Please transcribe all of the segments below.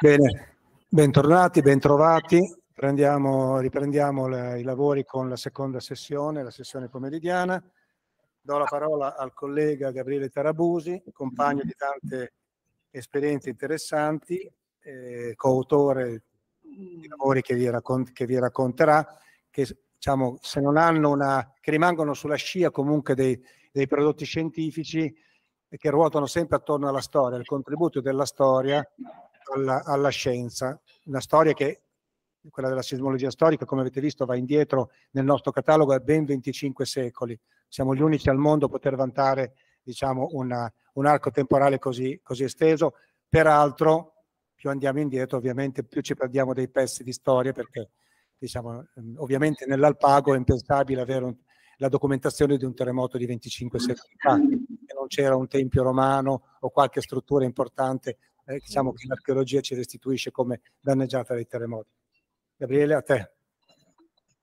Bene, bentornati, bentrovati. Prendiamo, riprendiamo le, i lavori con la seconda sessione, la sessione pomeridiana. Do la parola al collega Gabriele Tarabusi, compagno di tante esperienze interessanti, eh, coautore di lavori che vi, raccont- che vi racconterà, che, diciamo, una, che rimangono sulla scia comunque dei, dei prodotti scientifici, e che ruotano sempre attorno alla storia, al contributo della storia alla, alla scienza, una storia che quella della sismologia storica, come avete visto, va indietro nel nostro catalogo a ben 25 secoli. Siamo gli unici al mondo a poter vantare diciamo, una, un arco temporale così, così, esteso. Peraltro, più andiamo indietro, ovviamente, più ci perdiamo dei pezzi di storia, perché diciamo, ovviamente nell'alpago è impensabile avere un, la documentazione di un terremoto di 25 mm. secoli fa, che non c'era un tempio romano o qualche struttura importante eh, diciamo che l'archeologia ci restituisce come danneggiata dai terremoti. Gabriele, a te.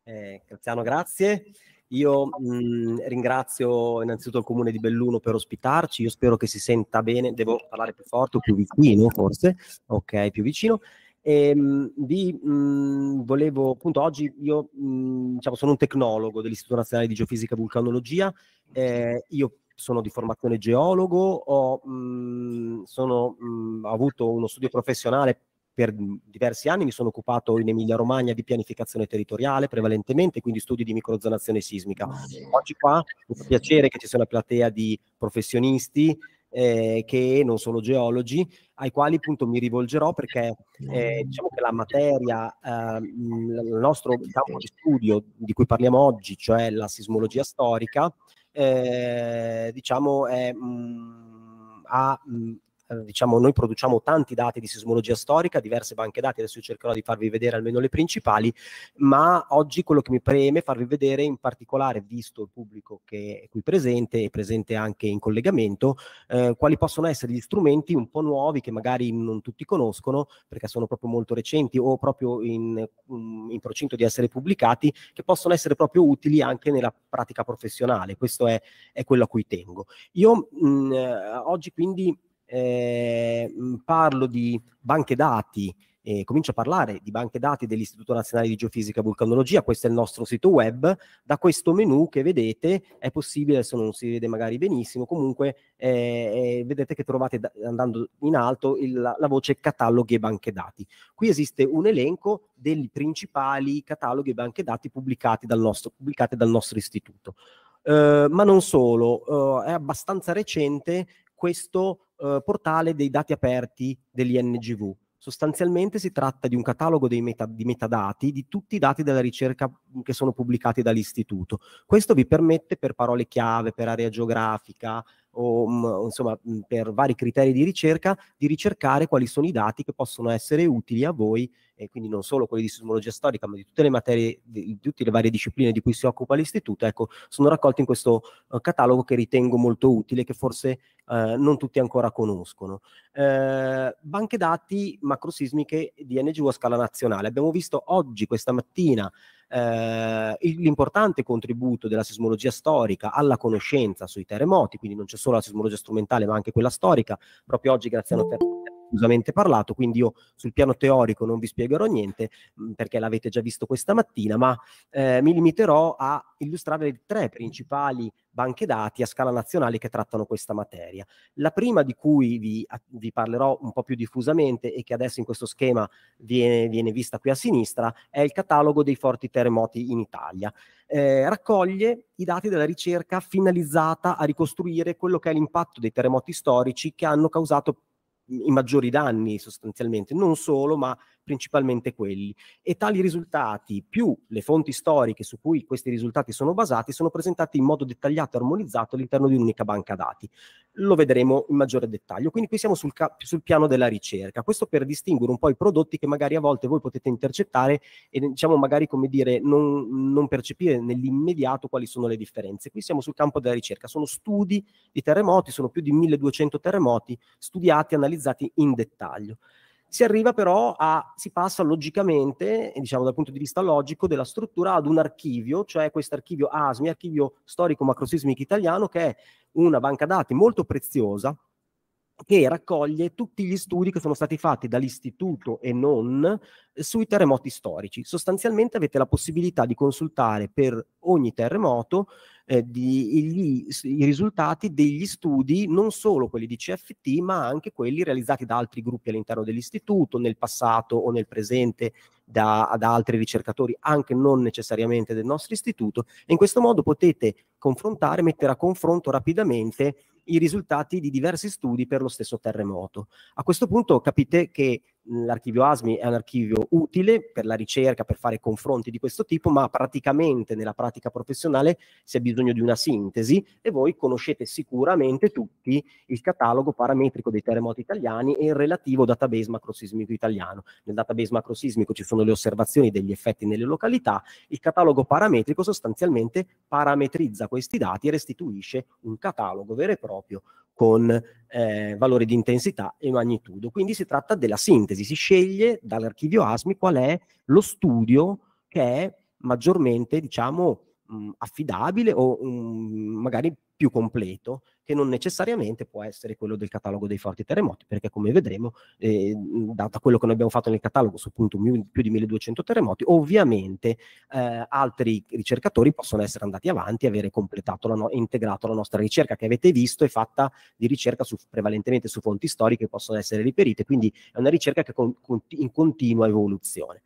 Eh, Graziano, grazie. Io mh, mm, ringrazio innanzitutto il comune di Belluno per ospitarci, io spero che si senta bene, devo parlare più forte o più vicino forse, ok, più vicino. E, ehm, mh, vi mh, mhmm, volevo, appunto, oggi io mh, mhmm, diciamo, sono un tecnologo dell'Istituto Nazionale di Geofisica e Vulcanologia, eh, io sono di formazione geologo, ho, mhmm, sono, ho avuto uno studio professionale per diversi anni mi sono occupato in Emilia Romagna di pianificazione territoriale prevalentemente, quindi studi di microzonazione sismica. Oggi qua mi fa piacere che ci sia una platea di professionisti eh, che non sono geologi, ai quali appunto mi rivolgerò perché eh, diciamo che la materia, eh, il nostro campo di studio di cui parliamo oggi, cioè la sismologia storica, eh, diciamo è, mh, mm, ha mh, mm, eh, diciamo, noi produciamo tanti dati di sismologia storica, diverse banche dati, adesso io cercherò di farvi vedere almeno le principali, ma oggi quello che mi preme farvi vedere in particolare, visto il pubblico che è qui presente e presente anche in collegamento, eh, quali possono essere gli strumenti un po' nuovi che magari non tutti conoscono perché sono proprio molto recenti o proprio in, mm, in procinto di essere pubblicati, che possono essere proprio utili anche nella pratica professionale. Questo è, è quello a cui tengo. Io mh, mm, eh, oggi quindi eh, parlo di banche dati, eh, comincio a parlare di banche dati dell'Istituto Nazionale di Geofisica e Vulcanologia, questo è il nostro sito web, da questo menu che vedete è possibile, se non si vede magari benissimo, comunque eh, vedete che trovate da, andando in alto il, la, la, voce cataloghi e banche dati. Qui esiste un elenco dei principali cataloghi e banche dati pubblicati dal nostro, pubblicati dal nostro istituto. Eh, ma non solo, eh, è abbastanza recente questo Uhm, portale dei dati aperti dell'INGV. Sostanzialmente si tratta di un catalogo meta, di metadati di tutti i dati della ricerca mhmm, che sono pubblicati dall'istituto. Questo vi permette per parole chiave, per area geografica o mh, mhmm, insomma mh, mhmm, per vari criteri di ricerca di ricercare quali sono i dati che possono essere utili a voi e quindi non solo quelli di sismologia storica, ma di tutte le materie di, di tutte le varie discipline di cui si occupa l'istituto, ecco, sono raccolti in questo uh, catalogo che ritengo molto utile che forse eh, non tutti ancora conoscono. Eh, banche dati macrosismiche di NGU a scala nazionale. Abbiamo visto oggi, questa mattina, eh, l'importante contributo della sismologia storica alla conoscenza sui terremoti, quindi non c'è solo la sismologia strumentale ma anche quella storica. Proprio oggi Graziano Terra diffusamente parlato, quindi io sul piano teorico non vi spiegherò niente mm, perché l'avete già visto questa mattina, ma eh, mi limiterò a illustrare le tre principali banche dati a scala nazionale che trattano questa materia. La prima di cui vi, vi parlerò un po' più diffusamente e che adesso in questo schema viene, viene vista qui a sinistra è il catalogo dei forti terremoti in Italia. Eh, raccoglie i dati della ricerca finalizzata a ricostruire quello che è l'impatto dei terremoti storici che hanno causato i maggiori danni sostanzialmente, non solo, ma principalmente quelli. E tali risultati, più le fonti storiche su cui questi risultati sono basati, sono presentati in modo dettagliato e armonizzato all'interno di un'unica banca dati. Lo vedremo in maggiore dettaglio. Quindi qui siamo sul, ca- sul piano della ricerca. Questo per distinguere un po' i prodotti che magari a volte voi potete intercettare e diciamo magari come dire non, non percepire nell'immediato quali sono le differenze. Qui siamo sul campo della ricerca. Sono studi di terremoti, sono più di 1200 terremoti studiati, e analizzati in dettaglio si arriva però a, si passa logicamente, diciamo dal punto di vista logico, della struttura ad un archivio, cioè questo archivio ASMI, archivio storico macrosismico italiano, che è una banca dati molto preziosa, che raccoglie tutti gli studi che sono stati fatti dall'istituto e non sui terremoti storici. Sostanzialmente avete la possibilità di consultare per ogni terremoto eh, di, gli, i risultati degli studi, non solo quelli di CFT, ma anche quelli realizzati da altri gruppi all'interno dell'istituto, nel passato o nel presente da, da, altri ricercatori, anche non necessariamente del nostro istituto. E in questo modo potete confrontare, mettere a confronto rapidamente i risultati di diversi studi per lo stesso terremoto. A questo punto capite che l'archivio ASMI è un archivio utile per la ricerca, per fare confronti di questo tipo, ma praticamente nella pratica professionale si ha bisogno di una sintesi e voi conoscete sicuramente tutti il catalogo parametrico dei terremoti italiani e il relativo database macrosismico italiano. Nel database macrosismico ci sono le osservazioni degli effetti nelle località, il catalogo parametrico sostanzialmente parametrizza questi dati e restituisce un catalogo vero e proprio con eh, valori di intensità e magnitudo. Quindi si tratta della sintesi, si sceglie dall'archivio ASMI qual è lo studio che è maggiormente, diciamo, mh, mm, affidabile o mh, mm, magari più completo che non necessariamente può essere quello del catalogo dei forti terremoti, perché come vedremo, eh, data quello che noi abbiamo fatto nel catalogo su appunto più di 1200 terremoti, ovviamente eh, altri ricercatori possono essere andati avanti e avere completato la no- integrato la nostra ricerca che avete visto è fatta di ricerca su, prevalentemente su fonti storiche che possono essere riperite, quindi è una ricerca che con, con, in continua evoluzione.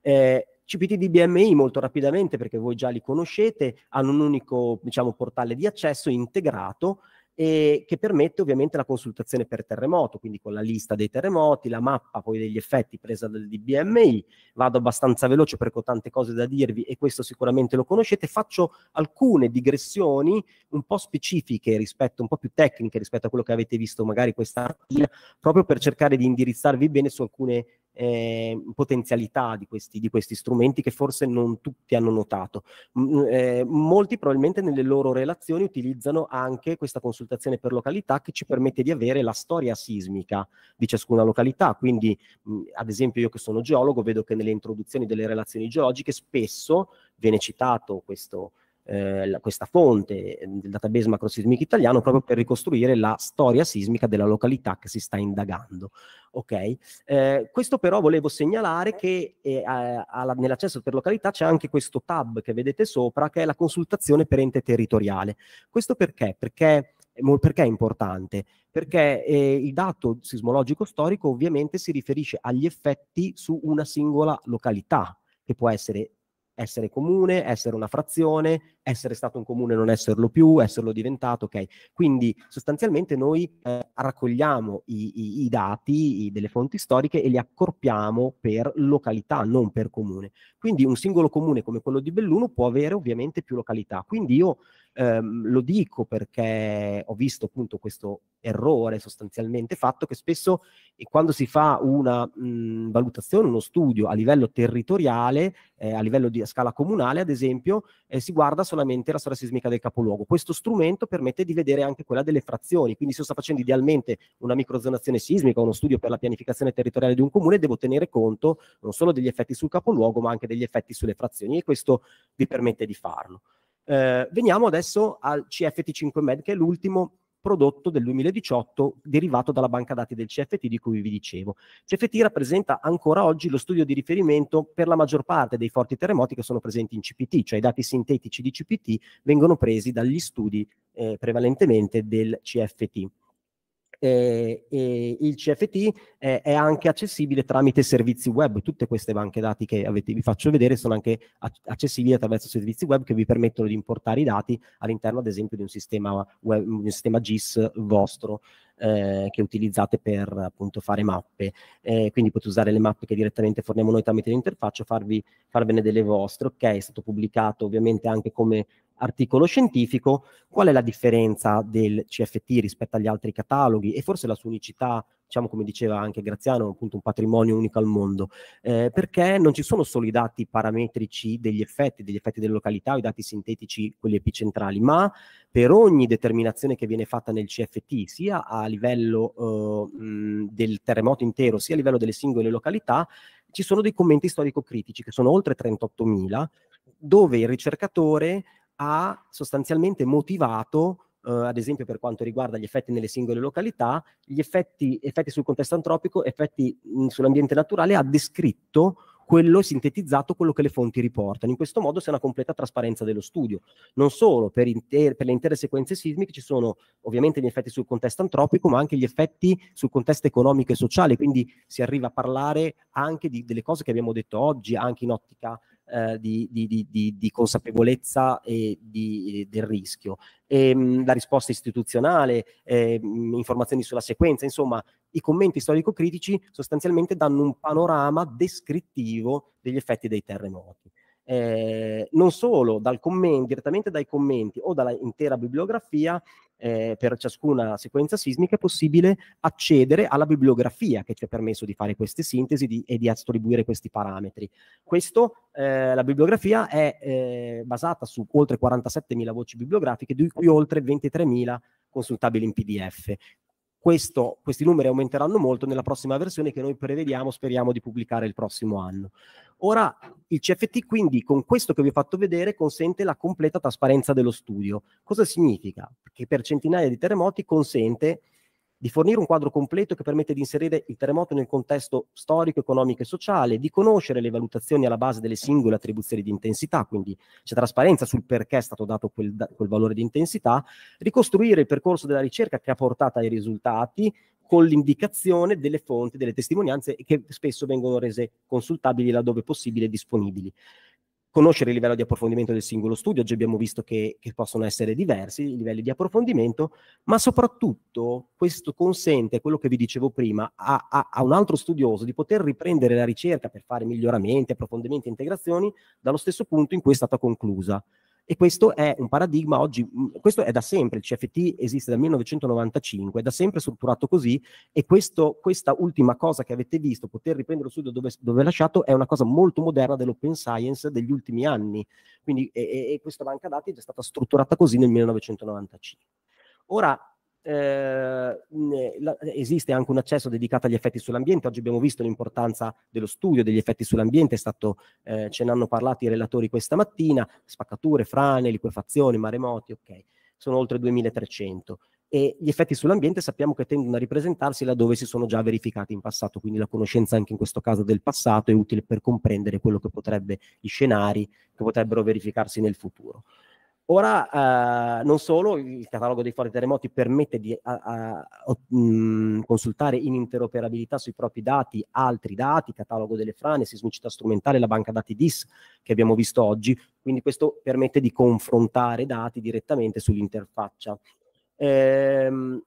Eh, CPT di BMI molto rapidamente perché voi già li conoscete, hanno un unico diciamo, portale di accesso integrato e che permette ovviamente la consultazione per terremoto, quindi con la lista dei terremoti, la mappa poi degli effetti presa dal DBMI. Vado abbastanza veloce perché ho tante cose da dirvi e questo sicuramente lo conoscete. Faccio alcune digressioni un po' specifiche rispetto, un po' più tecniche rispetto a quello che avete visto magari questa mattina, proprio per cercare di indirizzarvi bene su alcune eh, potenzialità di questi, di questi, strumenti che forse non tutti hanno notato. M- eh, molti probabilmente nelle loro relazioni utilizzano anche questa consultazione per località che ci permette di avere la storia sismica di ciascuna località, quindi mh, ad esempio io che sono geologo vedo che nelle introduzioni delle relazioni geologiche spesso viene citato questo eh, questa fonte eh, del database macrosismico italiano proprio per ricostruire la storia sismica della località che si sta indagando. Okay? Eh, questo però volevo segnalare che eh, nell'accesso per località c'è anche questo tab che vedete sopra che è la consultazione per ente territoriale. Questo perché? Perché perché è importante? Perché eh, il dato sismologico storico ovviamente si riferisce agli effetti su una singola località, che può essere essere comune, essere una frazione, essere stato un comune e non esserlo più, esserlo diventato, ok? Quindi sostanzialmente noi eh, raccogliamo i, i, i dati i, delle fonti storiche e li accorpiamo per località, non per comune. Quindi un singolo comune come quello di Belluno può avere ovviamente più località. Quindi io Ehm, lo dico perché ho visto appunto questo errore sostanzialmente fatto che spesso eh, quando si fa una mh, mhmm, valutazione, uno studio a livello territoriale, eh, a livello di a scala comunale, ad esempio, eh, si guarda solamente la storia sismica del capoluogo. Questo strumento permette di vedere anche quella delle frazioni, quindi se io sto facendo idealmente una microzonazione sismica, uno studio per la pianificazione territoriale di un comune, devo tenere conto non solo degli effetti sul capoluogo, ma anche degli effetti sulle frazioni e questo vi permette di farlo. Eh, veniamo adesso al CFT5 Med, che è l'ultimo prodotto del 2018 derivato dalla banca dati del CFT di cui vi dicevo. CFT rappresenta ancora oggi lo studio di riferimento per la maggior parte dei forti terremoti che sono presenti in CPT, cioè i dati sintetici di CPT vengono presi dagli studi eh, prevalentemente del CFT eh, e il CFT eh, è anche accessibile tramite servizi web. Tutte queste banche dati che avete, vi faccio vedere sono anche accessibili attraverso servizi web che vi permettono di importare i dati all'interno, ad esempio, di un sistema, web, un sistema GIS vostro. Eh, che utilizzate per appunto fare mappe. Eh, quindi potete usare le mappe che direttamente forniamo noi tramite l'interfaccia, farvi, farvene delle vostre. Ok, è stato pubblicato ovviamente anche come articolo scientifico, qual è la differenza del CFT rispetto agli altri cataloghi e forse la sua unicità, diciamo come diceva anche Graziano, appunto un patrimonio unico al mondo, eh, perché non ci sono solo i dati parametrici degli effetti, degli effetti delle località o i dati sintetici, quelli epicentrali, ma per ogni determinazione che viene fatta nel CFT, sia a livello eh, del terremoto intero, sia a livello delle singole località, ci sono dei commenti storico-critici che sono oltre 38.000, dove il ricercatore ha sostanzialmente motivato, eh, ad esempio per quanto riguarda gli effetti nelle singole località, gli effetti, effetti sul contesto antropico, effetti mh, mhmm, sull'ambiente naturale, ha descritto quello sintetizzato, quello che le fonti riportano. In questo modo c'è una completa trasparenza dello studio. Non solo per, inter- per, le intere sequenze sismiche ci sono ovviamente gli effetti sul contesto antropico, ma anche gli effetti sul contesto economico e sociale. Quindi si arriva a parlare anche di, delle cose che abbiamo detto oggi, anche in ottica eh, di, di, di, di, consapevolezza e eh, del rischio. E, ehm, mh, la risposta istituzionale, eh, mh, informazioni sulla sequenza, insomma, i commenti storico-critici sostanzialmente danno un panorama descrittivo degli effetti dei terremoti eh, non solo dal commento, direttamente dai commenti o dalla intera bibliografia, eh, per ciascuna sequenza sismica è possibile accedere alla bibliografia che ci ha permesso di fare queste sintesi di, e di attribuire questi parametri. Questo, eh, la bibliografia è eh, basata su oltre 47.000 voci bibliografiche, di cui oltre 23.000 consultabili in PDF questo, questi numeri aumenteranno molto nella prossima versione che noi prevediamo, speriamo di pubblicare il prossimo anno. Ora il CFT quindi con questo che vi ho fatto vedere consente la completa trasparenza dello studio. Cosa significa? Che per centinaia di terremoti consente di fornire un quadro completo che permette di inserire il terremoto nel contesto storico, economico e sociale, di conoscere le valutazioni alla base delle singole attribuzioni di intensità, quindi c'è trasparenza sul perché è stato dato quel, quel valore di intensità, ricostruire il percorso della ricerca che ha portato ai risultati, con l'indicazione delle fonti, delle testimonianze che spesso vengono rese consultabili laddove possibile e disponibili conoscere il livello di approfondimento del singolo studio, oggi abbiamo visto che, che, possono essere diversi i livelli di approfondimento, ma soprattutto questo consente, quello che vi dicevo prima, a, a, a un altro studioso di poter riprendere la ricerca per fare miglioramenti, approfondimenti integrazioni dallo stesso punto in cui è stata conclusa. E questo è un paradigma oggi, mm, questo è da sempre, il CFT esiste dal 1995, è da sempre strutturato così e questo, questa ultima cosa che avete visto, poter riprendere lo studio dove, dove è lasciato, è una cosa molto moderna dell'open science degli ultimi anni. Quindi e, e questa banca dati è già stata strutturata così nel 1995. Ora, eh, esiste anche un accesso dedicato agli effetti sull'ambiente. Oggi abbiamo visto l'importanza dello studio degli effetti sull'ambiente, è stato, eh, ce ne hanno parlato i relatori questa mattina, spaccature, frane, liquefazioni, maremoti, ok, sono oltre 2300. E gli effetti sull'ambiente sappiamo che tendono a ripresentarsi laddove si sono già verificati in passato, quindi la conoscenza anche in questo caso del passato è utile per comprendere quello che potrebbe, i scenari che potrebbero verificarsi nel futuro. Ora, eh, non solo, il catalogo dei fori terremoti permette di a, a, mh, mm, consultare in interoperabilità sui propri dati altri dati, catalogo delle frane, sismicità strumentale, la banca dati DIS che abbiamo visto oggi, quindi questo permette di confrontare dati direttamente sull'interfaccia. Ehm,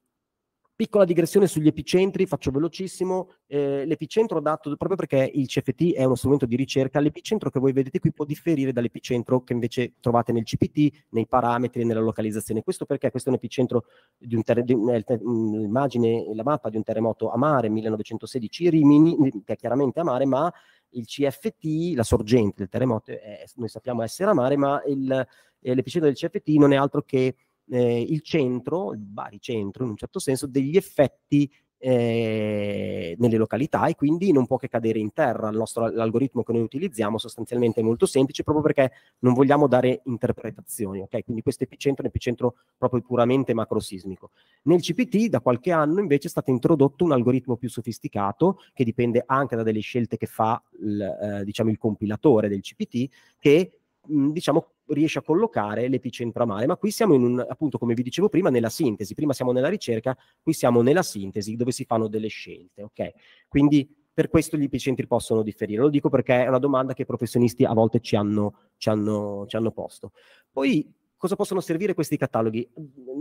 Piccola digressione sugli epicentri, faccio velocissimo. Eh, l'epicentro dato, proprio perché il CFT è uno strumento di ricerca, l'epicentro che voi vedete qui può differire dall'epicentro che invece trovate nel CPT, nei parametri e nella localizzazione. Questo perché questo è un epicentro di un terremoto, mm, l'immagine, la mappa di un terremoto a mare 1916 Rimini, mm, che è chiaramente a mare, ma il CFT, la sorgente del terremoto, è, noi sappiamo essere a mare, ma il, eh, l'epicentro del CFT non è altro che eh, il centro, il baricentro in un certo senso, degli effetti eh, nelle località e quindi non può che cadere in terra. Il nostro algoritmo che noi utilizziamo sostanzialmente è molto semplice proprio perché non vogliamo dare interpretazioni, ok? Quindi questo epicentro è un epicentro proprio puramente macrosismico. Nel CPT da qualche anno invece è stato introdotto un algoritmo più sofisticato che dipende anche da delle scelte che fa il, eh, diciamo il compilatore del CPT che diciamo riesce a collocare l'epicentro a mare. Ma qui siamo in un, appunto, come vi dicevo prima, nella sintesi. Prima siamo nella ricerca, qui siamo nella sintesi dove si fanno delle scelte, ok? Quindi per questo gli epicentri possono differire. Lo dico perché è una domanda che i professionisti a volte ci hanno, ci hanno, ci hanno posto. Poi cosa possono servire questi cataloghi?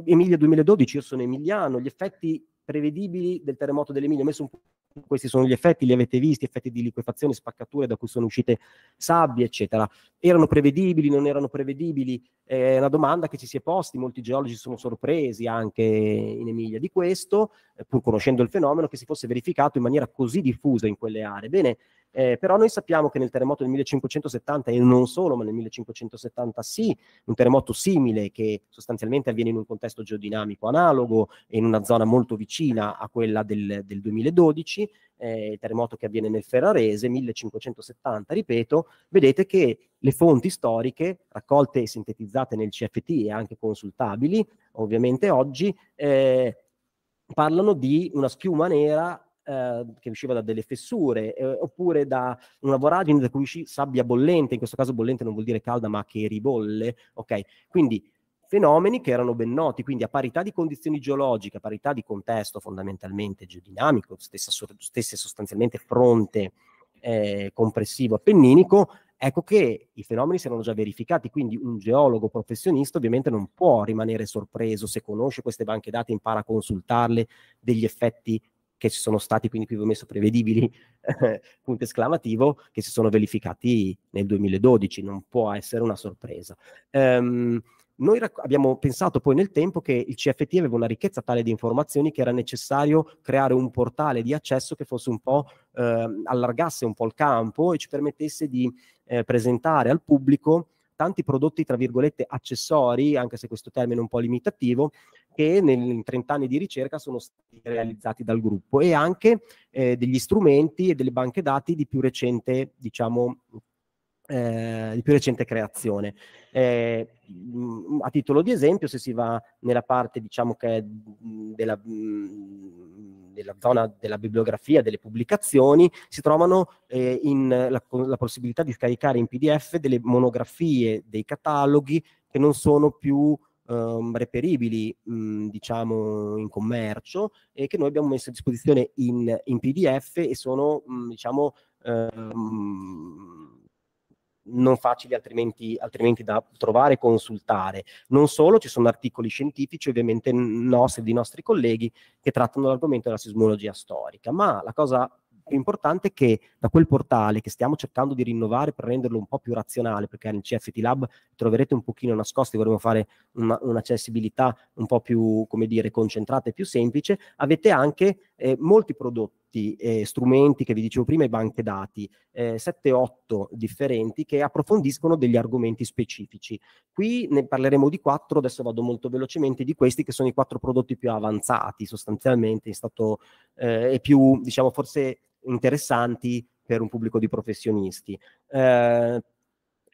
Emilia 2012, io sono emiliano, gli effetti prevedibili del terremoto dell'Emilia, ho messo un po' questi sono gli effetti, li avete visti, effetti di liquefazione, spaccature da cui sono uscite sabbie, eccetera. Erano prevedibili, non erano prevedibili? È una domanda che ci si è posti, molti geologi sono sorpresi anche in Emilia di questo, eh, pur conoscendo il fenomeno, che si fosse verificato in maniera così diffusa in quelle aree. Bene, eh, però noi sappiamo che nel terremoto del 1570 e non solo, ma nel 1570 sì, un terremoto simile che sostanzialmente avviene in un contesto geodinamico analogo e in una zona molto vicina a quella del, del 2012, eh, il terremoto che avviene nel Ferrarese, 1570, ripeto, vedete che le fonti storiche raccolte e sintetizzate nel CFT e anche consultabili, ovviamente oggi, eh, parlano di una schiuma nera eh, che usciva da delle fessure eh, oppure da una voragine da cui uscì sabbia bollente, in questo caso bollente non vuol dire calda ma che ribolle, ok? Quindi fenomeni che erano ben noti, quindi a parità di condizioni geologiche, a parità di contesto fondamentalmente geodinamico, stessa, stesse sostanzialmente fronte eh, compressivo appenninico, ecco che i fenomeni si erano già verificati, quindi un geologo professionista ovviamente non può rimanere sorpreso se conosce queste banche dati, impara a consultarle degli effetti che ci sono stati, quindi qui vi ho prevedibili, punto esclamativo, che si sono verificati nel 2012, non può essere una sorpresa. Um, noi racc- abbiamo pensato poi nel tempo che il CFT aveva una ricchezza tale di informazioni che era necessario creare un portale di accesso che fosse un po' eh, allargasse un po' il campo e ci permettesse di eh, presentare al pubblico tanti prodotti, tra virgolette, accessori, anche se questo termine è un po' limitativo, che nel, in 30 anni di ricerca sono stati realizzati dal gruppo e anche eh, degli strumenti e delle banche dati di più recente, diciamo, eh, di più recente creazione. Eh, mm, a titolo di esempio, se si va nella parte diciamo che è mm, della, mm, della zona della bibliografia, delle pubblicazioni, si trovano eh, in, la, la, possibilità di scaricare in PDF delle monografie, dei cataloghi che non sono più ehm, reperibili mh, mhmm, diciamo in commercio e che noi abbiamo messo a disposizione in, in PDF e sono mh, mhmm, diciamo ehm, non facili altrimenti, altrimenti, da trovare e consultare. Non solo, ci sono articoli scientifici, ovviamente nostri, di nostri colleghi, che trattano l'argomento della sismologia storica, ma la cosa importante che da quel portale che stiamo cercando di rinnovare per renderlo un po' più razionale, perché nel CFT Lab troverete un pochino nascosti, vorremmo fare una, un'accessibilità un po' più, come dire, concentrata e più semplice, avete anche eh, molti prodotti tutti eh, strumenti che vi dicevo prima e banche dati, eh, 7-8 differenti che approfondiscono degli argomenti specifici. Qui ne parleremo di quattro, adesso vado molto velocemente, di questi che sono i quattro prodotti più avanzati sostanzialmente, è stato, eh, e più diciamo forse interessanti per un pubblico di professionisti. Eh,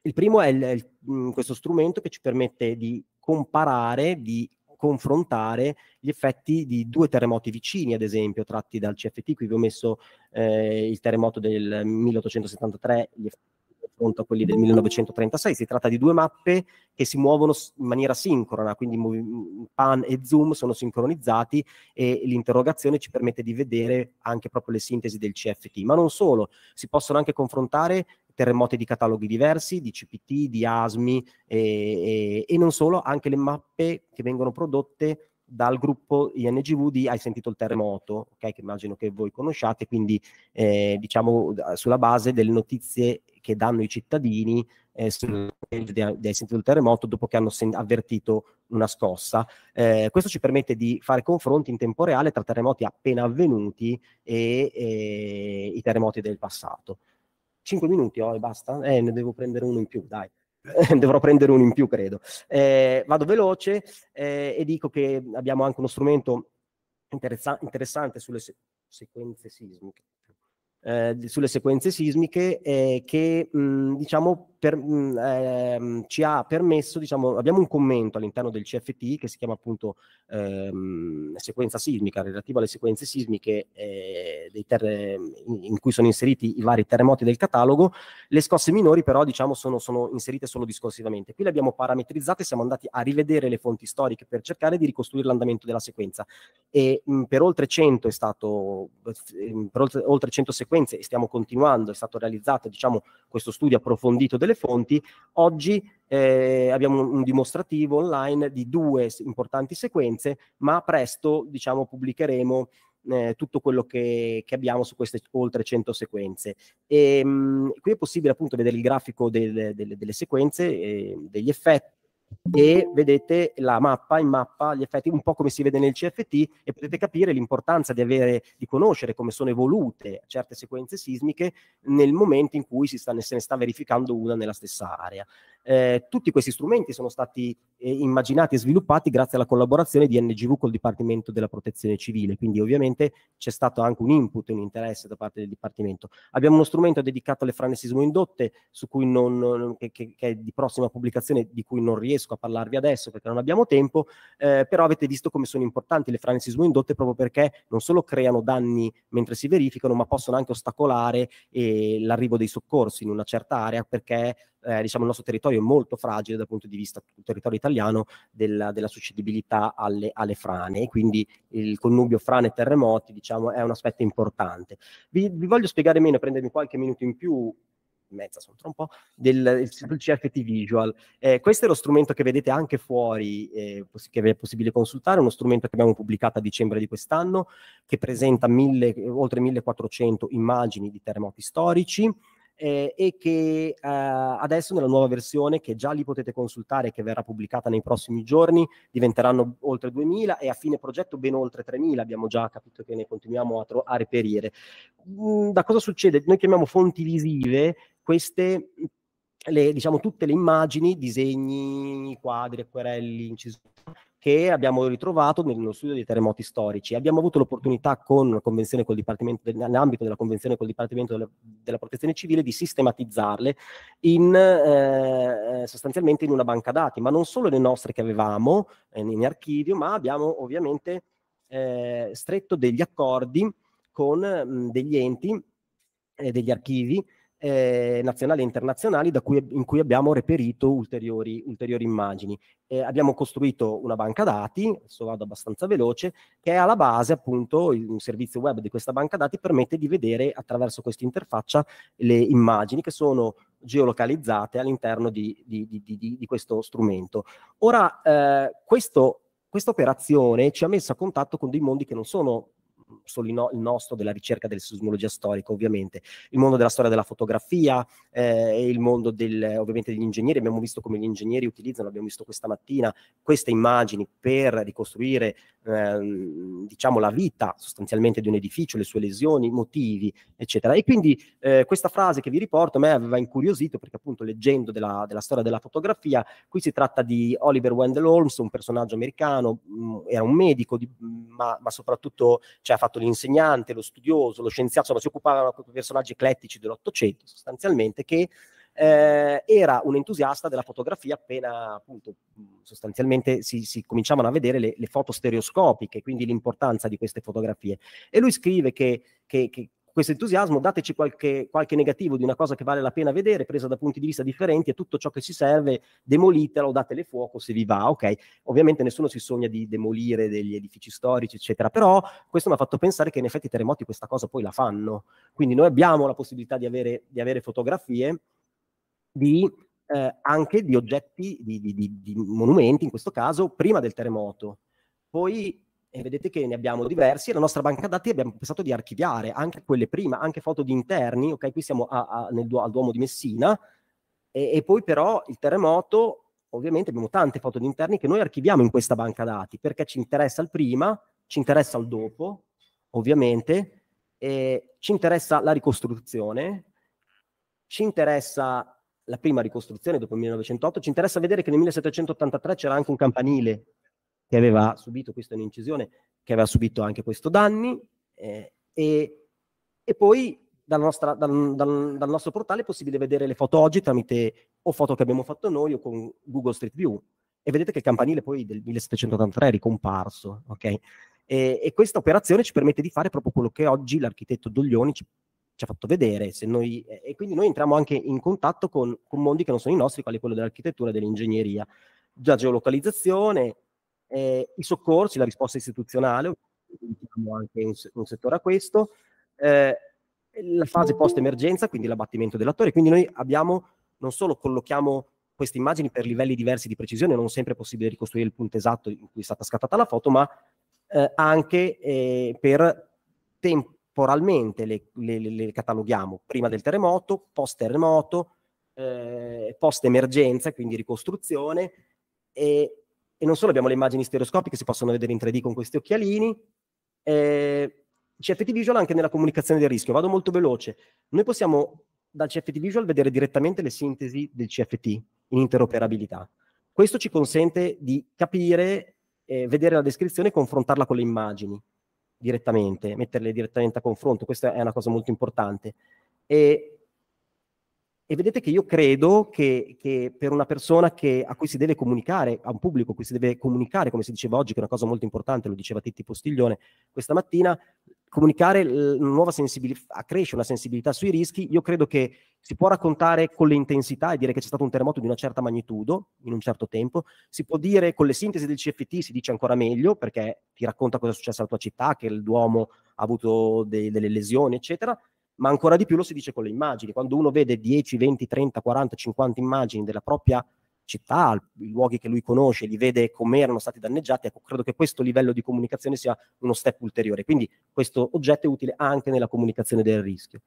il primo è il, il, mm, questo strumento che ci permette di comparare, di confrontare gli effetti di due terremoti vicini, ad esempio, tratti dal CFT. Qui vi ho messo eh, il terremoto del 1873, gli effetti confronto a quelli del 1936. Si tratta di due mappe che si muovono in maniera sincrona, quindi pan e zoom sono sincronizzati e l'interrogazione ci permette di vedere anche proprio le sintesi del CFT. Ma non solo, si possono anche confrontare terremoti di cataloghi diversi, di CPT, di ASMI e, e, e non solo, anche le mappe che vengono prodotte dal gruppo INGV di Hai sentito il terremoto, okay, che immagino che voi conosciate, quindi eh, diciamo sulla base delle notizie che danno i cittadini eh, di Hai sentito il terremoto dopo che hanno avvertito una scossa. Eh, questo ci permette di fare confronti in tempo reale tra terremoti appena avvenuti e, e i terremoti del passato. 5 minuti ho oh, e basta? Eh, ne devo prendere uno in più, dai. Dovrò prendere uno in più, credo. Eh, vado veloce eh, e dico che abbiamo anche uno strumento interessa- interessante sulle se- sequenze sismiche, eh, sulle sequenze sismiche eh, che mh, diciamo per, mhmm, ehm, ci ha permesso, diciamo, abbiamo un commento all'interno del CFT che si chiama appunto ehm, sequenza sismica, relativo alle sequenze sismiche eh, terre, in, in, cui sono inseriti i vari terremoti del catalogo, le scosse minori però diciamo sono, sono inserite solo discorsivamente. Qui le abbiamo parametrizzate, siamo andati a rivedere le fonti storiche per cercare di ricostruire l'andamento della sequenza e mh, mhmm, per oltre 100 è stato, ehm, per oltre, oltre 100 sequenze e stiamo continuando, è stato realizzato diciamo questo studio approfondito delle le fonti, oggi eh, abbiamo un, un, dimostrativo online di due importanti sequenze, ma presto diciamo, pubblicheremo eh, tutto quello che, che, abbiamo su queste oltre 100 sequenze. E, ehm, mh, qui è possibile appunto vedere il grafico del, del, delle sequenze, eh, degli effetti, e vedete la mappa in mappa, gli effetti un po' come si vede nel CFT e potete capire l'importanza di, avere, di conoscere come sono evolute certe sequenze sismiche nel momento in cui si sta, se ne sta verificando una nella stessa area. Eh, tutti questi strumenti sono stati eh, immaginati e sviluppati grazie alla collaborazione di NGV col Dipartimento della Protezione Civile, quindi ovviamente c'è stato anche un input, e un interesse da parte del Dipartimento. Abbiamo uno strumento dedicato alle frane sismoindotte, non, che, che, è di prossima pubblicazione, di cui non riesco a parlarvi adesso perché non abbiamo tempo, eh, però avete visto come sono importanti le frane sismo indotte proprio perché non solo creano danni mentre si verificano, ma possono anche ostacolare eh, l'arrivo dei soccorsi in una certa area perché eh, diciamo, il nostro territorio è molto fragile dal punto di vista del territorio italiano della, della suscettibilità alle, alle, frane e quindi il connubio frane e terremoti diciamo, è un aspetto importante. Vi, vi voglio spiegare meno, prendermi qualche minuto in più mezza, sono un po', del, del CFT Visual. Eh, questo è lo strumento che vedete anche fuori, eh, che è possibile consultare, uno strumento che abbiamo pubblicato a dicembre di quest'anno, che presenta mille, oltre 1400 immagini di terremoti storici, eh, e che eh, adesso nella nuova versione che già li potete consultare che verrà pubblicata nei prossimi giorni diventeranno oltre 2000 e a fine progetto ben oltre 3000 abbiamo già capito che ne continuiamo a, tro- a reperire mm, da cosa succede? Noi chiamiamo fonti visive queste le, diciamo tutte le immagini disegni, quadri, acquerelli incisioni che abbiamo ritrovato nello studio dei terremoti storici. Abbiamo avuto l'opportunità con convenzione col Dipartimento, nell'ambito della convenzione col Dipartimento della, della Protezione Civile di sistematizzarle in, eh, eh, sostanzialmente in una banca dati, ma non solo le nostre che avevamo eh, in archivio, ma abbiamo ovviamente eh, stretto degli accordi con mh, mm, degli enti, eh, degli archivi, eh, nazionali e internazionali cui, in cui abbiamo reperito ulteriori, ulteriori immagini. Eh, abbiamo costruito una banca dati, adesso vado abbastanza veloce, che è alla base appunto il servizio web di questa banca dati permette di vedere attraverso questa interfaccia le immagini che sono geolocalizzate all'interno di, di, di, di, questo strumento. Ora, eh, questo, questa operazione ci ha messo a contatto con dei mondi che non sono solo il, nostro, della ricerca della sismologia storica ovviamente, il mondo della storia della fotografia eh, il mondo del, ovviamente degli ingegneri, abbiamo visto come gli ingegneri utilizzano, abbiamo visto questa mattina queste immagini per ricostruire ehm, diciamo la vita sostanzialmente di un edificio, le sue lesioni, i motivi eccetera. E quindi eh, questa frase che vi riporto a me aveva incuriosito perché appunto leggendo della, della storia della fotografia, qui si tratta di Oliver Wendell Holmes, un personaggio americano, mh, mm, era un medico di, ma, ma soprattutto cioè, fatto l'insegnante, lo studioso, lo scienziato, insomma, si occupavano di personaggi eclettici dell'Ottocento sostanzialmente, che eh, era un entusiasta della fotografia appena appunto sostanzialmente si, si cominciavano a vedere le, le, foto stereoscopiche, quindi l'importanza di queste fotografie. E lui scrive che, che, che questo entusiasmo, dateci qualche, qualche, negativo di una cosa che vale la pena vedere, presa da punti di vista differenti, e tutto ciò che ci serve, demolitelo, datele fuoco se vi va, ok? Ovviamente nessuno si sogna di demolire degli edifici storici, eccetera, però questo mi ha fatto pensare che in effetti i terremoti questa cosa poi la fanno. Quindi noi abbiamo la possibilità di avere, di avere fotografie di eh, anche di oggetti, di, di, di, monumenti in questo caso, prima del terremoto. Poi e vedete che ne abbiamo diversi. La nostra banca dati abbiamo pensato di archiviare anche quelle prima, anche foto di interni. Ok, qui siamo a, a, nel, al Duomo di Messina. E, e, poi, però, il terremoto, ovviamente, abbiamo tante foto di interni che noi archiviamo in questa banca dati perché ci interessa il prima, ci interessa il dopo, ovviamente, ci interessa la ricostruzione, ci interessa la prima ricostruzione dopo il 1908, ci interessa vedere che nel 1783 c'era anche un campanile che aveva subito, questa è un'incisione, che aveva subito anche questo danni eh, e, e, poi dal, nostra, dal, dal, dal, nostro portale è possibile vedere le foto oggi tramite o foto che abbiamo fatto noi o con Google Street View e vedete che il campanile poi del 1783 è ricomparso, ok? E, e questa operazione ci permette di fare proprio quello che oggi l'architetto Doglioni ci, ci ha fatto vedere, noi, e quindi noi entriamo anche in contatto con, con mondi che non sono i nostri, quali quello dell'architettura e dell'ingegneria, Già geolocalizzazione, eh, i soccorsi, la risposta istituzionale, diciamo anche in, in settore a questo, eh, la fase post-emergenza, quindi l'abbattimento dell'attore. Quindi noi abbiamo, non solo collochiamo queste immagini per livelli diversi di precisione, non sempre è possibile ricostruire il punto esatto in cui è stata scattata la foto, ma eh, anche eh, per temporalmente le, le, le, cataloghiamo prima del terremoto, post terremoto, eh, post emergenza, quindi ricostruzione, e e non solo abbiamo le immagini stereoscopiche, si possono vedere in 3D con questi occhialini. Eh, CFT Visual anche nella comunicazione del rischio, vado molto veloce. Noi possiamo dal CFT Visual vedere direttamente le sintesi del CFT in interoperabilità. Questo ci consente di capire, eh, vedere la descrizione e confrontarla con le immagini direttamente, metterle direttamente a confronto. Questa è una cosa molto importante. E e vedete che io credo che, che per una persona che, a cui si deve comunicare, a un pubblico a cui si deve comunicare, come si diceva oggi, che è una cosa molto importante, lo diceva Titti Postiglione questa mattina, comunicare una nuova sensibilità, cresce una sensibilità sui rischi, io credo che si può raccontare con le intensità e dire che c'è stato un terremoto di una certa magnitudo in un certo tempo, si può dire con le sintesi del CFT si dice ancora meglio perché ti racconta cosa è successo alla tua città, che il Duomo ha avuto dei, delle lesioni, eccetera, ma ancora di più lo si dice con le immagini. Quando uno vede 10, 20, 30, 40, 50 immagini della propria città, i luoghi che lui conosce, li vede come erano stati danneggiati, ecco, credo che questo livello di comunicazione sia uno step ulteriore. Quindi questo oggetto è utile anche nella comunicazione del rischio.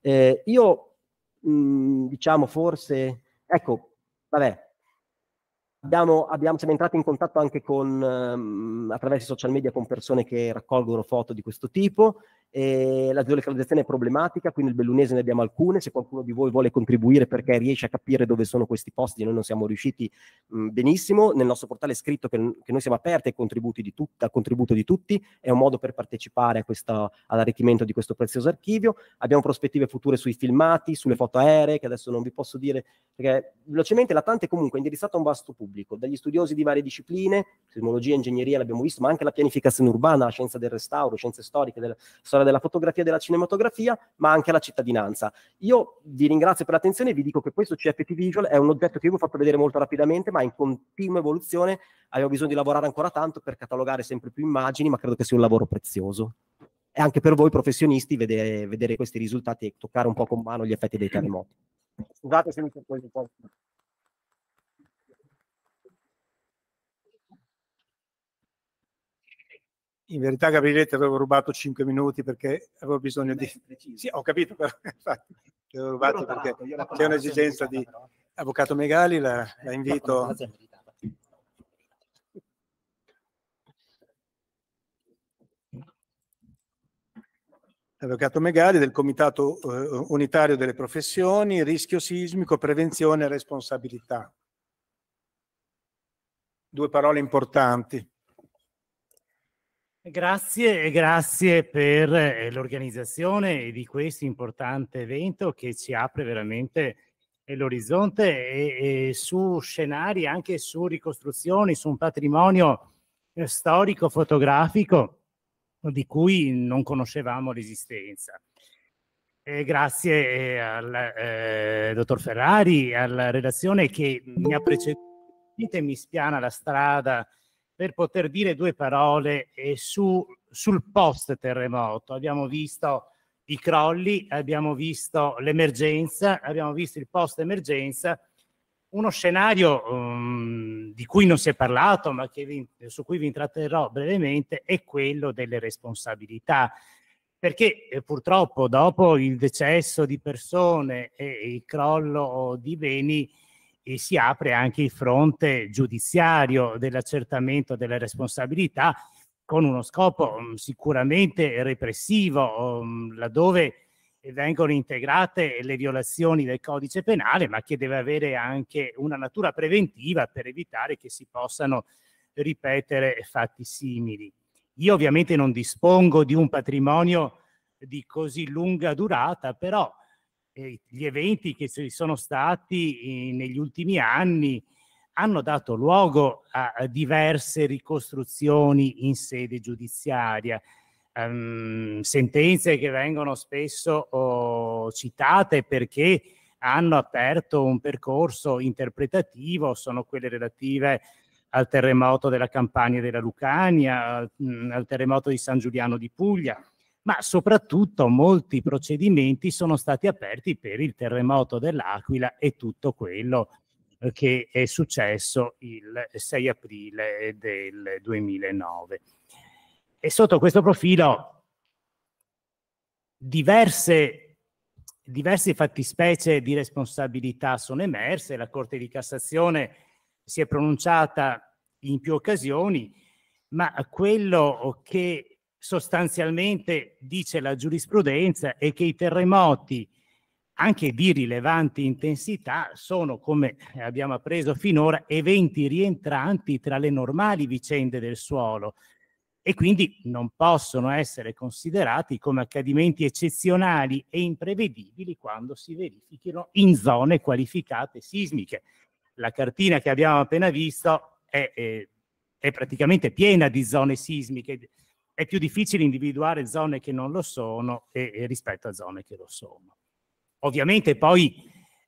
Eh, io, mh, mm, diciamo, forse, ecco, vabbè, Abbiamo, abbiamo, siamo entrati in contatto anche con, um, attraverso i social media con persone che raccolgono foto di questo tipo eh, la geolocalizzazione è problematica, qui nel bellunese ne abbiamo alcune, se qualcuno di voi vuole contribuire perché riesce a capire dove sono questi posti, noi non siamo riusciti mh, mm, benissimo, nel nostro portale è scritto che, che noi siamo aperti ai di tut- al contributo di tutti, è un modo per partecipare questa, all'arricchimento di questo prezioso archivio, abbiamo prospettive future sui filmati, sulle foto aeree, che adesso non vi posso dire, perché velocemente la Tante comunque è indirizzata a un vasto pubblico, dagli studiosi di varie discipline, sismologia, ingegneria l'abbiamo visto, ma anche la pianificazione urbana, la scienza del restauro, scienze storiche, della storia storia della fotografia e della cinematografia, ma anche alla cittadinanza. Io vi ringrazio per l'attenzione e vi dico che questo CFT Visual è un oggetto che io vi ho fatto vedere molto rapidamente, ma in continua evoluzione. Abbiamo bisogno di lavorare ancora tanto per catalogare sempre più immagini, ma credo che sia un lavoro prezioso. E anche per voi professionisti vedere, vedere questi risultati e toccare un po' con mano gli effetti dei terremoti. Scusate se mi sono preso un po'. in verità Gabriele ti avevo rubato 5 minuti perché avevo bisogno Beh, di... Preciso. Sì, ho capito, però infatti ti avevo rubato perché c'è un'esigenza di... Però. Avvocato Megali, la, eh, la invito... Avvocato Megali del Comitato eh, Unitario delle Professioni, Rischio Sismico, Prevenzione e Responsabilità. Due parole importanti Grazie, grazie per eh, l'organizzazione di questo importante evento che ci apre veramente l'orizzonte e, e su scenari, anche su ricostruzioni, su un patrimonio eh, storico fotografico di cui non conoscevamo l'esistenza. Eh, grazie al eh, dottor Ferrari, alla relazione che mi ha preceduto e mi spiana la strada per poter dire due parole su, sul post terremoto. Abbiamo visto i crolli, abbiamo visto l'emergenza, abbiamo visto il post emergenza, uno scenario um, di cui non si è parlato, ma vi, su cui vi intratterrò brevemente, è quello delle responsabilità. Perché eh, purtroppo dopo il decesso di persone e il crollo di beni, e si apre anche il fronte giudiziario dell'accertamento delle responsabilità con uno scopo um, sicuramente repressivo, um, laddove vengono integrate le violazioni del codice penale, ma che deve avere anche una natura preventiva per evitare che si possano ripetere fatti simili. Io ovviamente non dispongo di un patrimonio di così lunga durata, però gli eventi che ci sono stati eh, negli ultimi anni hanno dato luogo a, diverse ricostruzioni in sede giudiziaria, um, sentenze che vengono spesso oh, citate perché hanno aperto un percorso interpretativo, sono quelle relative al terremoto della Campania della Lucania, al, mm, al terremoto di San Giuliano di Puglia, ma soprattutto molti procedimenti sono stati aperti per il terremoto dell'Aquila e tutto quello eh, che è successo il 6 aprile del 2009. E sotto questo profilo diverse, diverse fattispecie di responsabilità sono emerse, la Corte di Cassazione si è pronunciata in più occasioni, ma quello che sostanzialmente dice la giurisprudenza è che i terremoti anche di rilevante intensità sono, come abbiamo appreso finora, eventi rientranti tra le normali vicende del suolo e quindi non possono essere considerati come accadimenti eccezionali e imprevedibili quando si verifichino in zone qualificate sismiche. La cartina che abbiamo appena visto è, è, eh, è praticamente piena di zone sismiche è più difficile individuare zone che non lo sono e, e rispetto a zone che lo sono. Ovviamente poi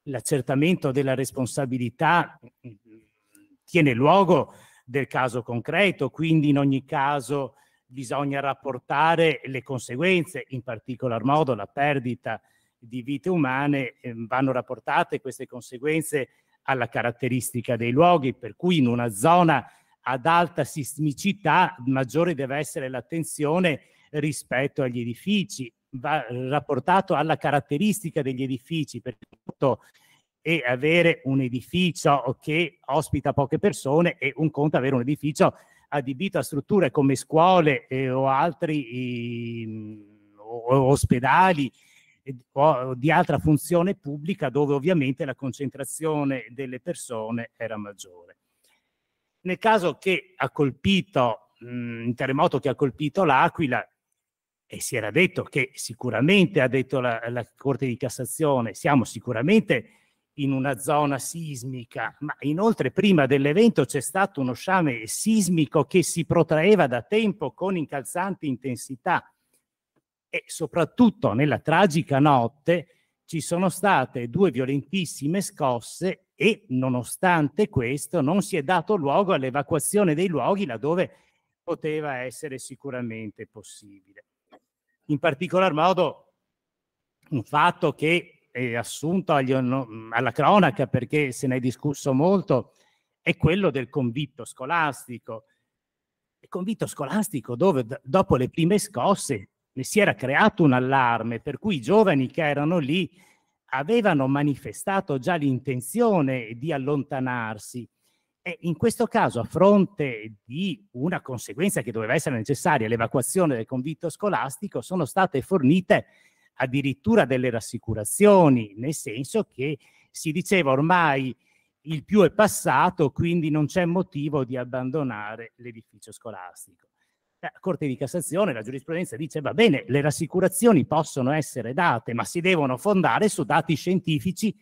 l'accertamento della responsabilità mm, mm, tiene luogo del caso concreto, quindi in ogni caso bisogna rapportare le conseguenze, in particolar modo la perdita di vite umane, ehm, vanno rapportate queste conseguenze alla caratteristica dei luoghi, per cui in una zona ad alta sismicità maggiore deve essere l'attenzione rispetto agli edifici, va eh, rapportato alla caratteristica degli edifici, perché e avere un edificio che ospita poche persone e un conto avere un edificio adibito a strutture come scuole eh, o altri eh, ospedali eh, o di altra funzione pubblica dove ovviamente la concentrazione delle persone era maggiore. Nel caso che ha colpito, mh, un terremoto che ha colpito l'Aquila, e si era detto che sicuramente, ha detto la, la Corte di Cassazione, siamo sicuramente in una zona sismica, ma inoltre prima dell'evento c'è stato uno sciame sismico che si protraeva da tempo con incalzante intensità e soprattutto nella tragica notte ci sono state due violentissime scosse e nonostante questo non si è dato luogo all'evacuazione dei luoghi laddove poteva essere sicuramente possibile. In particolar modo un fatto che è assunto agli, alla cronaca perché se ne è discusso molto è quello del convitto scolastico. Il convitto scolastico dove dopo le prime scosse si era creato un allarme per cui i giovani che erano lì avevano manifestato già l'intenzione di allontanarsi. E in questo caso, a fronte di una conseguenza che doveva essere necessaria, l'evacuazione del convitto scolastico, sono state fornite addirittura delle rassicurazioni, nel senso che si diceva ormai il più è passato, quindi non c'è motivo di abbandonare l'edificio scolastico. La eh, Corte di Cassazione, la giurisprudenza dice va bene, le rassicurazioni possono essere date, ma si devono fondare su dati scientifici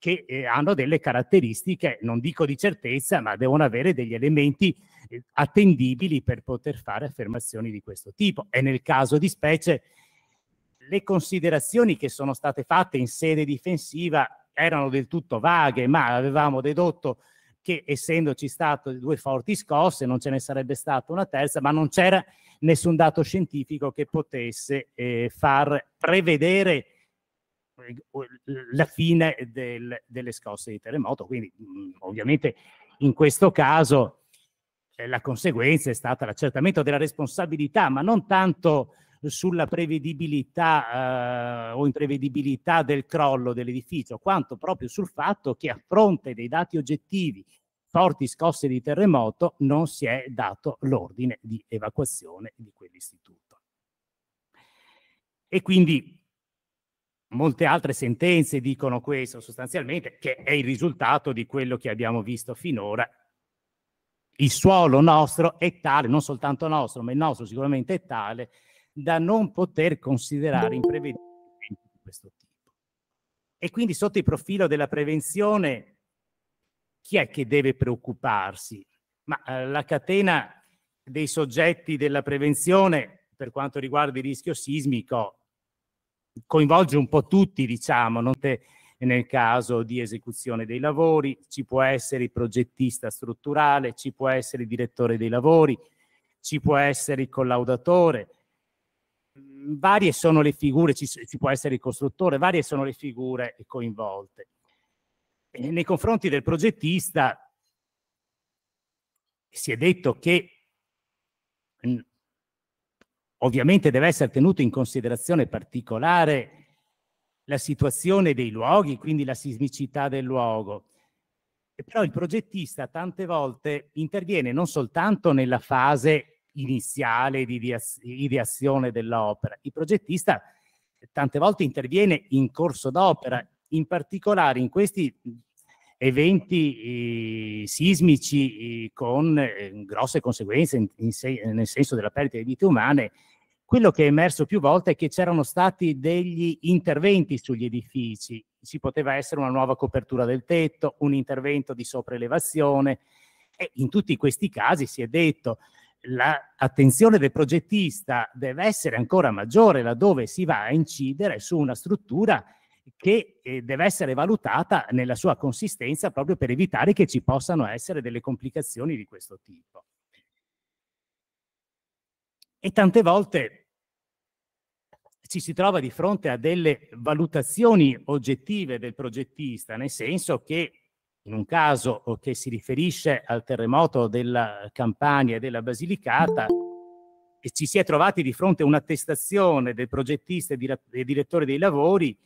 che eh, hanno delle caratteristiche, non dico di certezza, ma devono avere degli elementi eh, attendibili per poter fare affermazioni di questo tipo. E nel caso di specie, le considerazioni che sono state fatte in sede difensiva erano del tutto vaghe, ma avevamo dedotto che essendoci state due forti scosse non ce ne sarebbe stata una terza, ma non c'era nessun dato scientifico che potesse eh, far prevedere eh, la fine del, delle scosse di terremoto. Quindi mh, mm, ovviamente in questo caso eh, la conseguenza è stata l'accertamento della responsabilità, ma non tanto sulla prevedibilità eh, o imprevedibilità del crollo dell'edificio, quanto proprio sul fatto che a fronte dei dati oggettivi, forti scosse di terremoto, non si è dato l'ordine di evacuazione di quell'istituto. E quindi molte altre sentenze dicono questo sostanzialmente, che è il risultato di quello che abbiamo visto finora. Il suolo nostro è tale, non soltanto nostro, ma il nostro sicuramente è tale, da non poter considerare imprevedibili di questo tipo. E quindi sotto il profilo della prevenzione, chi è che deve preoccuparsi? Ma eh, la catena dei soggetti della prevenzione per quanto riguarda il rischio sismico coinvolge un po' tutti, diciamo, non te, nel caso di esecuzione dei lavori, ci può essere il progettista strutturale, ci può essere il direttore dei lavori, ci può essere il collaudatore, varie sono le figure, ci, ci, può essere il costruttore, varie sono le figure coinvolte. E nei confronti del progettista si è detto che ovviamente deve essere tenuto in considerazione particolare la situazione dei luoghi, quindi la sismicità del luogo. E però il progettista tante volte interviene non soltanto nella fase iniziale di ideazione dell'opera. Il progettista tante volte interviene in corso d'opera, in particolare in questi eventi eh, sismici eh, con eh, grosse conseguenze nel senso della perdita di vite umane, quello che è emerso più volte è che c'erano stati degli interventi sugli edifici, ci poteva essere una nuova copertura del tetto, un intervento di sopraelevazione e in tutti questi casi si è detto l'attenzione del progettista deve essere ancora maggiore laddove si va a incidere su una struttura che eh, deve essere valutata nella sua consistenza proprio per evitare che ci possano essere delle complicazioni di questo tipo. E tante volte ci si trova di fronte a delle valutazioni oggettive del progettista, nel senso che in un caso eh, che si riferisce al terremoto della Campania e della Basilicata, e ci si è trovati di fronte a un'attestazione del progettista e direttore dei lavori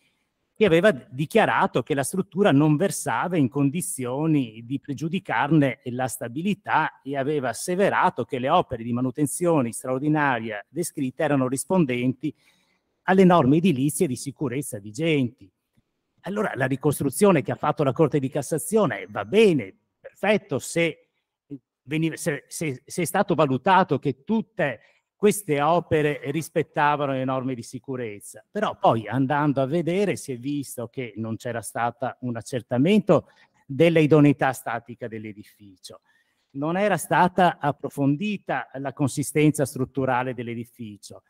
che aveva dichiarato che la struttura non versava in condizioni di pregiudicarne la stabilità e aveva asseverato che le opere di manutenzione straordinaria descritte erano rispondenti alle norme edilizie di sicurezza vigenti. Allora la ricostruzione che ha fatto la Corte di Cassazione va bene, perfetto, se, eh, veniva, se, se, se è stato valutato che tutte queste opere rispettavano le norme di sicurezza, però poi andando a vedere si è visto che non c'era stato un accertamento della idoneità statica dell'edificio. Non era stata approfondita la consistenza strutturale dell'edificio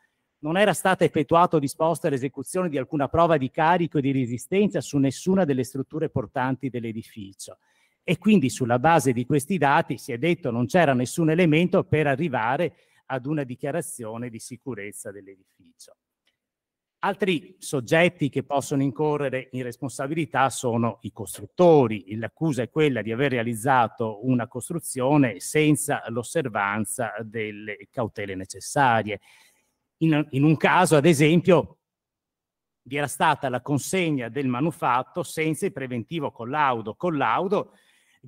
non era stata effettuata o disposta l'esecuzione di alcuna prova di carico e di resistenza su nessuna delle strutture portanti dell'edificio. E quindi sulla base di questi dati si è detto non c'era nessun elemento per arrivare ad una dichiarazione di sicurezza dell'edificio. Altri soggetti che possono incorrere in responsabilità sono i costruttori. L'accusa è quella di aver realizzato una costruzione senza l'osservanza delle cautele necessarie. In, in un caso, ad esempio, vi era stata la consegna del manufatto senza il preventivo collaudo, collaudo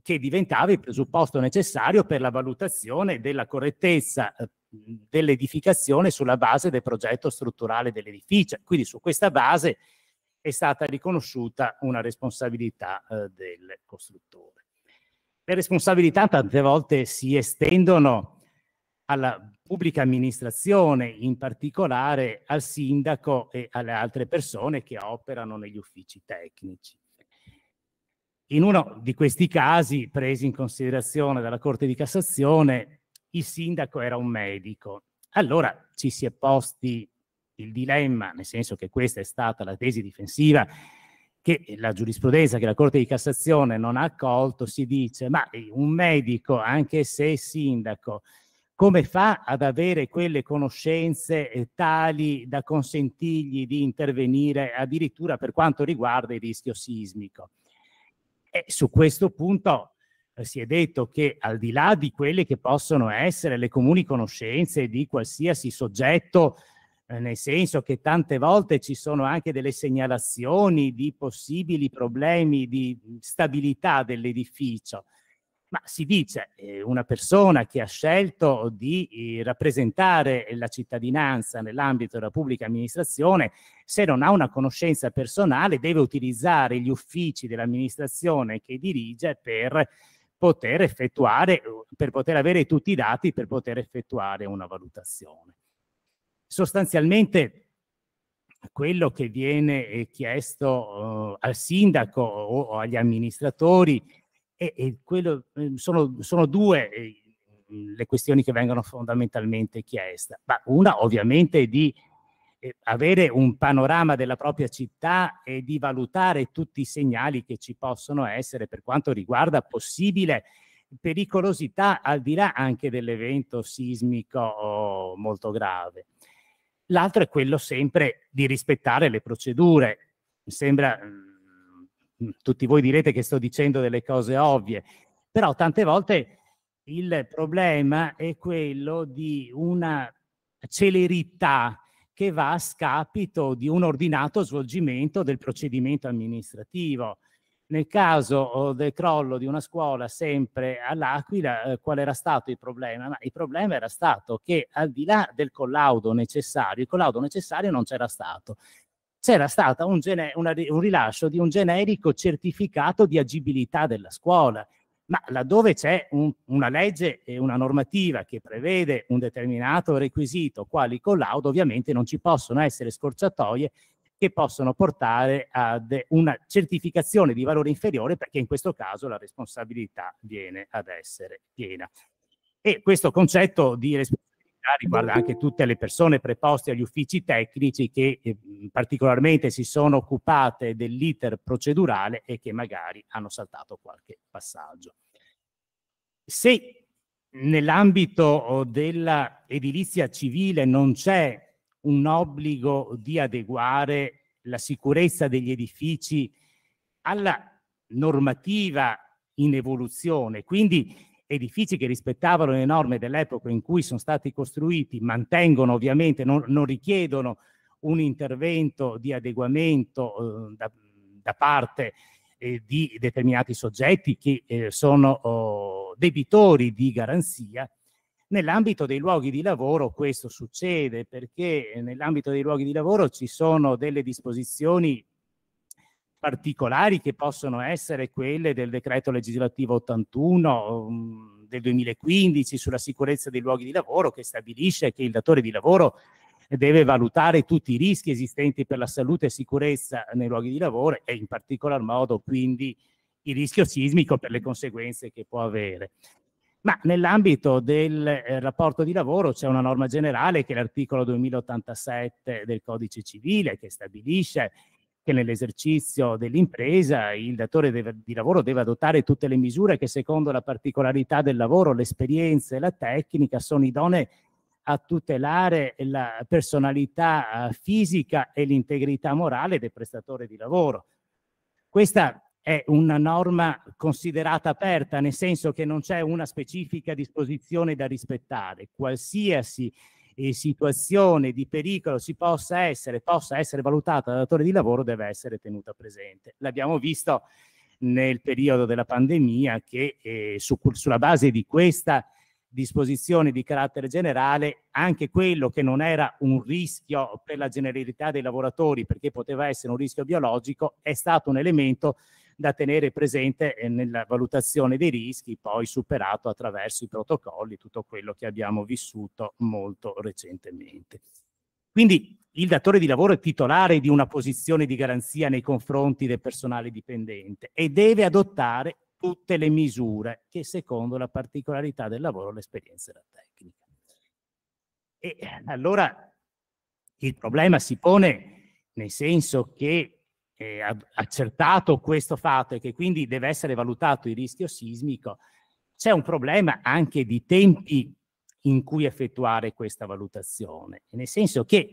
che diventava il presupposto necessario per la valutazione della correttezza eh, dell'edificazione sulla base del progetto strutturale dell'edificio. Quindi su questa base è stata riconosciuta una responsabilità eh, del costruttore. Le responsabilità tante volte si estendono alla pubblica amministrazione, in particolare al sindaco e alle altre persone che operano negli uffici tecnici. In uno di questi casi, presi in considerazione dalla Corte di Cassazione, il sindaco era un medico. Allora ci si è posti il dilemma, nel senso che questa è stata la tesi difensiva che la giurisprudenza che la Corte di Cassazione non ha accolto, si dice ma un medico, anche se è sindaco, come fa ad avere quelle conoscenze eh, tali da consentirgli di intervenire addirittura per quanto riguarda il rischio sismico. E su questo punto eh, si è detto che al di là di quelle che possono essere le comuni conoscenze di qualsiasi soggetto, eh, nel senso che tante volte ci sono anche delle segnalazioni di possibili problemi di stabilità dell'edificio, ma si dice eh, una persona che ha scelto di eh, rappresentare la cittadinanza nell'ambito della pubblica amministrazione, se non ha una conoscenza personale deve utilizzare gli uffici dell'amministrazione che dirige per poter effettuare, eh, per poter avere tutti i dati per poter effettuare una valutazione. Sostanzialmente quello che viene eh, chiesto eh, al sindaco o, o agli amministratori e, e quello, ehm, sono, sono, due ehm, le questioni che vengono fondamentalmente chieste. Ma una ovviamente è di eh, avere un panorama della propria città e di valutare tutti i segnali che ci possono essere per quanto riguarda possibile pericolosità al di là anche dell'evento sismico oh, molto grave. L'altro è quello sempre di rispettare le procedure. Mi sembra mm, Mm, tutti voi direte che sto dicendo delle cose ovvie, però tante volte il problema è quello di una celerità che va a scapito di un ordinato svolgimento del procedimento amministrativo. Nel caso oh, del crollo di una scuola sempre all'Aquila, eh, qual era stato il problema? Ma il problema era stato che al di là del collaudo necessario, il collaudo necessario non c'era stato c'era stato un, gene- una, un rilascio di un generico certificato di agibilità della scuola. Ma laddove c'è un, una legge e una normativa che prevede un determinato requisito, quali collaudo, ovviamente non ci possono essere scorciatoie che possono portare ad una certificazione di valore inferiore perché in questo caso la responsabilità viene ad essere piena. E questo concetto di responsabilità cioè, riguarda anche tutte le persone preposte agli uffici tecnici che eh, particolarmente si sono occupate dell'iter procedurale e che magari hanno saltato qualche passaggio. Se nell'ambito oh, dell'edilizia civile non c'è un obbligo di adeguare la sicurezza degli edifici alla normativa in evoluzione, quindi edifici che rispettavano le norme dell'epoca in cui sono stati costruiti, mantengono ovviamente, non, non richiedono un intervento di adeguamento eh, da, da, parte eh, di determinati soggetti che eh, sono oh, debitori di garanzia. Nell'ambito dei luoghi di lavoro questo succede perché nell'ambito dei luoghi di lavoro ci sono delle disposizioni particolari che possono essere quelle del decreto legislativo 81 mm, del 2015 sulla sicurezza dei luoghi di lavoro che stabilisce che il datore di lavoro deve valutare tutti i rischi esistenti per la salute e sicurezza nei luoghi di lavoro e in particolar modo quindi il rischio sismico per le conseguenze che può avere. Ma nell'ambito del eh, rapporto di lavoro c'è una norma generale che è l'articolo 2087 del codice civile che stabilisce che nell'esercizio dell'impresa il datore deve, di lavoro deve adottare tutte le misure che secondo la particolarità del lavoro, l'esperienza e la tecnica sono idonee a tutelare la personalità eh, fisica e l'integrità morale del prestatore di lavoro. Questa è una norma considerata aperta, nel senso che non c'è una specifica disposizione da rispettare. Qualsiasi e situazione di pericolo si possa essere, possa essere valutata dal datore di lavoro deve essere tenuta presente. L'abbiamo visto nel periodo della pandemia che eh, su, sulla base di questa disposizione di carattere generale anche quello che non era un rischio per la generalità dei lavoratori perché poteva essere un rischio biologico è stato un elemento da tenere presente eh, nella valutazione dei rischi, poi superato attraverso i protocolli, tutto quello che abbiamo vissuto molto recentemente. Quindi il datore di lavoro è titolare di una posizione di garanzia nei confronti del personale dipendente e deve adottare tutte le misure che secondo la particolarità del lavoro l'esperienza e la tecnica. E allora il problema si pone nel senso che eh, accertato questo fatto e che quindi deve essere valutato il rischio sismico, c'è un problema anche di tempi in cui effettuare questa valutazione, nel senso che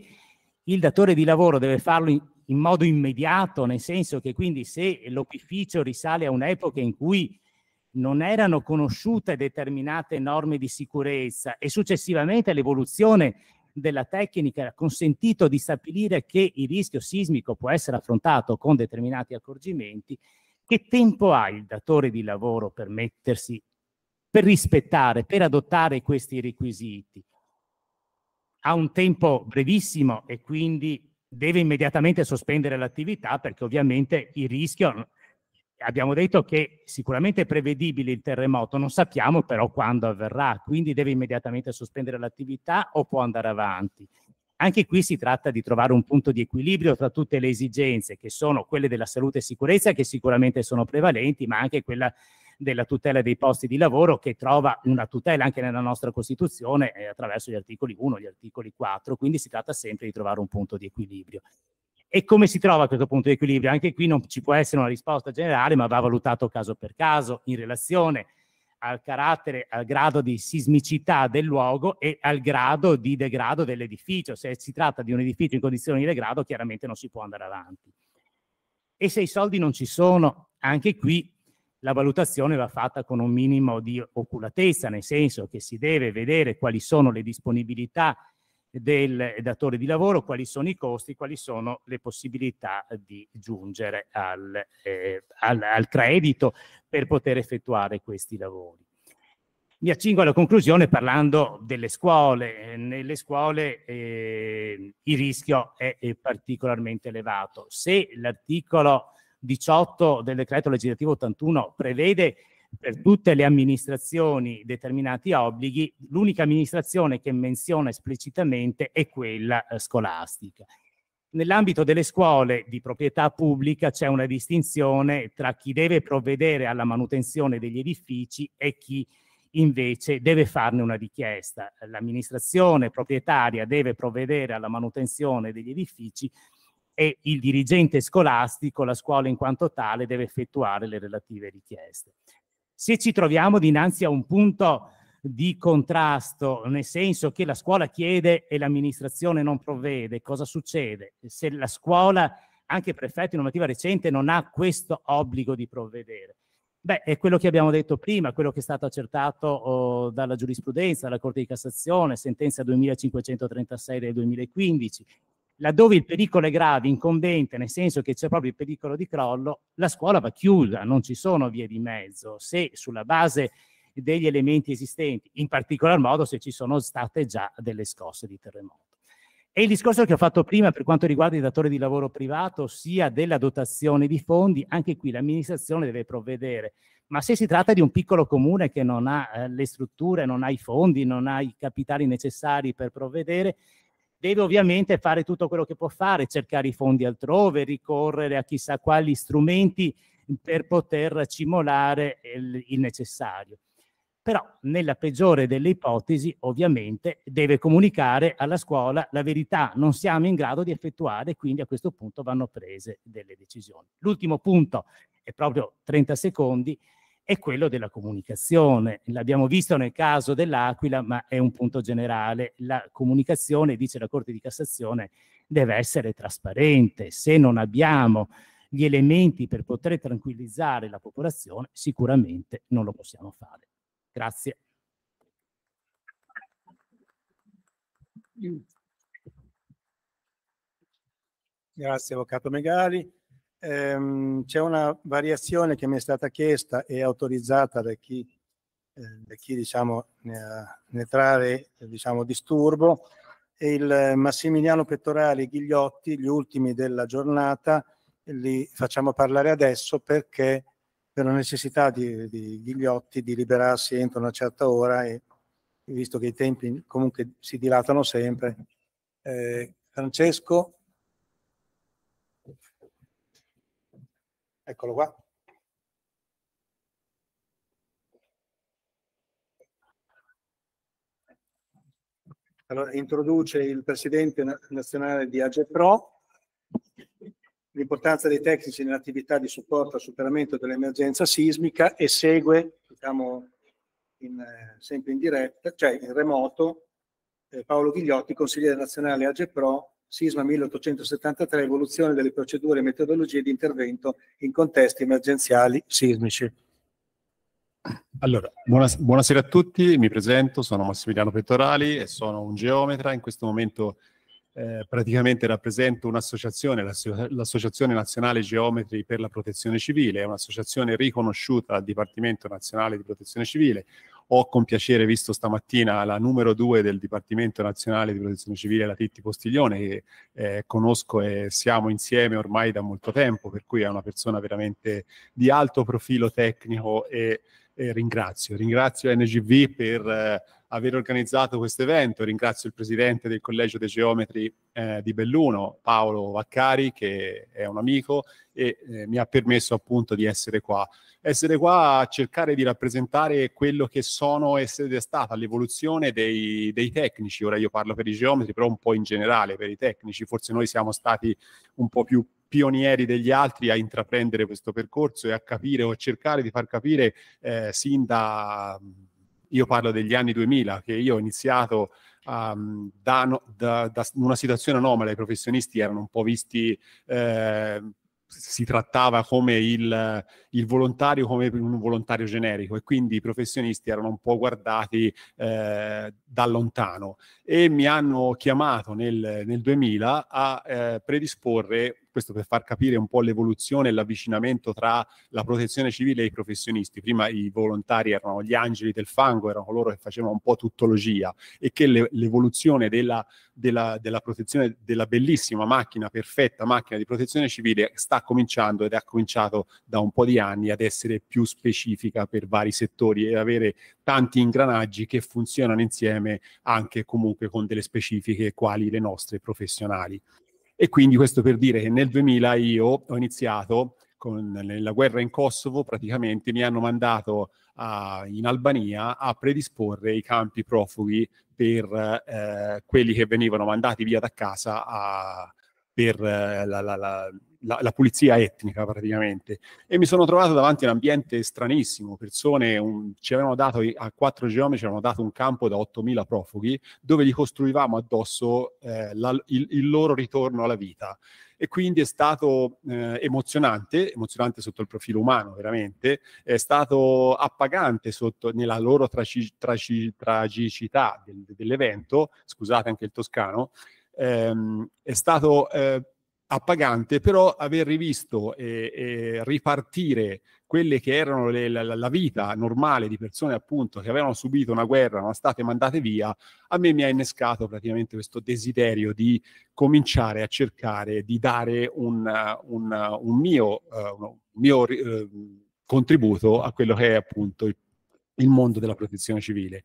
il datore di lavoro deve farlo in, in modo immediato, nel senso che quindi se l'opificio risale a un'epoca in cui non erano conosciute determinate norme di sicurezza e successivamente l'evoluzione della tecnica ha consentito di stabilire che il rischio sismico può essere affrontato con determinati accorgimenti, che tempo ha il datore di lavoro per mettersi, per rispettare, per adottare questi requisiti? Ha un tempo brevissimo e quindi deve immediatamente sospendere l'attività perché ovviamente il rischio abbiamo detto che sicuramente è prevedibile il terremoto, non sappiamo però quando avverrà, quindi deve immediatamente sospendere l'attività o può andare avanti. Anche qui si tratta di trovare un punto di equilibrio tra tutte le esigenze che sono quelle della salute e sicurezza, che sicuramente sono prevalenti, ma anche quella della tutela dei posti di lavoro che trova una tutela anche nella nostra Costituzione eh, attraverso gli articoli 1 e gli articoli 4, quindi si tratta sempre di trovare un punto di equilibrio. E come si trova questo punto di equilibrio? Anche qui non ci può essere una risposta generale, ma va valutato caso per caso, in relazione al carattere, al grado di sismicità del luogo e al grado di degrado dell'edificio. Se si tratta di un edificio in condizioni di degrado, chiaramente non si può andare avanti. E se i soldi non ci sono, anche qui la valutazione va fatta con un minimo di oculatezza, nel senso che si deve vedere quali sono le disponibilità del datore di lavoro, quali sono i costi, quali sono le possibilità di giungere al, eh, al, al credito per poter effettuare questi lavori. Mi accingo alla conclusione parlando delle scuole. Nelle scuole eh, il rischio è, è, particolarmente elevato. Se l'articolo 18 del decreto legislativo 81 prevede per tutte le amministrazioni determinati obblighi, l'unica amministrazione che menziona esplicitamente è quella eh, scolastica. Nell'ambito delle scuole di proprietà pubblica c'è una distinzione tra chi deve provvedere alla manutenzione degli edifici e chi invece deve farne una richiesta. L'amministrazione proprietaria deve provvedere alla manutenzione degli edifici e il dirigente scolastico, la scuola in quanto tale, deve effettuare le relative richieste se ci troviamo dinanzi a un punto di contrasto, nel senso che la scuola chiede e l'amministrazione non provvede, cosa succede? Se la scuola, anche per effetto di normativa recente, non ha questo obbligo di provvedere. Beh, è quello che abbiamo detto prima, quello che è stato accertato oh, dalla giurisprudenza, dalla Corte di Cassazione, sentenza 2536 del 2015, laddove il pericolo è grave, incombente, nel senso che c'è proprio il pericolo di crollo, la scuola va chiusa, non ci sono vie di mezzo. Se sulla base degli elementi esistenti, in particolar modo se ci sono state già delle scosse di terremoto. E il discorso che ho fatto prima per quanto riguarda i datori di lavoro privato, sia della dotazione di fondi, anche qui l'amministrazione deve provvedere. Ma se si tratta di un piccolo comune che non ha eh, le strutture, non ha i fondi, non ha i capitali necessari per provvedere, deve ovviamente fare tutto quello che può fare, cercare i fondi altrove, ricorrere a chissà quali strumenti per poter simulare il, il necessario. Però nella peggiore delle ipotesi, ovviamente, deve comunicare alla scuola la verità, non siamo in grado di effettuare, quindi a questo punto vanno prese delle decisioni. L'ultimo punto è proprio 30 secondi, è quello della comunicazione. L'abbiamo visto nel caso dell'Aquila, ma è un punto generale. La comunicazione, dice la Corte di Cassazione, deve essere trasparente. Se non abbiamo gli elementi per poter tranquillizzare la popolazione, sicuramente non lo possiamo fare. Grazie. Grazie Avvocato Megali ehm, c'è una variazione che mi è stata chiesta e autorizzata da chi, eh, da chi diciamo, ne, ha, ne trae diciamo, disturbo. E il Massimiliano Pettorali e Ghigliotti, gli ultimi della giornata, li facciamo parlare adesso perché per la necessità di, di Ghigliotti di liberarsi entro una certa ora e visto che i tempi comunque si dilatano sempre. Eh, Francesco Eccolo qua. Allora, introduce il presidente nazionale di AGEPRO, l'importanza dei tecnici nell'attività di supporto al superamento dell'emergenza sismica e segue, diciamo, in, sempre in diretta, cioè in remoto, eh, Paolo Ghigliotti, consigliere nazionale AGEPRO, sisma 1873, evoluzione delle procedure e metodologie di intervento in contesti emergenziali sismici. Allora, buonasera a tutti, mi presento, sono Massimiliano Pettorali e sono un geometra. In questo momento eh, praticamente rappresento un'associazione, l'Associazione Nazionale Geometri per la Protezione Civile, è un'associazione riconosciuta dal Dipartimento Nazionale di Protezione Civile, ho con piacere visto stamattina la numero due del Dipartimento Nazionale di Protezione Civile, la Titti Postiglione, che eh, conosco e siamo insieme ormai da molto tempo, per cui è una persona veramente di alto profilo tecnico e, e ringrazio. Ringrazio NGV per... Eh, aver organizzato questo evento. Ringrazio il presidente del Collegio dei Geometri eh, di Belluno, Paolo Vaccari, che è un amico e eh, mi ha permesso appunto di essere qua. Essere qua a cercare di rappresentare quello che sono ed è stata l'evoluzione dei, dei tecnici. Ora io parlo per i geometri, però un po' in generale per i tecnici. Forse noi siamo stati un po' più pionieri degli altri a intraprendere questo percorso e a capire o a cercare di far capire eh, sin da io parlo degli anni 2000, che io ho iniziato um, da, no, da, da, una situazione anomala, i professionisti erano un po' visti... Eh, si trattava come il, il, volontario, come un volontario generico e quindi i professionisti erano un po' guardati eh, da lontano e mi hanno chiamato nel, nel 2000 a eh, predisporre questo per far capire un po' l'evoluzione e l'avvicinamento tra la protezione civile e i professionisti. Prima i volontari erano gli angeli del fango, erano coloro che facevano un po' tuttologia e che le, l'evoluzione della, della, della protezione della bellissima macchina, perfetta macchina di protezione civile sta cominciando ed ha cominciato da un po' di anni ad essere più specifica per vari settori e avere tanti ingranaggi che funzionano insieme anche comunque con delle specifiche quali le nostre professionali. E quindi questo per dire che nel 2000 io ho iniziato con la guerra in Kosovo, praticamente mi hanno mandato a, in Albania a predisporre i campi profughi per eh, quelli che venivano mandati via da casa a, per eh, la, la, la la, la, pulizia etnica praticamente. E mi sono trovato davanti a un ambiente stranissimo, persone un, ci avevano dato a quattro geometri, avevano dato un campo da 8.000 profughi dove gli costruivamo addosso eh, la, il, il loro ritorno alla vita e quindi è stato eh, emozionante, emozionante sotto il profilo umano veramente, è stato appagante sotto, nella loro traci, traci, tragicità del, dell'evento, scusate anche il toscano, ehm, è stato eh, appagante, però aver rivisto e, e ripartire quelle che erano le, la, la, vita normale di persone appunto che avevano subito una guerra, erano state mandate via, a me mi ha innescato praticamente questo desiderio di cominciare a cercare di dare un, un, un mio, uh, un mio uh, contributo a quello che è appunto il, il mondo della protezione civile.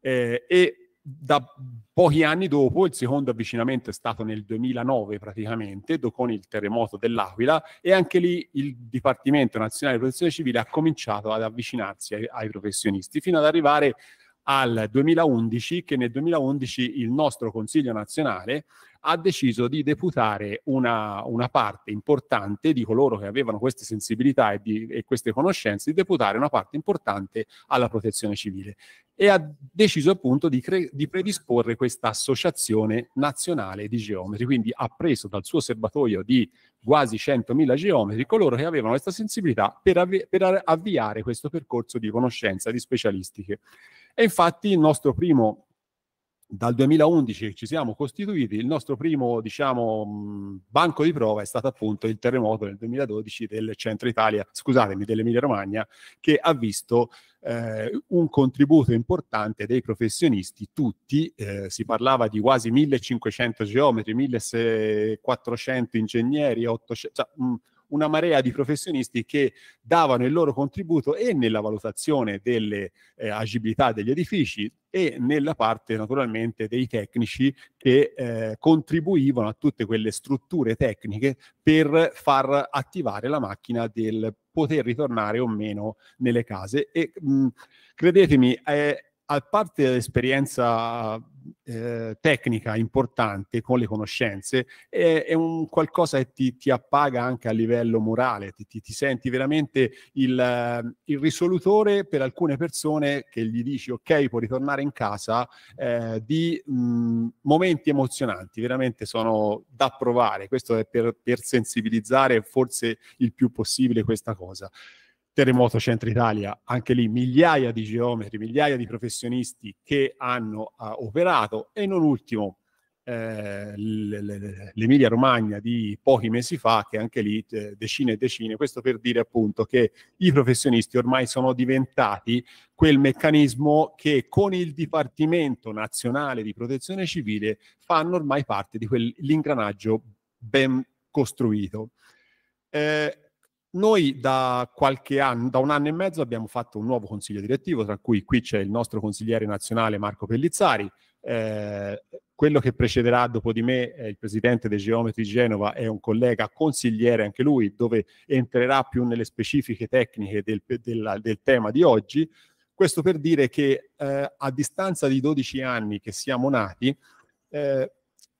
Eh, e da pochi anni dopo, il secondo avvicinamento è stato nel 2009 praticamente, con il terremoto dell'Aquila e anche lì il Dipartimento Nazionale di Protezione Civile ha cominciato ad avvicinarsi ai, ai professionisti fino ad arrivare al 2011 che nel 2011 il nostro Consiglio nazionale ha deciso di deputare una, una parte importante di coloro che avevano queste sensibilità e, di, e queste conoscenze, di deputare una parte importante alla protezione civile e ha deciso appunto di, cre- di predisporre questa associazione nazionale di geometri, quindi ha preso dal suo serbatoio di quasi 100.000 geometri coloro che avevano questa sensibilità per, avvi- per avviare questo percorso di conoscenza di specialistiche. E infatti il nostro primo, dal 2011 che ci siamo costituiti, il nostro primo diciamo, banco di prova è stato appunto il terremoto del 2012 del centro Italia, scusatemi, dell'Emilia Romagna, che ha visto eh, un contributo importante dei professionisti, tutti, eh, si parlava di quasi 1500 geometri, 1400 ingegneri, 800... Cioè, mh, una marea di professionisti che davano il loro contributo e nella valutazione delle eh, agibilità degli edifici e nella parte naturalmente dei tecnici che eh, contribuivano a tutte quelle strutture tecniche per far attivare la macchina del poter ritornare o meno nelle case. E mh, credetemi, eh, a parte l'esperienza eh, tecnica importante con le conoscenze è, è un qualcosa che ti, ti, appaga anche a livello morale, ti, ti, ti senti veramente il, eh, il, risolutore per alcune persone che gli dici ok puoi ritornare in casa eh, di mh, mm, momenti emozionanti, veramente sono da provare, questo è per, per sensibilizzare forse il più possibile questa cosa terremoto centro Italia, anche lì migliaia di geometri, migliaia di professionisti che hanno uh, operato e non ultimo eh, l'Emilia Romagna di pochi mesi fa, che anche lì eh, decine e decine, questo per dire appunto che i professionisti ormai sono diventati quel meccanismo che con il Dipartimento Nazionale di Protezione Civile fanno ormai parte di quell'ingranaggio ben costruito. Eh, noi da qualche anno, da un anno e mezzo, abbiamo fatto un nuovo consiglio direttivo, tra cui qui c'è il nostro consigliere nazionale Marco Pellizzari, eh, quello che precederà dopo di me, eh, il presidente dei Geometri Genova, è un collega consigliere anche lui, dove entrerà più nelle specifiche tecniche del, del, del tema di oggi. Questo per dire che eh, a distanza di 12 anni che siamo nati, eh,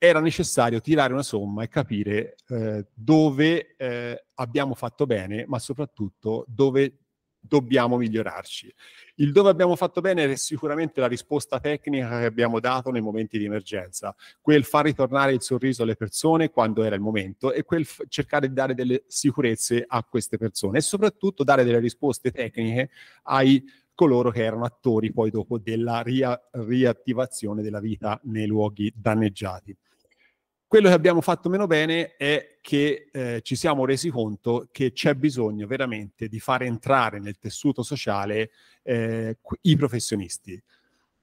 era necessario tirare una somma e capire eh, dove eh, abbiamo fatto bene, ma soprattutto dove dobbiamo migliorarci. Il dove abbiamo fatto bene è sicuramente la risposta tecnica che abbiamo dato nei momenti di emergenza, quel far ritornare il sorriso alle persone quando era il momento e quel f- cercare di dare delle sicurezze a queste persone e soprattutto dare delle risposte tecniche ai coloro che erano attori poi dopo della ria- riattivazione della vita nei luoghi danneggiati. Quello che abbiamo fatto meno bene è che eh, ci siamo resi conto che c'è bisogno veramente di far entrare nel tessuto sociale eh, i professionisti.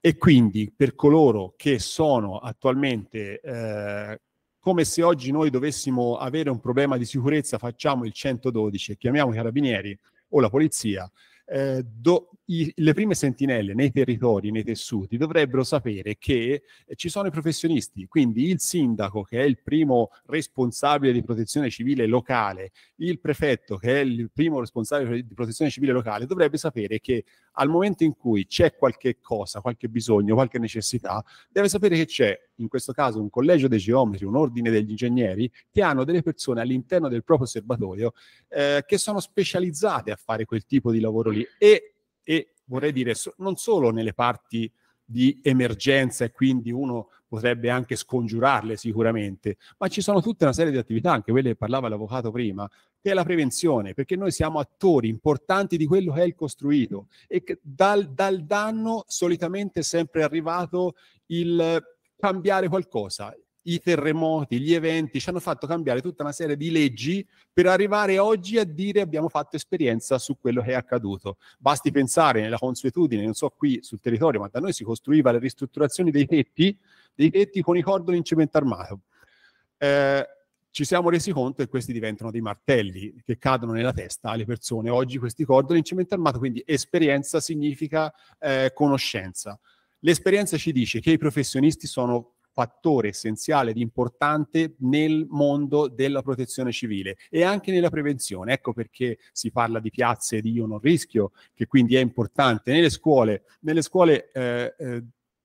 E quindi per coloro che sono attualmente eh, come se oggi noi dovessimo avere un problema di sicurezza, facciamo il 112 e chiamiamo i carabinieri o la polizia, eh, do, i, le prime sentinelle nei territori, nei tessuti, dovrebbero sapere che eh, ci sono i professionisti, quindi il sindaco che è il primo responsabile di protezione civile locale, il prefetto che è il primo responsabile di protezione civile locale, dovrebbe sapere che al momento in cui c'è qualche cosa, qualche bisogno, qualche necessità, deve sapere che c'è in questo caso un collegio dei geometri, un ordine degli ingegneri, che hanno delle persone all'interno del proprio serbatoio eh, che sono specializzate a fare quel tipo di lavoro lì e e vorrei dire non solo nelle parti di emergenza e quindi uno potrebbe anche scongiurarle sicuramente, ma ci sono tutta una serie di attività, anche quelle che parlava l'avvocato prima, che è la prevenzione, perché noi siamo attori importanti di quello che è il costruito e dal, dal danno solitamente è sempre arrivato il cambiare qualcosa i terremoti, gli eventi ci hanno fatto cambiare tutta una serie di leggi per arrivare oggi a dire abbiamo fatto esperienza su quello che è accaduto. Basti pensare nella consuetudine, non so qui sul territorio, ma da noi si costruiva le ristrutturazioni dei tetti, dei tetti con i cordoni in cemento armato. Eh, ci siamo resi conto che questi diventano dei martelli che cadono nella testa alle persone. Oggi questi cordoni in cemento armato, quindi esperienza significa eh, conoscenza. L'esperienza ci dice che i professionisti sono fattore essenziale ed importante nel mondo della protezione civile e anche nella prevenzione. Ecco perché si parla di piazze di io non rischio, che quindi è importante nelle scuole. Nelle scuole eh, eh,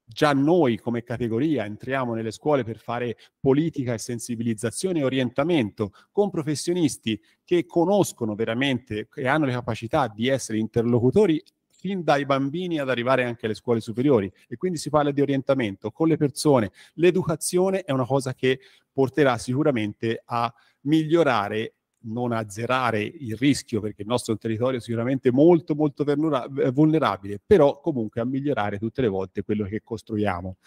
già noi come categoria entriamo nelle scuole per fare politica e sensibilizzazione e orientamento con professionisti che conoscono veramente e hanno le capacità di essere interlocutori fin dai bambini ad arrivare anche alle scuole superiori e quindi si parla di orientamento con le persone. L'educazione è una cosa che porterà sicuramente a migliorare non azzerare il rischio perché il nostro territorio è sicuramente molto molto eh, vulnerabile, però comunque a migliorare tutte le volte quello che costruiamo.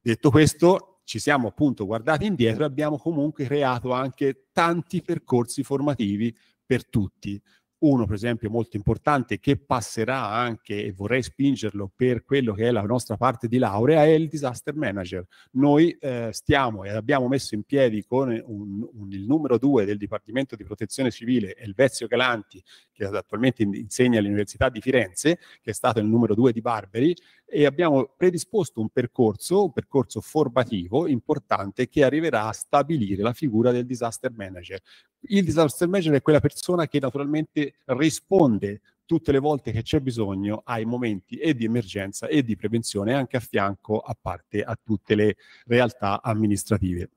Detto questo, ci siamo appunto guardati indietro e abbiamo comunque creato anche tanti percorsi formativi per tutti, uno per esempio molto importante che passerà anche, e vorrei spingerlo per quello che è la nostra parte di laurea, è il disaster manager. Noi eh, stiamo e abbiamo messo in piedi con un, un, il numero due del Dipartimento di Protezione Civile, Elvezio Galanti, che attualmente insegna all'Università di Firenze, che è stato il numero due di Barberi, e abbiamo predisposto un percorso, un percorso formativo importante che arriverà a stabilire la figura del disaster manager il disaster manager è quella persona che naturalmente risponde tutte le volte che c'è bisogno ai momenti e di emergenza e di prevenzione anche a fianco a parte a tutte le realtà amministrative.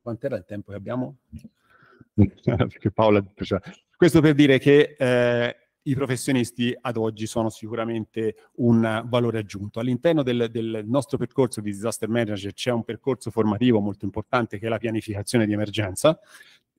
Quant'era il tempo che abbiamo? Perché Paola questo per dire che eh, i professionisti ad oggi sono sicuramente un valore aggiunto. All'interno del, del, nostro percorso di disaster manager c'è un percorso formativo molto importante che è la pianificazione di emergenza,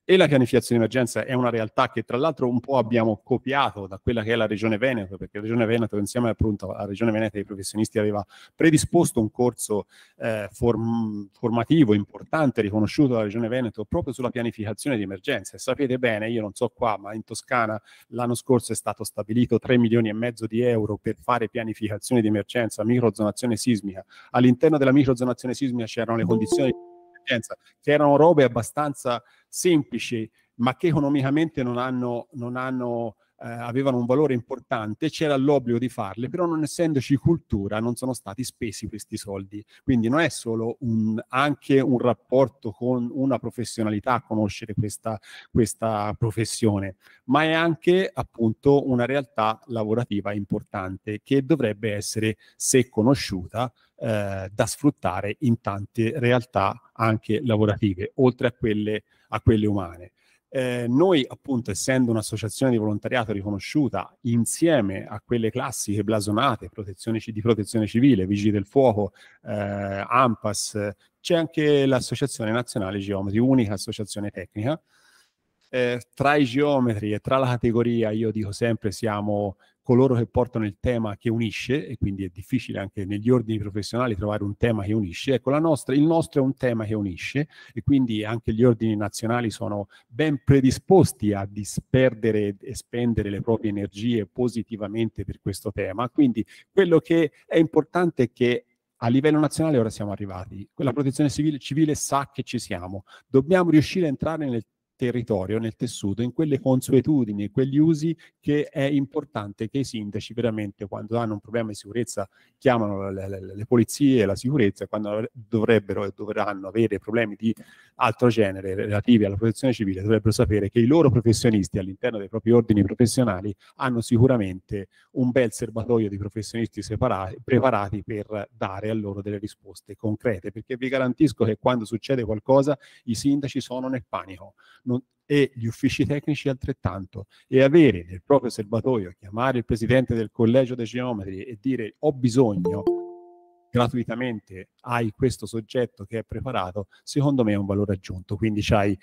e la pianificazione di emergenza è una realtà che tra l'altro un po' abbiamo copiato da quella che è la Regione Veneto, perché la Regione Veneto insieme appunto alla Regione Veneto dei professionisti aveva predisposto un corso eh, form- formativo importante riconosciuto dalla Regione Veneto proprio sulla pianificazione di emergenza. E sapete bene, io non so qua, ma in Toscana l'anno scorso è stato stabilito 3 milioni e mezzo di euro per fare pianificazione di emergenza, microzonazione sismica. All'interno della microzonazione sismica c'erano le condizioni di emergenza, che erano robe abbastanza semplici, ma che economicamente non, hanno, non hanno, eh, avevano un valore importante, c'era l'obbligo di farle, però non essendoci cultura non sono stati spesi questi soldi. Quindi non è solo un, anche un rapporto con una professionalità a conoscere questa, questa professione, ma è anche appunto una realtà lavorativa importante che dovrebbe essere, se conosciuta, eh, da sfruttare in tante realtà anche lavorative, oltre a quelle a quelle umane. Eh, noi, appunto, essendo un'associazione di volontariato riconosciuta insieme a quelle classiche blasonate, protezione, di protezione civile, vigili del fuoco, eh, AMPAS, c'è anche l'Associazione Nazionale Geometri, unica associazione tecnica. Eh, tra i geometri e tra la categoria, io dico sempre, siamo coloro che portano il tema che unisce, e quindi è difficile anche negli ordini professionali trovare un tema che unisce, ecco nostra, il nostro è un tema che unisce e quindi anche gli ordini nazionali sono ben predisposti a disperdere e spendere le proprie energie positivamente per questo tema, quindi quello che è importante è che a livello nazionale ora siamo arrivati, la protezione civile, civile sa che ci siamo, dobbiamo riuscire a entrare nel territorio, nel tessuto, in quelle consuetudini, in quegli usi che è importante che i sindaci veramente quando hanno un problema di sicurezza chiamano le, le, le polizie la sicurezza, quando dovrebbero e dovranno avere problemi di altro genere relativi alla protezione civile, dovrebbero sapere che i loro professionisti all'interno dei propri ordini professionali hanno sicuramente un bel serbatoio di professionisti separati, preparati per dare a loro delle risposte concrete, perché vi garantisco che quando succede qualcosa i sindaci sono nel panico non, e gli uffici tecnici altrettanto e avere nel proprio serbatoio, chiamare il presidente del collegio dei geometri e dire ho bisogno gratuitamente hai questo soggetto che è preparato, secondo me è un valore aggiunto. Quindi c'hai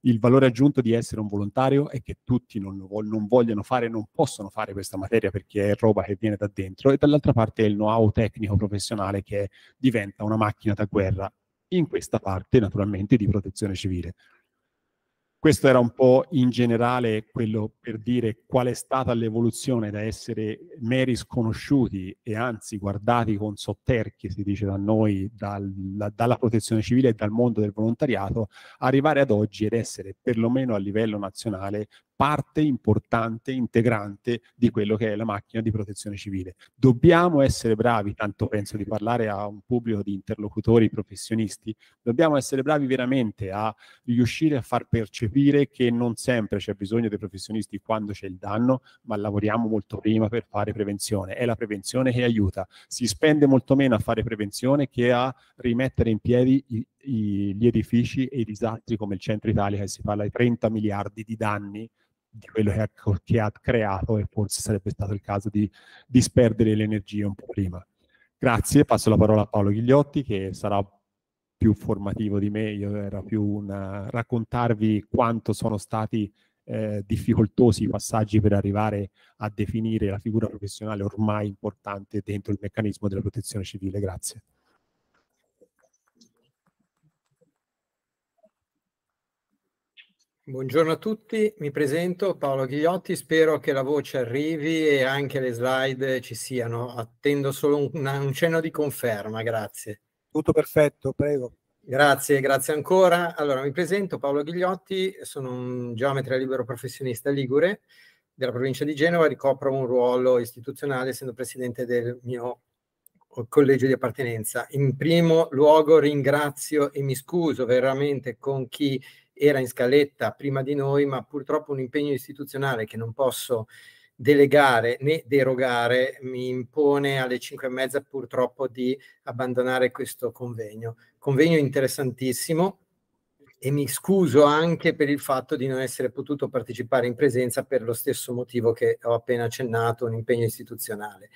il valore aggiunto di essere un volontario e che tutti non, non, vogliono fare, non possono fare questa materia perché è roba che viene da dentro e dall'altra parte è il know-how tecnico professionale che diventa una macchina da guerra in questa parte naturalmente di protezione civile. Questo era un po' in generale quello per dire qual è stata l'evoluzione da essere meri sconosciuti e anzi guardati con sotterchi, si dice da noi, dal, dalla protezione civile e dal mondo del volontariato, arrivare ad oggi ed essere perlomeno a livello nazionale parte importante, integrante di quello che è la macchina di protezione civile. Dobbiamo essere bravi, tanto penso di parlare a un pubblico di interlocutori professionisti, dobbiamo essere bravi veramente a riuscire a far percepire che non sempre c'è bisogno dei professionisti quando c'è il danno, ma lavoriamo molto prima per fare prevenzione. È la prevenzione che aiuta. Si spende molto meno a fare prevenzione che a rimettere in piedi i, gli edifici e i disastri come il centro Italia che si parla di 30 miliardi di danni di quello che ha, che ha, creato e forse sarebbe stato il caso di disperdere le energie un po' prima. Grazie, passo la parola a Paolo Ghigliotti che sarà più formativo di me, io era più un raccontarvi quanto sono stati eh, difficoltosi i passaggi per arrivare a definire la figura professionale ormai importante dentro il meccanismo della protezione civile. Grazie. Buongiorno a tutti, mi presento Paolo Ghigliotti, spero che la voce arrivi e anche le slide ci siano, attendo solo un, un cenno di conferma, grazie. Tutto perfetto, prego. Grazie, grazie ancora. Allora, mi presento Paolo Ghigliotti, sono un geometra libero professionista ligure della provincia di Genova, ricopro un ruolo istituzionale essendo presidente del mio collegio di appartenenza. In primo luogo ringrazio e mi scuso veramente con chi era in scaletta prima di noi, ma purtroppo un impegno istituzionale che non posso delegare né derogare mi impone alle 5 e mezza purtroppo di abbandonare questo convegno. Convegno interessantissimo e mi scuso anche per il fatto di non essere potuto partecipare in presenza per lo stesso motivo che ho appena accennato, un impegno istituzionale.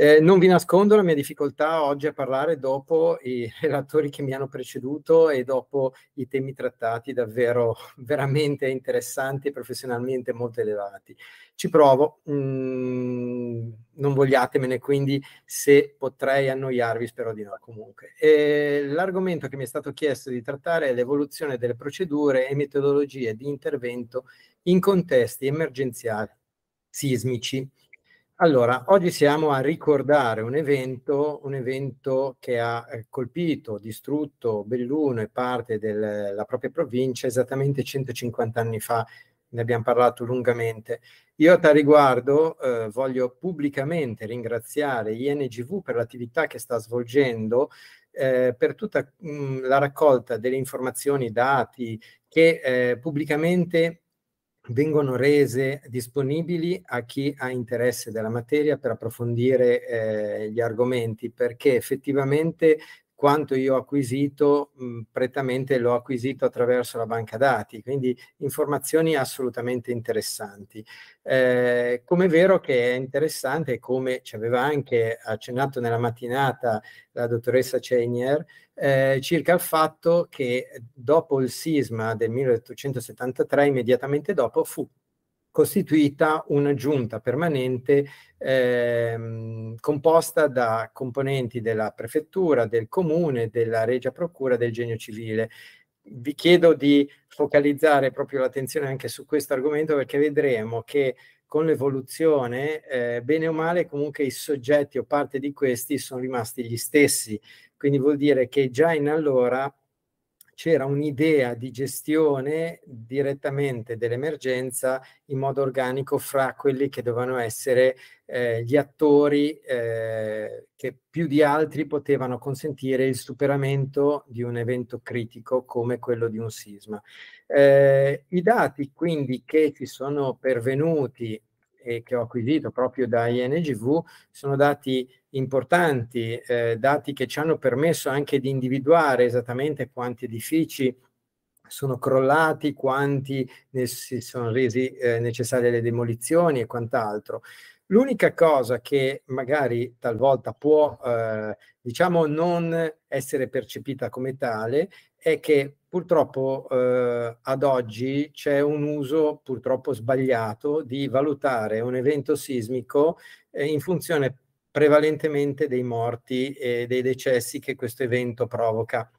Eh, non vi nascondo la mia difficoltà oggi a parlare dopo i relatori che mi hanno preceduto e dopo i temi trattati davvero veramente interessanti e professionalmente molto elevati. Ci provo, mm, non vogliatemene quindi se potrei annoiarvi, spero di no comunque. E l'argomento che mi è stato chiesto di trattare è l'evoluzione delle procedure e metodologie di intervento in contesti emergenziali sismici allora, oggi siamo a ricordare un evento, un evento che ha eh, colpito, distrutto Belluno e parte della propria provincia esattamente 150 anni fa, ne abbiamo parlato lungamente. Io a tal riguardo eh, voglio pubblicamente ringraziare INGV per l'attività che sta svolgendo eh, per tutta mh, mm, la raccolta delle informazioni, dati che eh, pubblicamente vengono rese disponibili a chi ha interesse della materia per approfondire eh, gli argomenti, perché effettivamente quanto io ho acquisito mh, prettamente l'ho acquisito attraverso la banca dati, quindi informazioni assolutamente interessanti. Eh, come è vero che è interessante, come ci aveva anche accennato nella mattinata la dottoressa Ceinier, eh, circa il fatto che dopo il sisma del 1873, immediatamente dopo, fu costituita una giunta permanente eh, composta da componenti della prefettura, del comune, della regia procura, del genio civile. Vi chiedo di focalizzare proprio l'attenzione anche su questo argomento perché vedremo che con l'evoluzione, eh, bene o male, comunque i soggetti o parte di questi sono rimasti gli stessi, quindi vuol dire che già in allora c'era un'idea di gestione direttamente dell'emergenza in modo organico fra quelli che dovevano essere eh, gli attori eh, che più di altri potevano consentire il superamento di un evento critico come quello di un sisma. Eh, I dati quindi che ci sono pervenuti e che ho acquisito proprio da INGV sono dati importanti, eh, dati che ci hanno permesso anche di individuare esattamente quanti edifici sono crollati, quanti ne, si sono resi eh, necessarie le demolizioni e quant'altro. L'unica cosa che magari talvolta può, eh, diciamo, non essere percepita come tale è che purtroppo eh, ad oggi c'è un uso purtroppo sbagliato di valutare un evento sismico eh, in funzione prevalentemente dei morti e dei decessi che questo evento provoca.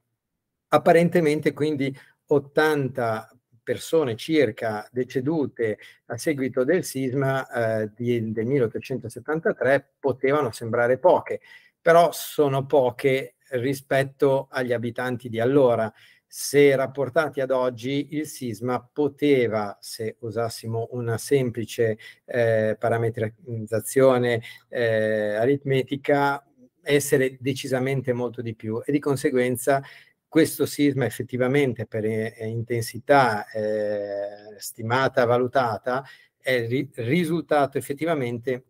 Apparentemente quindi 80 persone circa decedute a seguito del sisma eh, di, del 1873 potevano sembrare poche, però sono poche rispetto agli abitanti di allora se rapportati ad oggi il sisma poteva, se usassimo una semplice eh, parametrizzazione eh, aritmetica, essere decisamente molto di più e di conseguenza questo sisma effettivamente per eh, intensità eh, stimata, valutata, è ri risultato effettivamente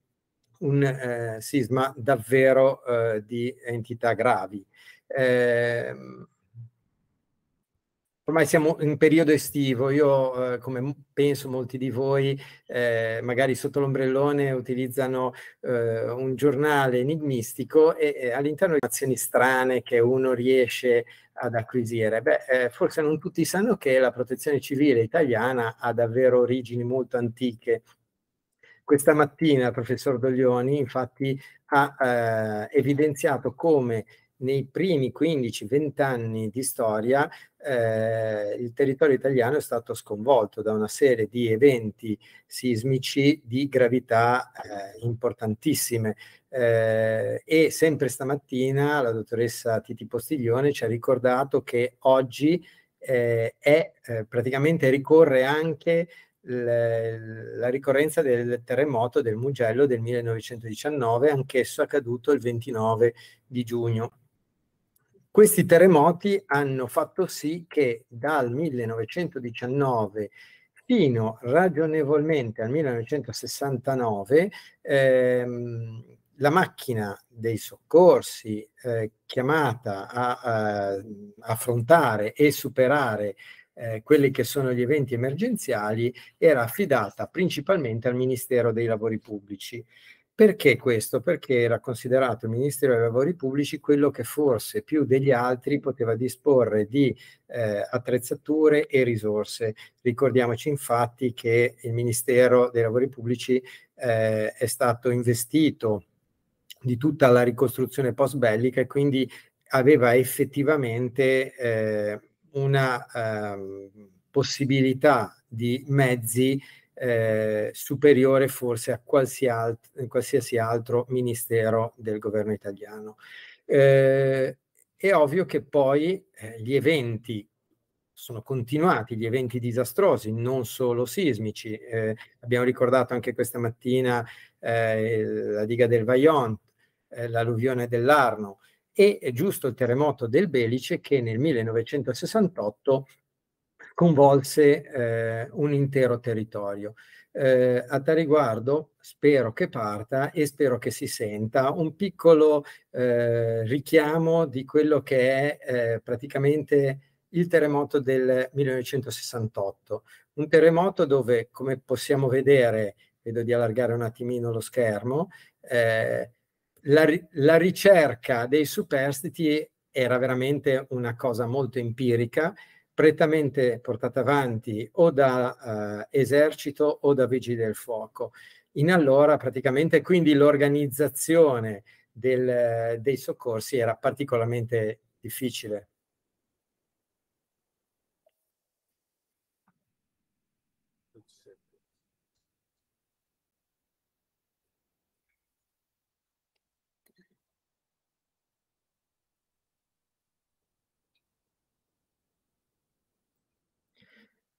un eh, sisma davvero eh, di entità gravi. Eh, ormai siamo in periodo estivo, io eh, come penso molti di voi, eh, magari sotto l'ombrellone utilizzano eh, un giornale enigmistico e, e all'interno di azioni strane che uno riesce ad acquisire. Beh, eh, forse non tutti sanno che la protezione civile italiana ha davvero origini molto antiche. Questa mattina il professor Doglioni infatti ha eh, evidenziato come nei primi 15-20 anni di storia eh, il territorio italiano è stato sconvolto da una serie di eventi sismici di gravità eh, importantissime. Eh, e sempre stamattina la dottoressa Titi Postiglione ci ha ricordato che oggi eh, è eh, praticamente ricorre anche la ricorrenza del terremoto del Mugello del 1919, anchesso accaduto il 29 di giugno. Questi terremoti hanno fatto sì che dal 1919 fino ragionevolmente al 1969 ehm, la macchina dei soccorsi eh, chiamata a, a, affrontare e superare eh, quelli che sono gli eventi emergenziali era affidata principalmente al Ministero dei Lavori Pubblici. Perché questo? Perché era considerato il Ministero dei Lavori Pubblici quello che forse più degli altri poteva disporre di eh, attrezzature e risorse. Ricordiamoci infatti che il Ministero dei Lavori Pubblici eh, è stato investito di tutta la ricostruzione post bellica e quindi aveva effettivamente eh, una ehm, possibilità di mezzi eh, superiore forse a qualsiasi, altro ministero del governo italiano. Eh, è ovvio che poi eh, gli eventi sono continuati, gli eventi disastrosi, non solo sismici. Eh, abbiamo ricordato anche questa mattina eh, la diga del Vaillant, eh, l'alluvione dell'Arno e giusto il terremoto del Belice che nel 1968 convolse eh, un intero territorio. Eh, a tal riguardo spero che parta e spero che si senta un piccolo eh, richiamo di quello che è eh, praticamente il terremoto del 1968, un terremoto dove, come possiamo vedere, vedo di allargare un attimino lo schermo, eh, la, la ricerca dei superstiti era veramente una cosa molto empirica, prettamente portata avanti o da eh, esercito o da vigili del fuoco. In allora praticamente quindi l'organizzazione del, dei soccorsi era particolarmente difficile.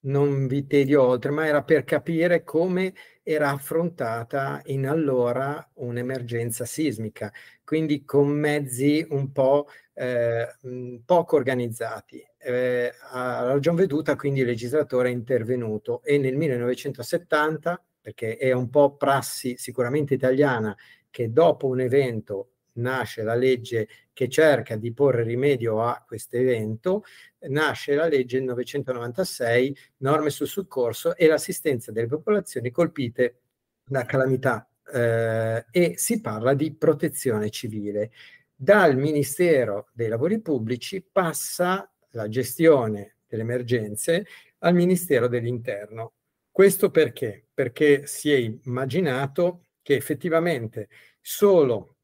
non vi tedio oltre, ma era per capire come era affrontata in allora un'emergenza sismica, quindi con mezzi un po' eh, mm, poco organizzati. Eh, a ragion veduta quindi il legislatore è intervenuto e nel 1970, perché è un po' prassi sicuramente italiana, che dopo un evento nasce la legge che cerca di porre rimedio a questo evento, nasce la legge 996, norme sul soccorso e l'assistenza delle popolazioni colpite da calamità eh, e si parla di protezione civile. Dal Ministero dei Lavori Pubblici passa la gestione delle emergenze al Ministero dell'Interno. Questo perché? Perché si è immaginato che effettivamente solo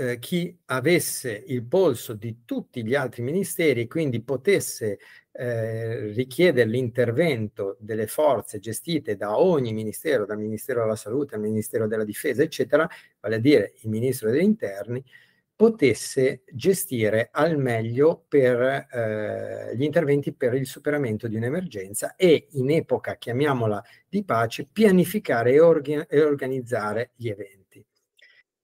eh, chi avesse il polso di tutti gli altri ministeri, quindi potesse eh, richiedere l'intervento delle forze gestite da ogni ministero, dal Ministero della Salute al Ministero della Difesa, eccetera, vale a dire il Ministro degli Interni, potesse gestire al meglio per eh, gli interventi per il superamento di un'emergenza e in epoca, chiamiamola di pace, pianificare e, orga e organizzare gli eventi.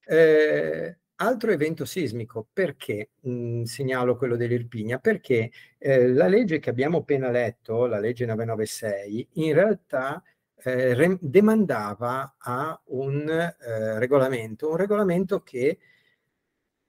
Eh, Altro evento sismico, perché mh, mm, segnalo quello dell'Irpigna? Perché eh, la legge che abbiamo appena letto, la legge 996, in realtà eh, demandava a un eh, regolamento, un regolamento che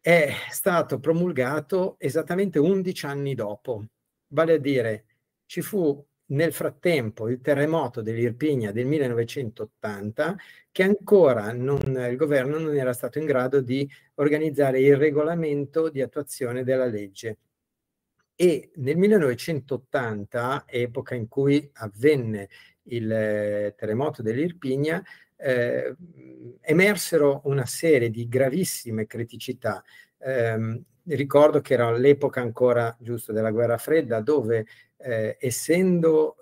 è stato promulgato esattamente 11 anni dopo, vale a dire ci fu nel frattempo il terremoto dell'Irpigna del 1980 che ancora non, il governo non era stato in grado di organizzare il regolamento di attuazione della legge. E nel 1980, epoca in cui avvenne il eh, terremoto dell'Irpigna, eh, emersero una serie di gravissime criticità. Eh, ricordo che era l'epoca ancora giusto della guerra fredda, dove eh, essendo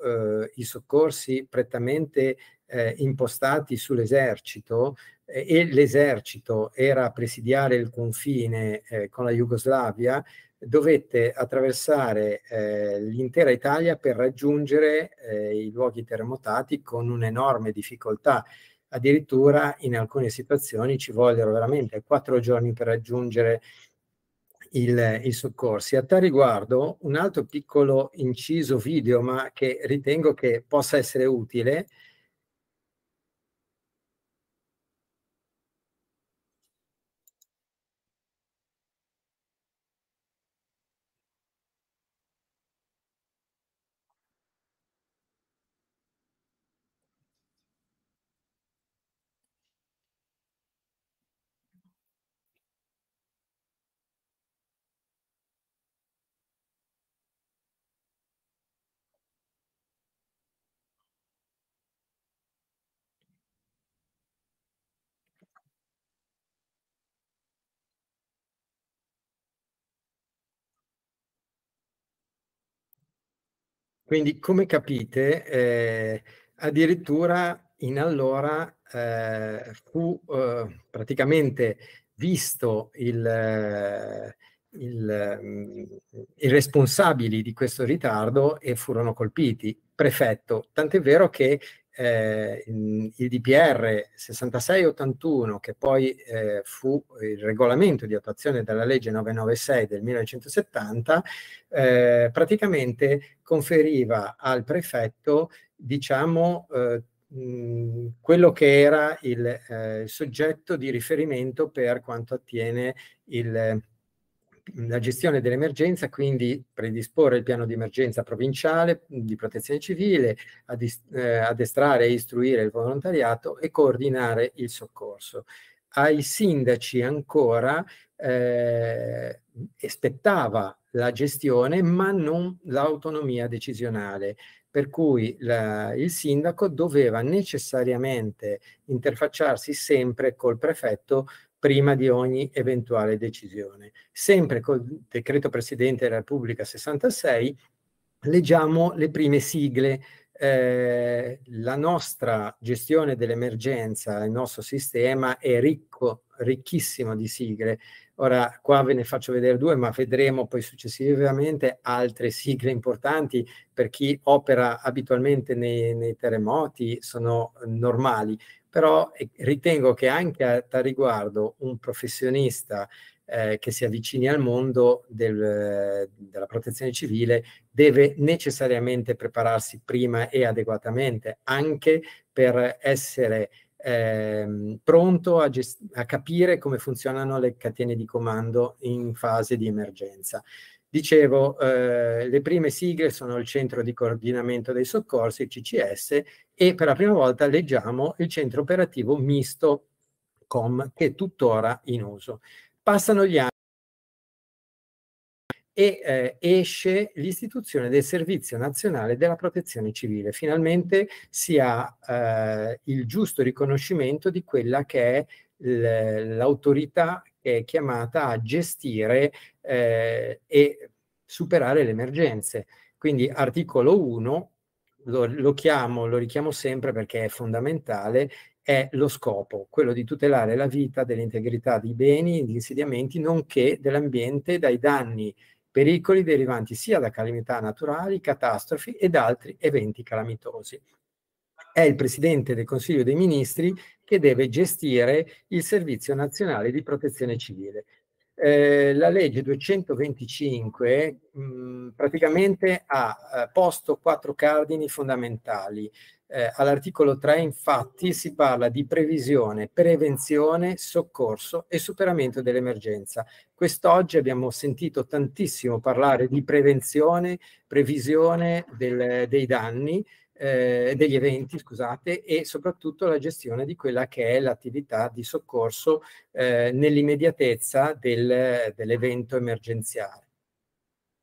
eh, i soccorsi prettamente eh, impostati sull'esercito eh, e l'esercito era a presidiare il confine eh, con la Jugoslavia, dovette attraversare eh, l'intera Italia per raggiungere i luoghi terremotati con un'enorme difficoltà. Addirittura in alcune situazioni ci vollero veramente quattro giorni per raggiungere il, i soccorsi. A tal riguardo un altro piccolo inciso video, ma che ritengo che possa essere utile, Quindi, come capite, eh, addirittura in allora eh, fu eh, praticamente visto il, eh, il, mm, i responsabili di questo ritardo e furono colpiti, prefetto, tant'è vero che eh, il DPR 6681, che poi eh, fu il regolamento di attuazione della legge 996 del 1970, eh, praticamente conferiva al prefetto, diciamo, eh, mh, quello che era il, eh, il, soggetto di riferimento per quanto attiene il la gestione dell'emergenza, quindi predisporre il piano di emergenza provinciale di protezione civile, eh, addestrare e istruire il volontariato e coordinare il soccorso. Ai sindaci ancora eh, spettava la gestione ma non l'autonomia decisionale, per cui la, il sindaco doveva necessariamente interfacciarsi sempre col prefetto prima di ogni eventuale decisione. Sempre col decreto Presidente della Repubblica 66 leggiamo le prime sigle. Eh, la nostra gestione dell'emergenza, il nostro sistema è ricco, ricchissimo di sigle. Ora qua ve ne faccio vedere due, ma vedremo poi successivamente altre sigle importanti per chi opera abitualmente nei, nei terremoti, sono normali però ritengo che anche a tal riguardo un professionista eh, che si avvicini al mondo del, della protezione civile deve necessariamente prepararsi prima e adeguatamente anche per essere eh, pronto a, gest- a capire come funzionano le catene di comando in fase di emergenza. Dicevo, eh, le prime sigle sono il Centro di Coordinamento dei Soccorsi, il CCS, e per la prima volta leggiamo il Centro Operativo Misto COM, che è tuttora in uso. Passano gli anni e eh, esce l'istituzione del Servizio Nazionale della Protezione Civile. Finalmente si ha eh, il giusto riconoscimento di quella che è l'autorità è chiamata a gestire eh, e superare le emergenze. Quindi articolo 1, lo, lo, chiamo, lo richiamo sempre perché è fondamentale, è lo scopo, quello di tutelare la vita dell'integrità dei beni, degli insediamenti, nonché dell'ambiente dai danni, pericoli derivanti sia da calamità naturali, catastrofi ed altri eventi calamitosi. È il Presidente del Consiglio dei Ministri che deve gestire il Servizio Nazionale di Protezione Civile. Eh, la legge 225 mh, praticamente ha eh, posto quattro cardini fondamentali. Eh, all'articolo 3 infatti si parla di previsione, prevenzione, soccorso e superamento dell'emergenza. Quest'oggi abbiamo sentito tantissimo parlare di prevenzione, previsione del, dei danni eh, degli eventi, scusate, e soprattutto la gestione di quella che è l'attività di soccorso eh, nell'immediatezza del, dell'evento emergenziale.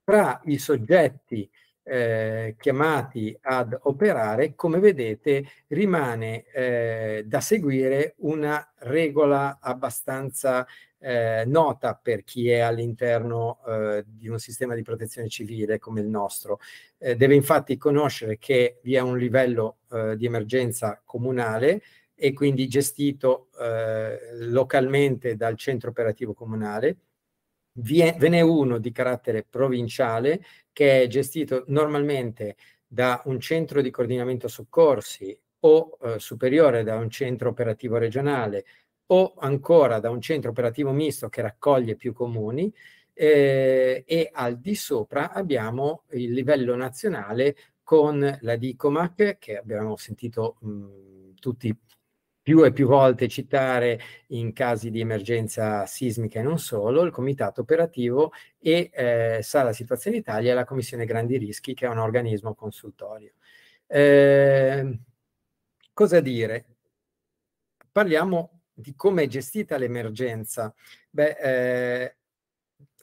Tra i soggetti eh, chiamati ad operare, come vedete, rimane eh, da seguire una regola abbastanza eh, nota per chi è all'interno eh, di un sistema di protezione civile come il nostro. Eh, deve infatti conoscere che vi è un livello eh, di emergenza comunale e quindi gestito eh, localmente dal centro operativo comunale. È, ve n'è uno di carattere provinciale che è gestito normalmente da un centro di coordinamento soccorsi o eh, superiore da un centro operativo regionale o ancora da un centro operativo misto che raccoglie più comuni eh, e al di sopra abbiamo il livello nazionale con la DICOMAC che abbiamo sentito mh, tutti più e più volte citare in casi di emergenza sismica e non solo, il Comitato Operativo e eh, Sala Situazione Italia e la Commissione Grandi Rischi, che è un organismo consultorio. Eh, cosa dire? Parliamo di come è gestita l'emergenza. Beh, eh,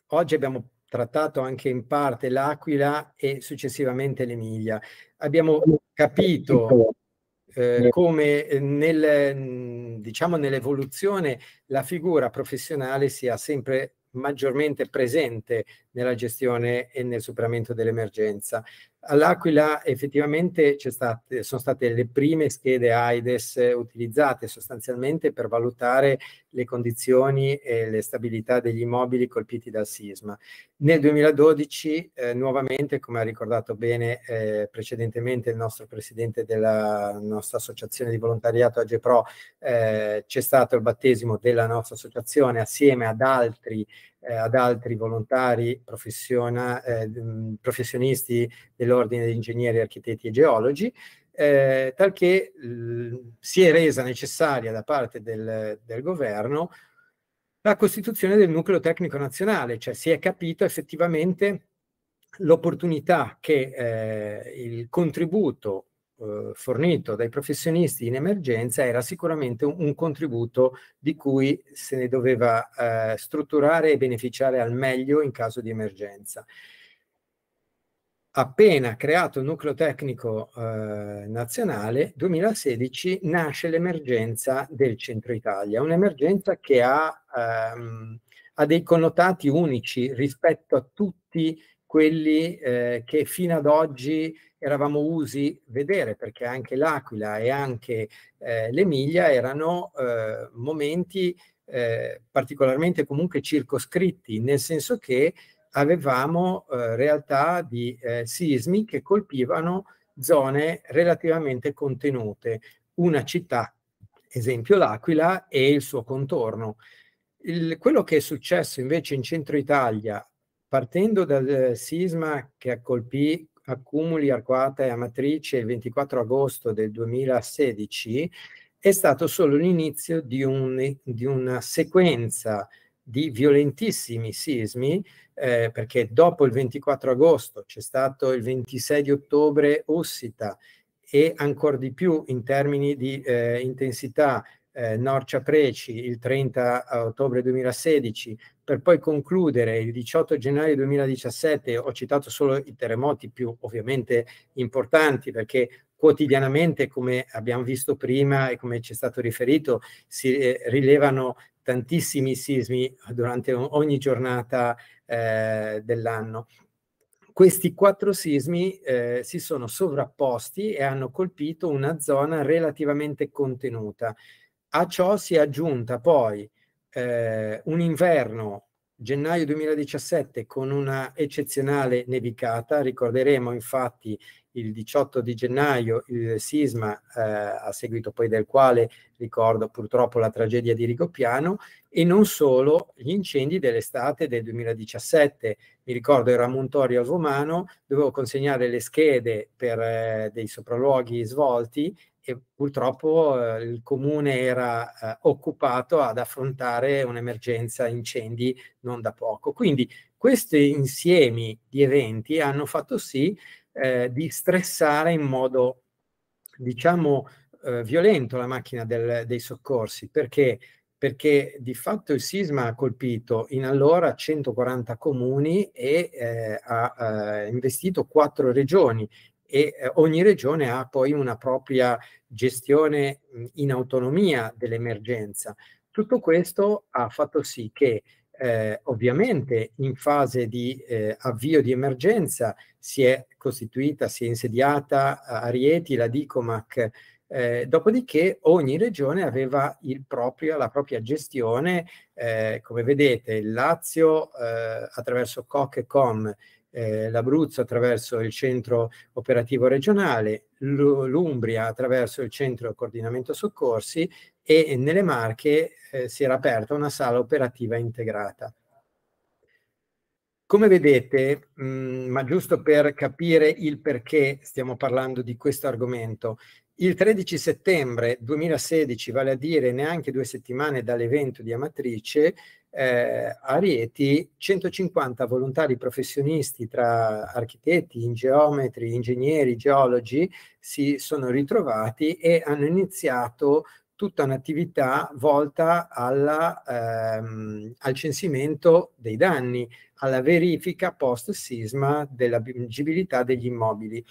oggi abbiamo trattato anche in parte l'Aquila e successivamente l'Emilia. Abbiamo capito eh, come nel, diciamo, nell'evoluzione la figura professionale sia sempre maggiormente presente nella gestione e nel superamento dell'emergenza. All'Aquila effettivamente state, sono state le prime schede AIDES utilizzate sostanzialmente per valutare le condizioni e le stabilità degli immobili colpiti dal sisma. Nel 2012, eh, nuovamente, come ha ricordato bene eh, precedentemente il nostro presidente della nostra associazione di volontariato AGEPRO, eh, c'è stato il battesimo della nostra associazione assieme ad altri eh, ad altri volontari eh, professionisti dell'ordine di ingegneri, architetti e geologi eh, talché si è resa necessaria da parte del, del governo la costituzione del nucleo tecnico nazionale, cioè si è capito effettivamente l'opportunità che eh, il contributo eh, fornito dai professionisti in emergenza era sicuramente un, un contributo di cui se ne doveva eh, strutturare e beneficiare al meglio in caso di emergenza appena creato il nucleo tecnico eh, nazionale, 2016 nasce l'emergenza del centro Italia, un'emergenza che ha, ehm, ha, dei connotati unici rispetto a tutti quelli eh, che fino ad oggi eravamo usi vedere, perché anche l'Aquila e anche eh, l'Emilia erano eh, momenti eh, particolarmente comunque circoscritti, nel senso che avevamo eh, realtà di eh, sismi che colpivano zone relativamente contenute, una città, esempio l'Aquila e il suo contorno. Il, quello che è successo invece in centro Italia, partendo dal sisma che colpì Accumuli, Arquata e Amatrice il 24 agosto del 2016, è stato solo l'inizio di, un, di una sequenza di violentissimi sismi, eh, perché dopo il 24 agosto c'è stato il 26 di ottobre Ossita e ancora di più in termini di eh, intensità eh, Norcia Preci il 30 ottobre 2016, per poi concludere il 18 gennaio 2017, ho citato solo i terremoti più ovviamente importanti perché quotidianamente, come abbiamo visto prima e come ci è stato riferito, si eh, rilevano tantissimi sismi durante ogni giornata eh, dell'anno. Questi quattro sismi eh, si sono sovrapposti e hanno colpito una zona relativamente contenuta. A ciò si è aggiunta poi eh, un inverno gennaio 2017 con una eccezionale nevicata. Ricorderemo infatti il 18 di gennaio il sisma, eh, a seguito poi del quale ricordo purtroppo la tragedia di Rigopiano, e non solo gli incendi dell'estate del 2017. Mi ricordo ero a Montorio a dovevo consegnare le schede per eh, dei sopralluoghi svolti e purtroppo eh, il comune era eh, occupato ad affrontare un'emergenza incendi non da poco. Quindi questi insiemi di eventi hanno fatto sì eh, di stressare in modo, diciamo, eh, violento la macchina del, dei soccorsi, perché? perché di fatto il sisma ha colpito in allora 140 comuni e eh, ha eh, investito quattro regioni e eh, ogni regione ha poi una propria gestione in autonomia dell'emergenza. Tutto questo ha fatto sì che eh, ovviamente in fase di eh, avvio di emergenza si è costituita, si è insediata a Rieti la DICOMAC, eh, dopodiché ogni regione aveva proprio, la propria gestione, eh, come vedete il Lazio eh, attraverso COC e COM eh, l'Abruzzo attraverso il centro operativo regionale, l'Umbria attraverso il centro coordinamento soccorsi e nelle Marche eh, si era aperta una sala operativa integrata. Come vedete, mh, mm, ma giusto per capire il perché stiamo parlando di questo argomento, il 13 settembre 2016, vale a dire neanche due settimane dall'evento di Amatrice, eh, a Rieti 150 volontari professionisti tra architetti, geometri, ingegneri, geologi si sono ritrovati e hanno iniziato tutta un'attività volta alla, ehm, al censimento dei danni, alla verifica post sisma dell'agibilità degli immobili.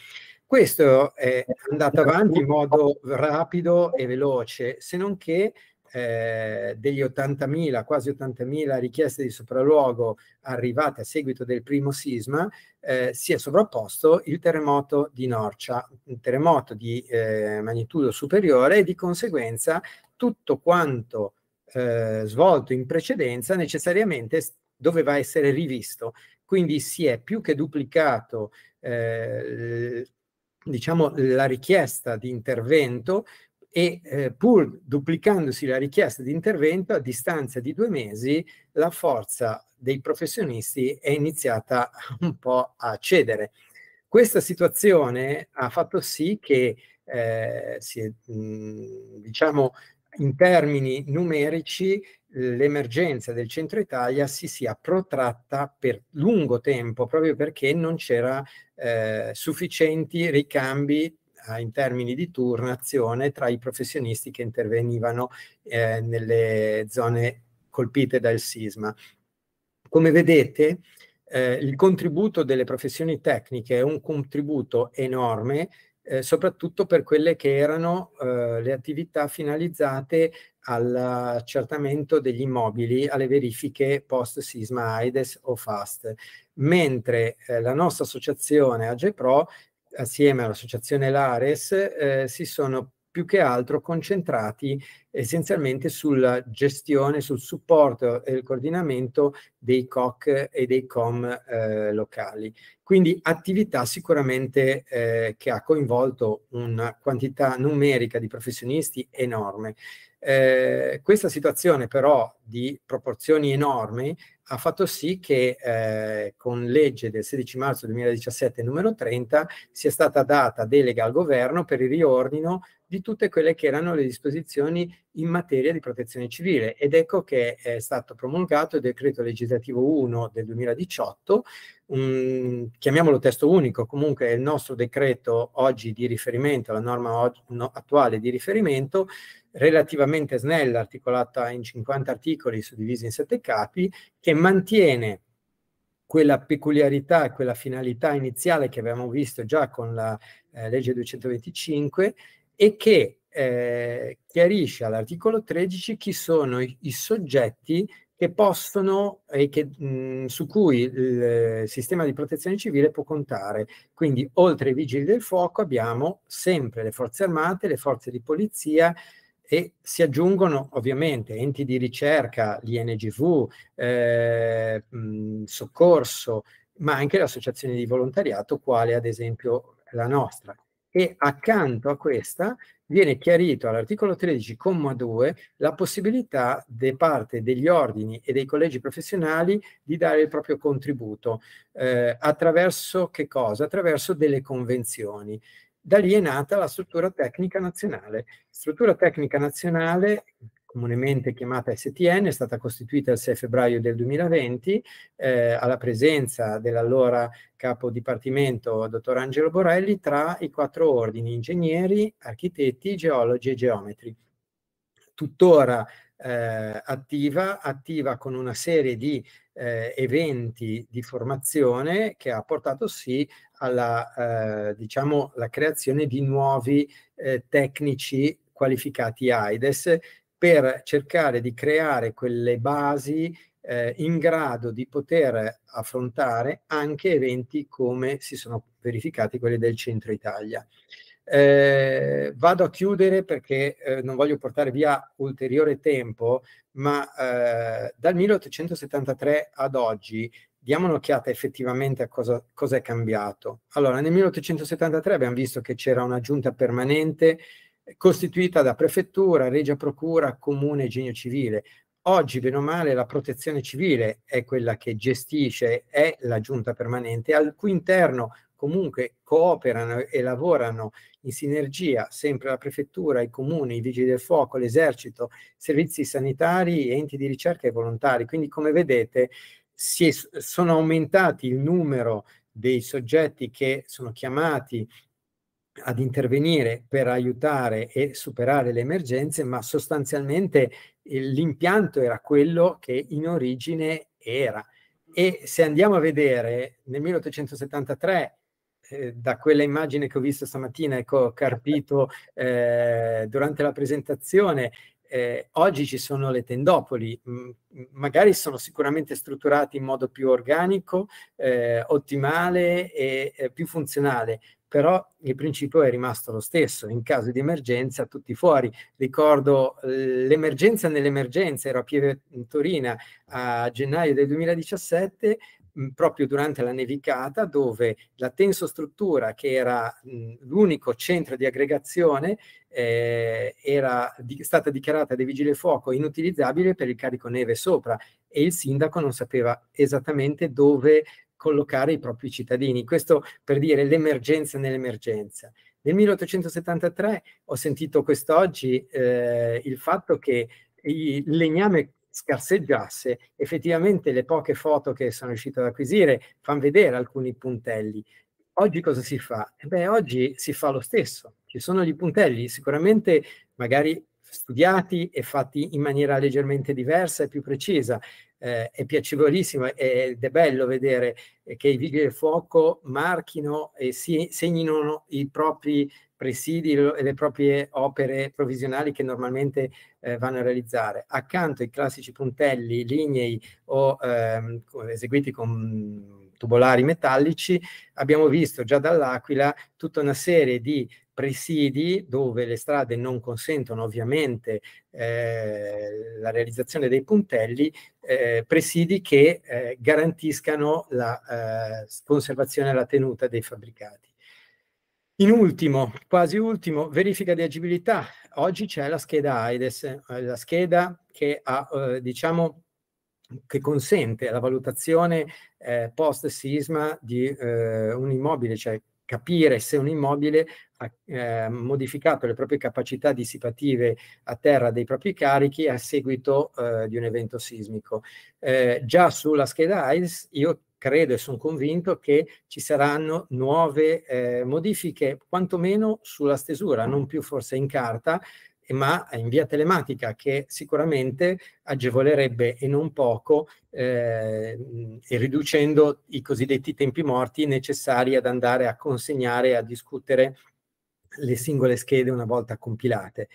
Questo è eh, andato eh, avanti in eh, modo rapido e veloce, se non che eh, degli 80.000, quasi 80.000 richieste di sopralluogo arrivate a seguito del primo sisma, eh, si è sovrapposto il terremoto di Norcia, un terremoto di eh, magnitudo superiore e di conseguenza tutto quanto svolto in precedenza necessariamente doveva essere rivisto. Quindi si è più che duplicato eh, diciamo, la richiesta di intervento e eh, pur duplicandosi la richiesta di intervento, a distanza di due mesi la forza dei professionisti è iniziata un po' a cedere. Questa situazione ha fatto sì che eh, si è, mh, diciamo, in termini numerici l'emergenza del centro Italia si sia protratta per lungo tempo proprio perché non c'era eh, sufficienti ricambi eh, in termini di turnazione tra i professionisti che intervenivano eh, nelle zone colpite dal sisma. Come vedete, eh, il contributo delle professioni tecniche è un contributo enorme eh, soprattutto per quelle che erano eh, le attività finalizzate all'accertamento degli immobili, alle verifiche post sisma AIDS o FAST, mentre eh, la nostra associazione AGEPRO assieme all'associazione Lares eh, si sono più che altro concentrati essenzialmente sulla gestione, sul supporto e il coordinamento dei COC e dei COM eh, locali. Quindi attività sicuramente eh, che ha coinvolto una quantità numerica di professionisti enorme. Eh, questa situazione però di proporzioni enormi ha fatto sì che eh, con legge del 16 marzo 2017 numero 30 sia stata data delega al governo per il riordino di tutte quelle che erano le disposizioni in materia di protezione civile ed ecco che è stato promulgato il decreto legislativo 1 del 2018, um, chiamiamolo testo unico, comunque è il nostro decreto oggi di riferimento, la norma oggi, no, attuale di riferimento relativamente snella, articolata in 50 articoli suddivisi in 7 capi, che mantiene quella peculiarità, quella finalità iniziale che avevamo visto già con la eh, legge 225 e che eh, chiarisce all'articolo 13 chi sono i, i soggetti che possono e che, mh, mm, su cui il eh, sistema di protezione civile può contare. Quindi oltre ai vigili del fuoco abbiamo sempre le forze armate, le forze di polizia, e si aggiungono ovviamente enti di ricerca, l'INGV, eh, soccorso, ma anche le associazioni di volontariato, quale ad esempio la nostra. E accanto a questa viene chiarito all'articolo 13,2 la possibilità da parte degli ordini e dei collegi professionali di dare il proprio contributo eh, attraverso che cosa? Attraverso delle convenzioni da lì è nata la struttura tecnica nazionale. Struttura tecnica nazionale, comunemente chiamata STN, è stata costituita il 6 febbraio del 2020 eh, alla presenza dell'allora capo dipartimento, dottor Angelo Borelli, tra i quattro ordini, ingegneri, architetti, geologi e geometri. Tuttora eh, attiva, attiva con una serie di eh, eventi di formazione che ha portato sì alla eh, diciamo, la creazione di nuovi eh, tecnici qualificati AIDES per cercare di creare quelle basi eh, in grado di poter affrontare anche eventi come si sono verificati quelli del centro Italia. Eh, vado a chiudere perché eh, non voglio portare via ulteriore tempo, ma eh, dal 1873 ad oggi diamo un'occhiata effettivamente a cosa, cosa è cambiato. Allora, nel 1873 abbiamo visto che c'era una giunta permanente eh, costituita da prefettura, regia procura, comune e genio civile. Oggi, bene o male, la protezione civile è quella che gestisce, è la giunta permanente, al cui interno comunque cooperano e lavorano in sinergia sempre la prefettura, i comuni, i vigili del fuoco, l'esercito, servizi sanitari, enti di ricerca e volontari. Quindi come vedete si è, sono aumentati il numero dei soggetti che sono chiamati ad intervenire per aiutare e superare le emergenze, ma sostanzialmente eh, l'impianto era quello che in origine era. E se andiamo a vedere, nel 1873 eh, da quella immagine che ho visto stamattina e che ho carpito eh, durante la presentazione, eh, oggi ci sono le tendopoli, mm, magari sono sicuramente strutturate in modo più organico, eh, ottimale e eh, più funzionale, però il principio è rimasto lo stesso, in caso di emergenza tutti fuori. Ricordo eh, l'emergenza nell'emergenza, ero a Pieve Torina a gennaio del 2017 proprio durante la nevicata dove la tensostruttura che era l'unico centro di aggregazione eh, era di, stata dichiarata dai vigili fuoco inutilizzabile per il carico neve sopra e il sindaco non sapeva esattamente dove collocare i propri cittadini. Questo per dire l'emergenza nell'emergenza. Nel 1873 ho sentito quest'oggi eh, il fatto che il legname scarseggiasse, effettivamente le poche foto che sono riuscito ad acquisire fanno vedere alcuni puntelli. Oggi cosa si fa? Eh beh, oggi si fa lo stesso. Ci sono gli puntelli, sicuramente magari studiati e fatti in maniera leggermente diversa e più precisa. Eh, è piacevolissimo ed è bello vedere eh, che i vigili del fuoco marchino e segnino i propri presidi e le proprie opere provvisionali che normalmente eh, vanno a realizzare. Accanto ai classici puntelli, lignei o ehm, eseguiti con tubolari metallici, abbiamo visto già dall'Aquila tutta una serie di presidi dove le strade non consentono ovviamente eh, la realizzazione dei puntelli, eh, presidi che eh, garantiscano la eh, conservazione e la tenuta dei fabbricati. In ultimo, quasi ultimo, verifica di agibilità. Oggi c'è la scheda AIDS, eh, la scheda che ha, eh, diciamo, che consente la valutazione eh, post sisma di eh, un immobile, cioè capire se un immobile ha eh, modificato le proprie capacità dissipative a terra dei propri carichi a seguito eh, di un evento sismico. Eh, già sulla scheda AIDS io credo e sono convinto che ci saranno nuove eh, modifiche, quantomeno sulla stesura, non più forse in carta, ma in via telematica, che sicuramente agevolerebbe e non poco, eh, e riducendo i cosiddetti tempi morti necessari ad andare a consegnare e a discutere le singole schede una volta compilate.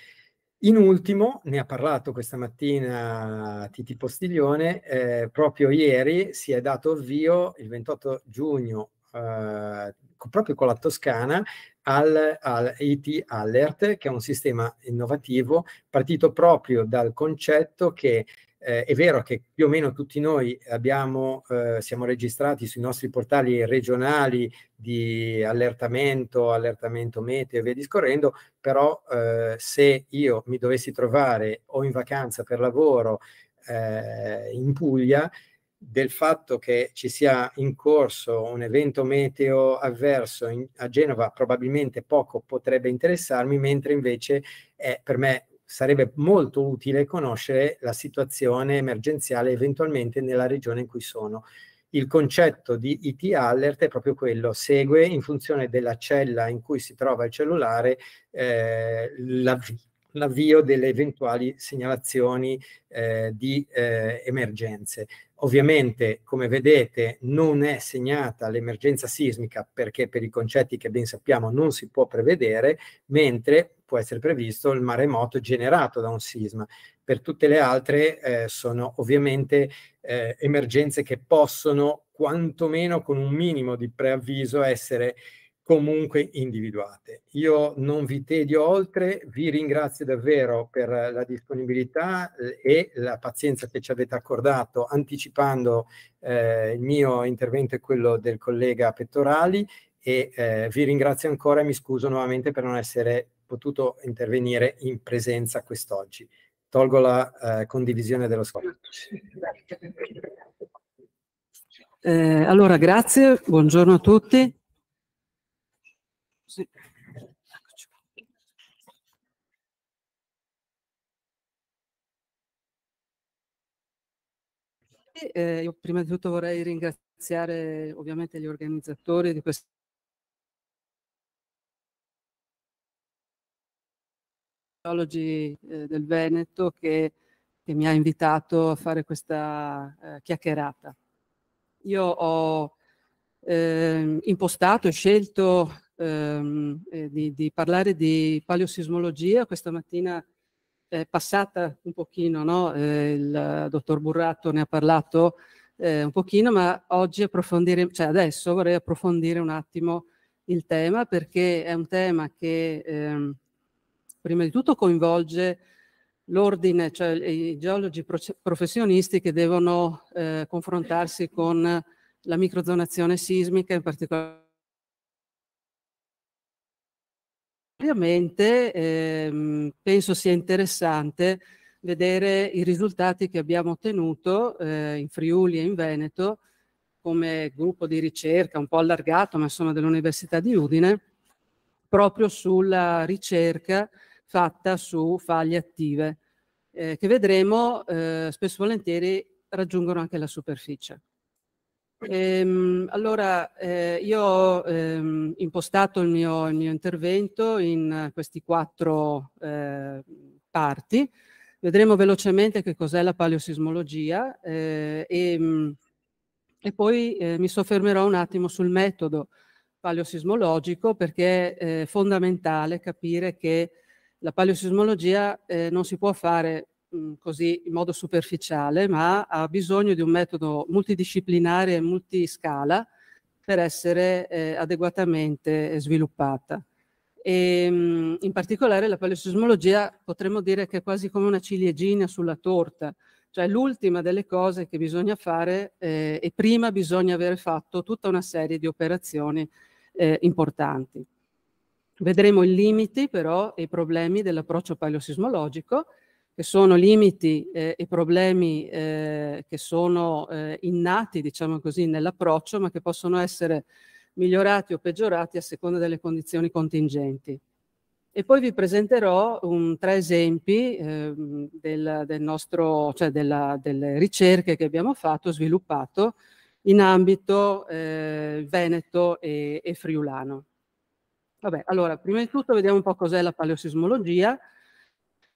In ultimo, ne ha parlato questa mattina Titi Postiglione, eh, proprio ieri si è dato avvio, il 28 giugno, eh, proprio con la Toscana, al, al IT Alert, che è un sistema innovativo partito proprio dal concetto che eh, è vero che più o meno tutti noi abbiamo, eh, siamo registrati sui nostri portali regionali di allertamento, allertamento meteo e via discorrendo, però eh, se io mi dovessi trovare o in vacanza per lavoro eh, in Puglia, del fatto che ci sia in corso un evento meteo avverso in, a Genova probabilmente poco potrebbe interessarmi, mentre invece è per me sarebbe molto utile conoscere la situazione emergenziale eventualmente nella regione in cui sono. Il concetto di IT alert è proprio quello, segue in funzione della cella in cui si trova il cellulare eh, l'avvio, delle eventuali segnalazioni eh, di eh, emergenze. Ovviamente, come vedete, non è segnata l'emergenza sismica perché per i concetti che ben sappiamo non si può prevedere, mentre può essere previsto il maremoto generato da un sisma. Per tutte le altre eh, sono ovviamente eh, emergenze che possono, quantomeno con un minimo di preavviso, essere comunque individuate. Io non vi tedio oltre, vi ringrazio davvero per la disponibilità eh, e la pazienza che ci avete accordato anticipando eh, il mio intervento e quello del collega Pettorali e eh, vi ringrazio ancora e mi scuso nuovamente per non essere potuto intervenire in presenza quest'oggi. Tolgo la eh, condivisione dello scopo. Eh, allora, grazie, buongiorno a tutti. Sì. Eh, io prima di tutto vorrei ringraziare ovviamente gli organizzatori di questa Archeologi eh, del Veneto che, che, mi ha invitato a fare questa eh, chiacchierata. Io ho eh, impostato e scelto ehm, eh, di, di, parlare di paleosismologia. Questa mattina è passata un pochino, no? Eh, il dottor Burrato ne ha parlato eh, un pochino, ma oggi approfondire, cioè adesso vorrei approfondire un attimo il tema perché è un tema che... Ehm, prima di tutto coinvolge l'ordine, cioè i geologi professionisti che devono eh, confrontarsi con la microzonazione sismica, in particolare Ovviamente ehm, penso sia interessante vedere i risultati che abbiamo ottenuto eh, in Friuli e in Veneto come gruppo di ricerca un po' allargato, ma insomma dell'Università di Udine, proprio sulla ricerca fatta su faglie attive eh, che vedremo eh, spesso e volentieri raggiungono anche la superficie. Ehm, allora, eh, io ho ehm, impostato il mio, il mio, intervento in questi quattro eh, parti. Vedremo velocemente che cos'è la paleosismologia eh, e, mm, e, poi eh, mi soffermerò un attimo sul metodo paleosismologico perché è fondamentale capire che la paleosismologia eh, non si può fare mh, mm, così in modo superficiale, ma ha bisogno di un metodo multidisciplinare e multiscala per essere eh, adeguatamente sviluppata. E, mh, mm, in particolare la paleosismologia potremmo dire che è quasi come una ciliegina sulla torta, cioè l'ultima delle cose che bisogna fare eh, e prima bisogna aver fatto tutta una serie di operazioni eh, importanti. Vedremo i limiti però e i problemi dell'approccio paleosismologico, che sono limiti eh, e problemi eh, che sono eh, innati, diciamo così, nell'approccio, ma che possono essere migliorati o peggiorati a seconda delle condizioni contingenti. E poi vi presenterò un, tre esempi eh, del, del nostro, cioè della, delle ricerche che abbiamo fatto, sviluppato in ambito eh, veneto e, e friulano. Vabbè, allora, prima di tutto vediamo un po' cos'è la paleosismologia.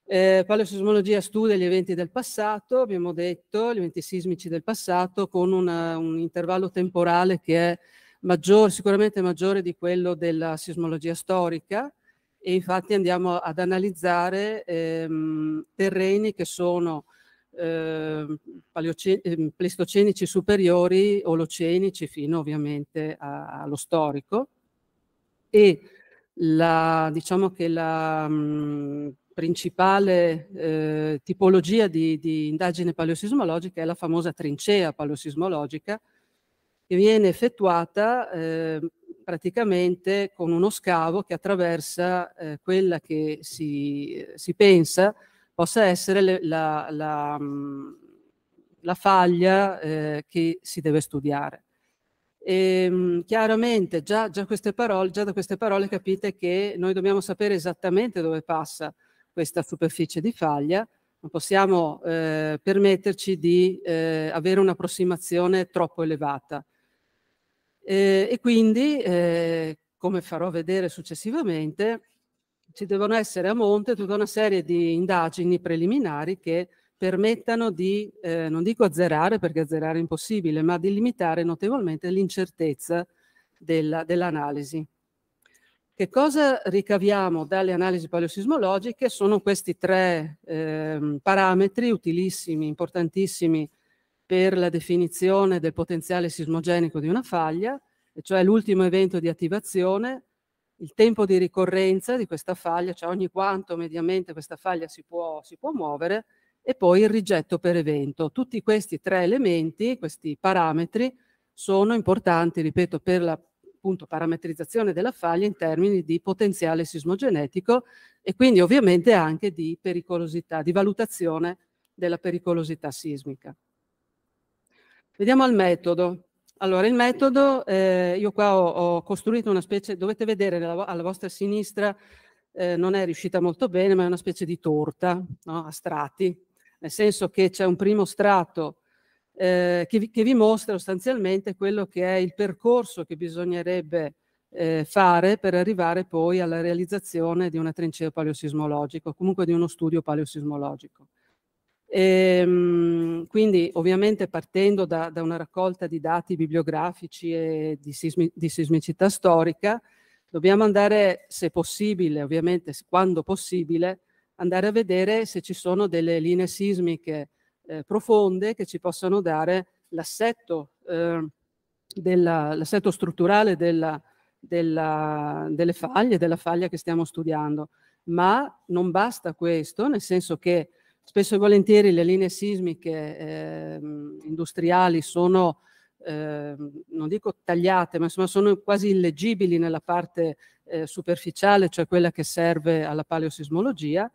Eh, paleosismologia studia gli eventi del passato, abbiamo detto, gli eventi sismici del passato, con una, un intervallo temporale che è maggior, sicuramente maggiore di quello della sismologia storica e infatti andiamo ad analizzare ehm, terreni che sono eh, pleistocenici superiori, olocenici, fino ovviamente a, allo storico. E la, diciamo che la mh, principale eh, tipologia di, di, indagine paleosismologica è la famosa trincea paleosismologica che viene effettuata eh, praticamente con uno scavo che attraversa eh, quella che si, si, pensa possa essere le, la, la, la, faglia eh, che si deve studiare. E, ehm, chiaramente già, già, parole, già da queste parole capite che noi dobbiamo sapere esattamente dove passa questa superficie di faglia, non possiamo eh, permetterci di eh, avere un'approssimazione troppo elevata. Eh, e quindi, eh, come farò vedere successivamente, ci devono essere a monte tutta una serie di indagini preliminari che permettano di, eh, non dico azzerare perché azzerare è impossibile, ma di limitare notevolmente l'incertezza dell'analisi. che cosa ricaviamo dalle analisi paleosismologiche? Sono questi tre eh, parametri utilissimi, importantissimi per la definizione del potenziale sismogenico di una faglia, cioè l'ultimo evento di attivazione, il tempo di ricorrenza di questa faglia, cioè ogni quanto mediamente questa faglia si può, si può muovere, e poi il rigetto per evento. Tutti questi tre elementi, questi parametri, sono importanti, ripeto, per la appunto, parametrizzazione della faglia in termini di potenziale sismogenetico e quindi ovviamente anche di pericolosità, di valutazione della pericolosità sismica. Vediamo al metodo. Allora, il metodo, eh, io qua ho, ho, costruito una specie, dovete vedere nella, alla vostra sinistra, eh, non è riuscita molto bene, ma è una specie di torta no? a strati nel senso che c'è un primo strato eh, che, vi, che, vi, mostra sostanzialmente quello che è il percorso che bisognerebbe eh, fare per arrivare poi alla realizzazione di una trincea paleosismologica, comunque di uno studio paleosismologico. E, ehm, quindi ovviamente partendo da, da, una raccolta di dati bibliografici e di, sismi, di sismicità storica, dobbiamo andare, se possibile, ovviamente quando possibile, andare a vedere se ci sono delle linee sismiche eh, profonde che ci possano dare l'assetto, eh, strutturale della, della, delle faglie, della faglia che stiamo studiando. Ma non basta questo, nel senso che spesso e volentieri le linee sismiche eh, industriali sono, eh, non dico tagliate, ma insomma sono quasi illeggibili nella parte eh, superficiale, cioè quella che serve alla paleosismologia,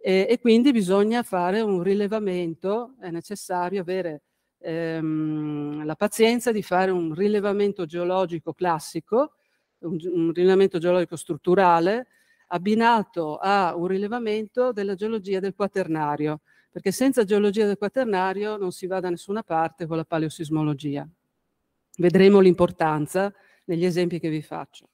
e, e quindi bisogna fare un rilevamento, è necessario avere ehm, la pazienza di fare un rilevamento geologico classico, un, un rilevamento geologico strutturale, abbinato a un rilevamento della geologia del quaternario, perché senza geologia del quaternario non si va da nessuna parte con la paleosismologia. Vedremo l'importanza negli esempi che vi faccio.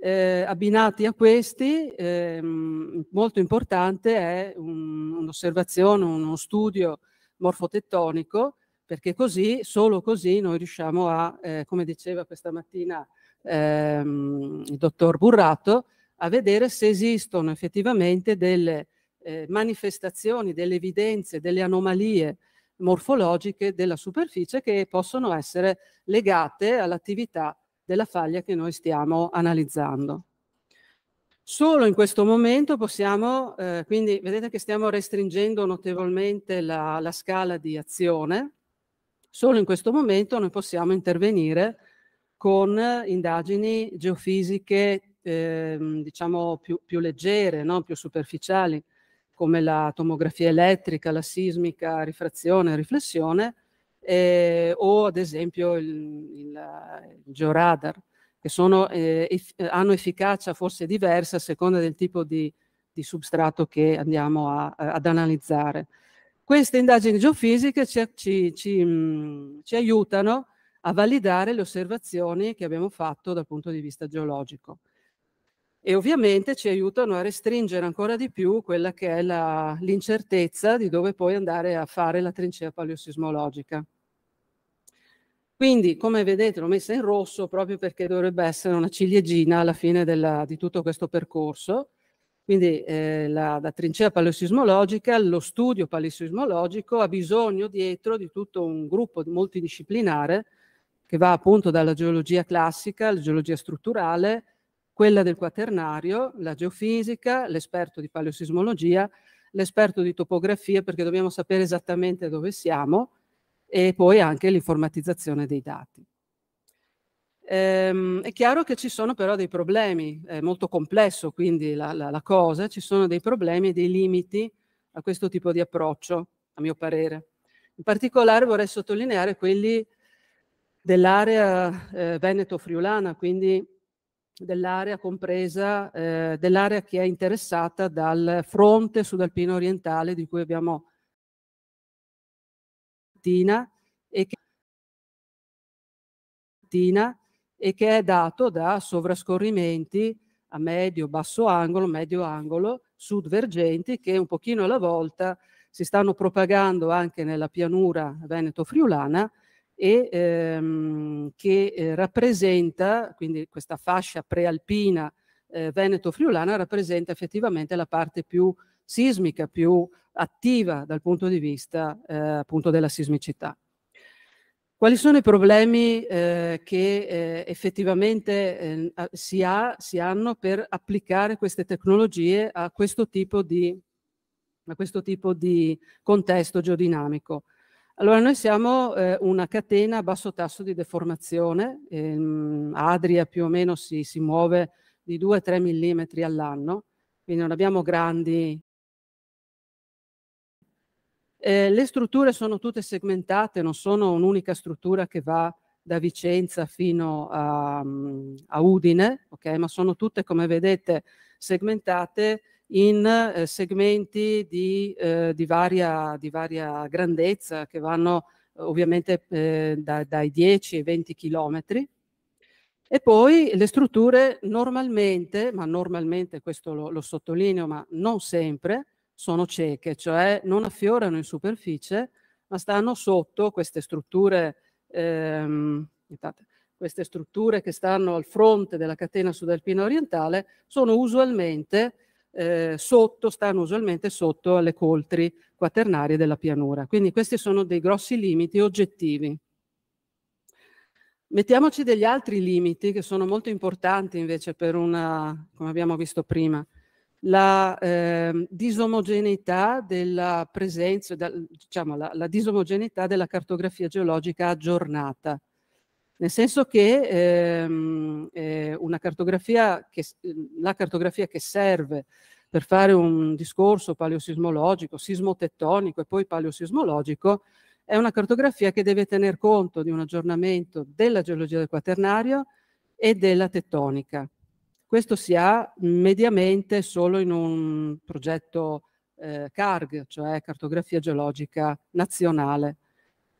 Eh, abbinati a questi, ehm, molto importante è un, un'osservazione, uno studio morfotettonico, perché così, solo così, noi riusciamo a, eh, come diceva questa mattina ehm, il dottor Burrato, a vedere se esistono effettivamente delle eh, manifestazioni, delle evidenze, delle anomalie morfologiche della superficie che possono essere legate all'attività della faglia che noi stiamo analizzando. Solo in questo momento possiamo, eh, quindi vedete che stiamo restringendo notevolmente la, la scala di azione, solo in questo momento noi possiamo intervenire con indagini geofisiche eh, diciamo più, più leggere, no? più superficiali, come la tomografia elettrica, la sismica, rifrazione, riflessione, eh, o ad esempio il, il, il georadar, che sono, eh, eff, eh, hanno efficacia forse diversa a seconda del tipo di, di substrato che andiamo a, a, eh, ad analizzare. Queste indagini geofisiche ci, ci, ci, mh, mm, ci aiutano a validare le osservazioni che abbiamo fatto dal punto di vista geologico e ovviamente ci aiutano a restringere ancora di più quella che è l'incertezza di dove poi andare a fare la trincea paleosismologica. Quindi, come vedete, l'ho messa in rosso proprio perché dovrebbe essere una ciliegina alla fine della, di tutto questo percorso. Quindi eh, la, la, trincea paleosismologica, lo studio paleosismologico ha bisogno dietro di tutto un gruppo multidisciplinare che va appunto dalla geologia classica, la geologia strutturale, quella del quaternario, la geofisica, l'esperto di paleosismologia, l'esperto di topografia, perché dobbiamo sapere esattamente dove siamo, e poi anche l'informatizzazione dei dati. Ehm, è chiaro che ci sono però dei problemi, è molto complesso quindi la, la, la cosa, ci sono dei problemi e dei limiti a questo tipo di approccio, a mio parere. In particolare vorrei sottolineare quelli dell'area eh, veneto-friulana, quindi dell'area compresa, eh, dell'area che è interessata dal fronte sudalpino orientale di cui abbiamo mattina e che è dato da sovrascorrimenti a medio-basso angolo, medio angolo, sudvergenti che un pochino alla volta si stanno propagando anche nella pianura veneto-friulana e ehm, che eh, rappresenta, quindi questa fascia prealpina eh, veneto-friulana rappresenta effettivamente la parte più sismica più attiva dal punto di vista eh, appunto della sismicità. Quali sono i problemi eh, che eh, effettivamente eh, si, ha, si hanno per applicare queste tecnologie a questo tipo di, a questo tipo di contesto geodinamico? Allora, noi siamo eh, una catena a basso tasso di deformazione, ehm, Adria più o meno si, si muove di 2-3 mm all'anno, quindi non abbiamo grandi eh, le strutture sono tutte segmentate, non sono un'unica struttura che va da Vicenza fino a, mm, a Udine, okay? ma sono tutte, come vedete, segmentate in eh, segmenti di, eh, di, varia, di, varia, grandezza che vanno eh, ovviamente eh, da, dai 10 ai 20 chilometri. E poi le strutture normalmente, ma normalmente questo lo, lo sottolineo, ma non sempre, sono cieche, cioè non affiorano in superficie, ma stanno sotto queste strutture, ehm, queste strutture che stanno al fronte della catena sudalpina orientale, sono usualmente eh, sotto, stanno usualmente sotto alle coltri quaternarie della pianura. Quindi questi sono dei grossi limiti oggettivi. Mettiamoci degli altri limiti che sono molto importanti invece per una, come abbiamo visto prima, la eh, disomogeneità della presenza, da, diciamo la, la, disomogeneità della cartografia geologica aggiornata. Nel senso che ehm, eh, cartografia che, ehm, la cartografia che serve per fare un discorso paleosismologico, sismotettonico e poi paleosismologico, è una cartografia che deve tener conto di un aggiornamento della geologia del quaternario e della tettonica. Questo si ha mediamente solo in un progetto eh, CARG, cioè Cartografia Geologica Nazionale.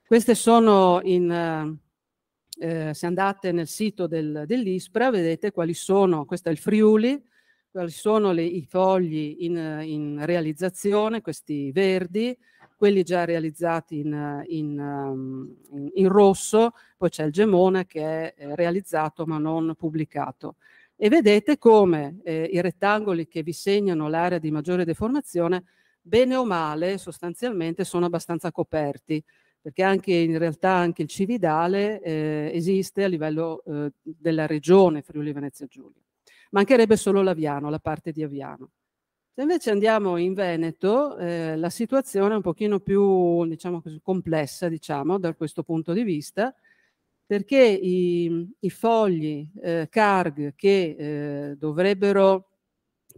Queste sono in... Eh, eh, se andate nel sito del, dell'ISPRA vedete quali sono, questo è il Friuli, quali sono le, i fogli in, in, realizzazione, questi verdi, quelli già realizzati in, in, ehm, in rosso, poi c'è il gemone che è eh, realizzato ma non pubblicato e vedete come eh, i rettangoli che vi segnano l'area di maggiore deformazione, bene o male, sostanzialmente sono abbastanza coperti, perché anche in realtà anche il cividale eh, esiste a livello eh, della regione Friuli Venezia Giulia. Mancherebbe solo l'Aviano, la parte di Aviano. Se invece andiamo in Veneto, eh, la situazione è un pochino più diciamo così, complessa diciamo, da questo punto di vista, perché i, i fogli eh, CARG che eh, dovrebbero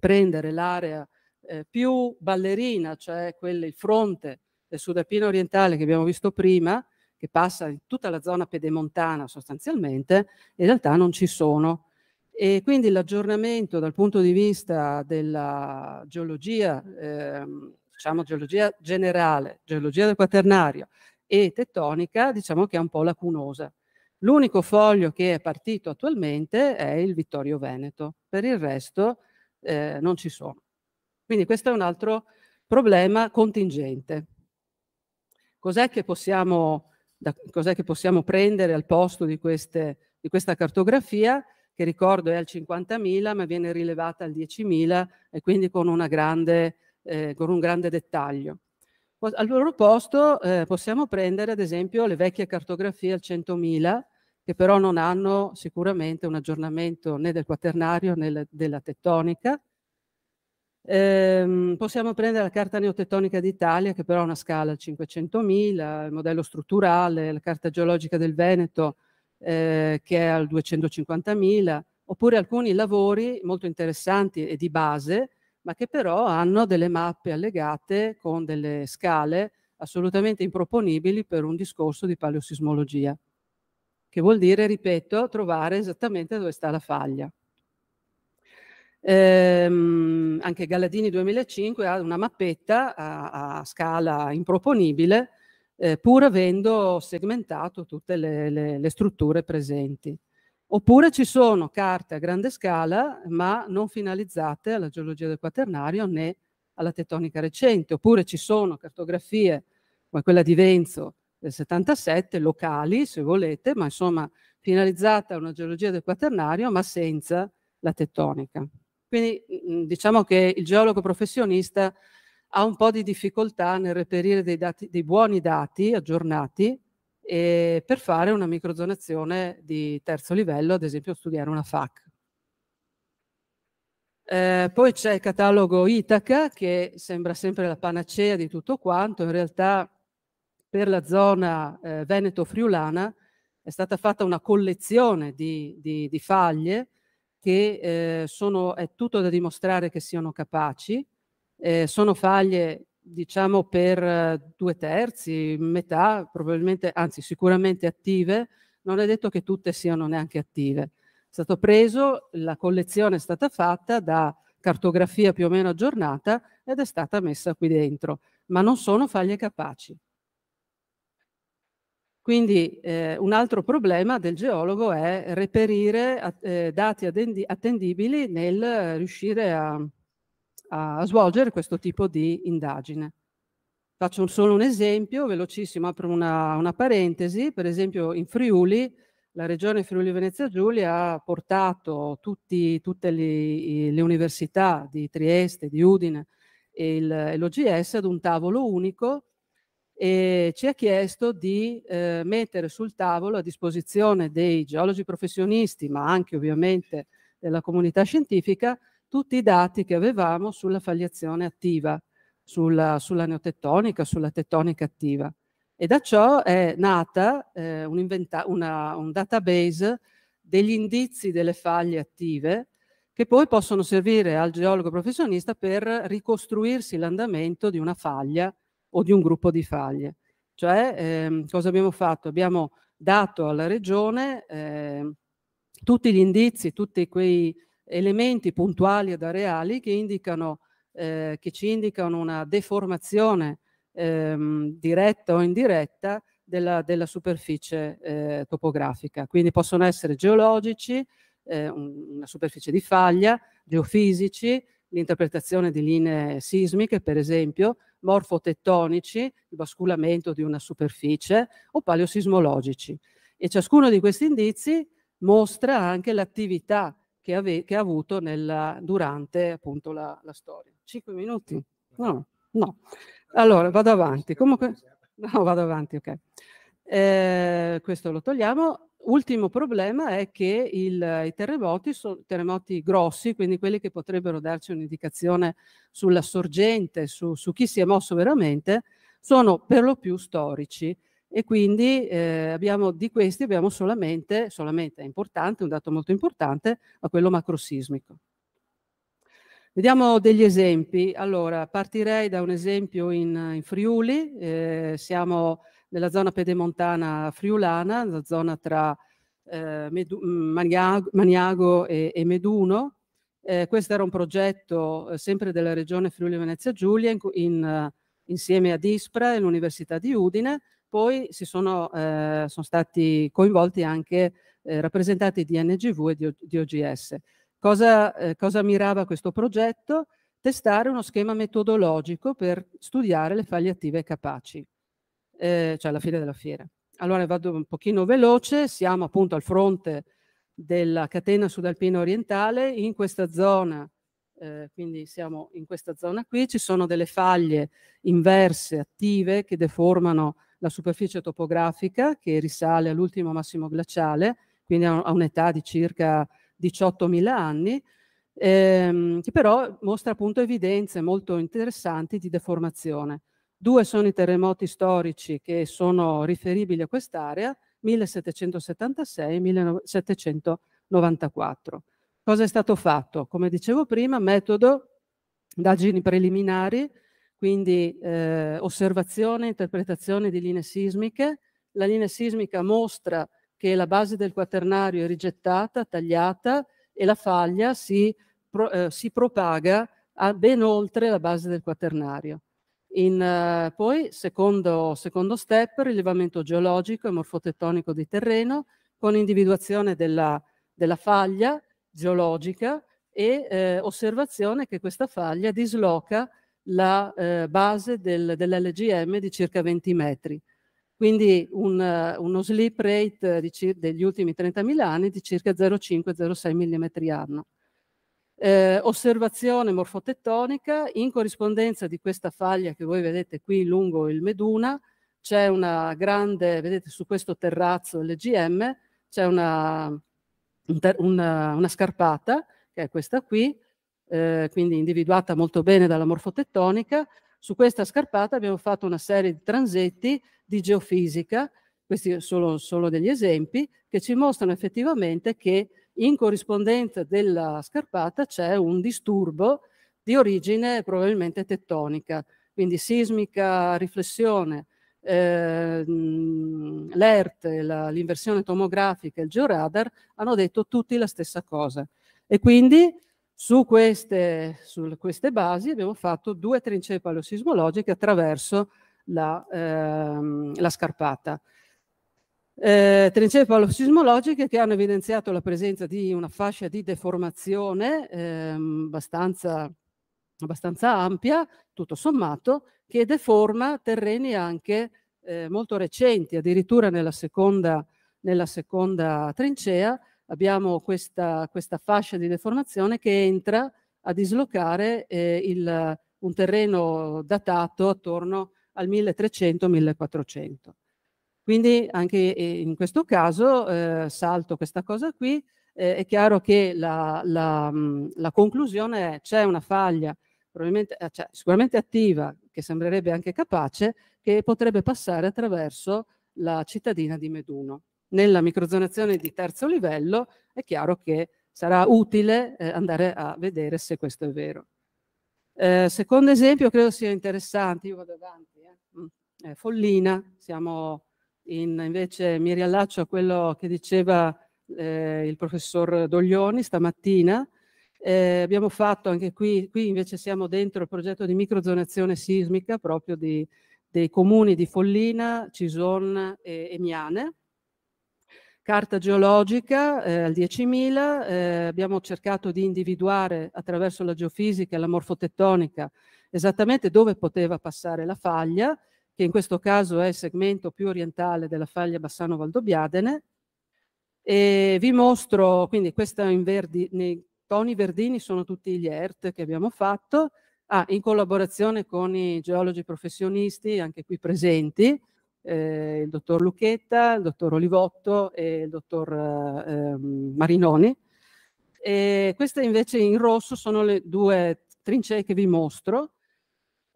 prendere l'area eh, più ballerina, cioè quelle, il fronte del eh, Sudapino orientale che abbiamo visto prima, che passa in tutta la zona pedemontana sostanzialmente, in realtà non ci sono. E quindi l'aggiornamento dal punto di vista della geologia, ehm, diciamo geologia generale, geologia del quaternario e tettonica, diciamo che è un po' lacunosa. L'unico foglio che è partito attualmente è il Vittorio Veneto, per il resto eh, non ci sono. Quindi questo è un altro problema contingente. Cos'è che possiamo, da, cos'è che possiamo prendere al posto di, queste, di questa cartografia? che ricordo è al 50.000 ma viene rilevata al 10.000 e quindi con, grande, eh, con, un grande dettaglio. Al loro posto eh, possiamo prendere ad esempio le vecchie cartografie al 100.000 che però non hanno sicuramente un aggiornamento né del quaternario né della tettonica. Ehm, possiamo prendere la carta neotettonica d'Italia, che però ha una scala 500.000, il modello strutturale, la carta geologica del Veneto, eh, che è al 250.000, oppure alcuni lavori molto interessanti e di base, ma che però hanno delle mappe allegate con delle scale assolutamente improponibili per un discorso di paleosismologia che vuol dire, ripeto, trovare esattamente dove sta la faglia. Ehm, anche Galladini 2005 ha una mappetta a, a scala improponibile, eh, pur avendo segmentato tutte le, le, le strutture presenti. Oppure ci sono carte a grande scala, ma non finalizzate alla geologia del quaternario né alla tettonica recente, oppure ci sono cartografie come quella di Venzo, del 77, locali se volete, ma insomma finalizzata a una geologia del quaternario ma senza la tettonica. Quindi mm, mm, diciamo che il geologo professionista ha un po' di difficoltà nel reperire dei, dati, dei buoni dati aggiornati e per fare una microzonazione di terzo livello, ad esempio studiare una FAC. Eh, poi c'è il catalogo Itaca che sembra sempre la panacea di tutto quanto, in realtà per la zona eh, veneto-friulana è stata fatta una collezione di, di, di faglie che eh, sono, è tutto da dimostrare che siano capaci, eh, sono faglie diciamo per eh, due terzi, metà probabilmente, anzi sicuramente attive, non è detto che tutte siano neanche attive. È stato preso, la collezione è stata fatta da cartografia più o meno aggiornata ed è stata messa qui dentro, ma non sono faglie capaci. Quindi eh, un altro problema del geologo è reperire eh, dati attendibili nel riuscire a, a svolgere questo tipo di indagine. Faccio solo un esempio, velocissimo, apro una, una parentesi, per esempio in Friuli, la regione Friuli Venezia Giulia ha portato tutti, tutte le, le, università di Trieste, di Udine e l'OGS ad un tavolo unico e ci ha chiesto di eh, mettere sul tavolo a disposizione dei geologi professionisti, ma anche ovviamente della comunità scientifica, tutti i dati che avevamo sulla fagliazione attiva, sulla, sulla neotettonica, sulla tettonica attiva. E da ciò è nata eh, un, inventa- una, un database degli indizi delle faglie attive che poi possono servire al geologo professionista per ricostruirsi l'andamento di una faglia o di un gruppo di faglie. Cioè, ehm, cosa abbiamo fatto? Abbiamo dato alla Regione eh, tutti gli indizi, tutti quei elementi puntuali ed areali che, indicano, eh, che ci indicano una deformazione ehm, diretta o indiretta della, della superficie eh, topografica. Quindi possono essere geologici, eh, una superficie di faglia, geofisici, l'interpretazione di linee sismiche, per esempio, morfotettonici, il basculamento di una superficie, o paleosismologici. E ciascuno di questi indizi mostra anche l'attività che, che, ha avuto nella, durante appunto la, la, storia. Cinque minuti? No, no. Allora, vado avanti. Comunque, no, vado avanti, ok. Eh, questo lo togliamo. Ultimo problema è che il, i terremoti sono terremoti grossi, quindi quelli che potrebbero darci un'indicazione sulla sorgente, su, su, chi si è mosso veramente, sono per lo più storici e quindi eh, abbiamo, di questi abbiamo solamente, solamente, è importante, un dato molto importante, ma quello macrosismico. Vediamo degli esempi. Allora, partirei da un esempio in, in Friuli. Eh, siamo nella zona pedemontana friulana, la zona tra eh, Medu- mm, Maniago, Maniago e, e, Meduno. Eh, questo era un progetto eh, sempre della regione Friuli Venezia Giulia in, in, eh, insieme ad Ispra e l'Università di Udine. Poi sono, eh, sono, stati coinvolti anche eh, rappresentanti di NGV e di, di OGS. Cosa, cosa mirava questo progetto? Testare uno schema metodologico per studiare le faglie attive capaci eh, cioè alla fine della fiera. Allora vado un pochino veloce, siamo appunto al fronte della catena sudalpina orientale, in questa zona, eh, quindi siamo in questa zona qui, ci sono delle faglie inverse attive che deformano la superficie topografica che risale all'ultimo massimo glaciale, quindi a un'età di circa 18.000 anni, ehm, che però mostra appunto evidenze molto interessanti di deformazione. Due sono i terremoti storici che sono riferibili a quest'area, 1776 e 1794. Cosa è stato fatto? Come dicevo prima, metodo indagini preliminari, quindi eh, osservazione, interpretazione di linee sismiche. La linea sismica mostra che la base del quaternario è rigettata, tagliata e la faglia si, pro, eh, si propaga ben oltre la base del quaternario. In, eh, poi, secondo, secondo, step, rilevamento geologico e morfotettonico di terreno con individuazione della, della faglia geologica e eh, osservazione che questa faglia disloca la eh, base del, dell'LGM di circa 20 metri. Quindi un, uh, uno slip rate degli ultimi 30.000 anni di circa 0,5-0,6 mm anno eh, osservazione morfotettonica, in corrispondenza di questa faglia che voi vedete qui lungo il Meduna, c'è una grande, vedete su questo terrazzo LGM, c'è una, una, una, scarpata, che è questa qui, eh, quindi individuata molto bene dalla morfotettonica. Su questa scarpata abbiamo fatto una serie di transetti di geofisica, questi sono solo degli esempi, che ci mostrano effettivamente che in corrispondenza della scarpata c'è un disturbo di origine probabilmente tettonica, quindi sismica riflessione, eh, l'ERT, l'inversione tomografica e il georadar hanno detto tutti la stessa cosa. E quindi su queste, su queste basi abbiamo fatto due trincee paleosismologiche attraverso la, ehm, la scarpata eh, trincee palosismologiche che hanno evidenziato la presenza di una fascia di deformazione ehm, abbastanza, abbastanza, ampia, tutto sommato, che deforma terreni anche eh, molto recenti, addirittura nella seconda, nella seconda trincea abbiamo questa, questa, fascia di deformazione che entra a dislocare eh, il, un terreno datato attorno al 1300-1400. Quindi anche eh, in questo caso eh, salto questa cosa qui, eh, è chiaro che la, la, mm, la conclusione è c'è una faglia eh, cioè, sicuramente attiva, che sembrerebbe anche capace, che potrebbe passare attraverso la cittadina di Meduno. Nella microzonazione di terzo livello è chiaro che sarà utile eh, andare a vedere se questo è vero. Eh, secondo esempio, credo sia interessante, io vado avanti, eh. Mm, Follina, siamo in, invece mi riallaccio a quello che diceva eh, il professor Doglioni stamattina. Eh, abbiamo fatto anche qui, qui invece siamo dentro il progetto di microzonazione sismica proprio di, dei comuni di Follina, Cison e, e Miane. Carta geologica eh, al 10.000, eh, abbiamo cercato di individuare attraverso la geofisica e la morfotettonica esattamente dove poteva passare la faglia che in questo caso è il segmento più orientale della faglia Bassano-Valdobbiadene. E vi mostro, quindi questa in verdi, nei toni verdini sono tutti gli ERT che abbiamo fatto, ah, in collaborazione con i geologi professionisti anche qui presenti, eh, il dottor Lucchetta, il dottor Olivotto e il dottor eh, ehm, Marinoni. E queste invece in rosso sono le due trincee che vi mostro,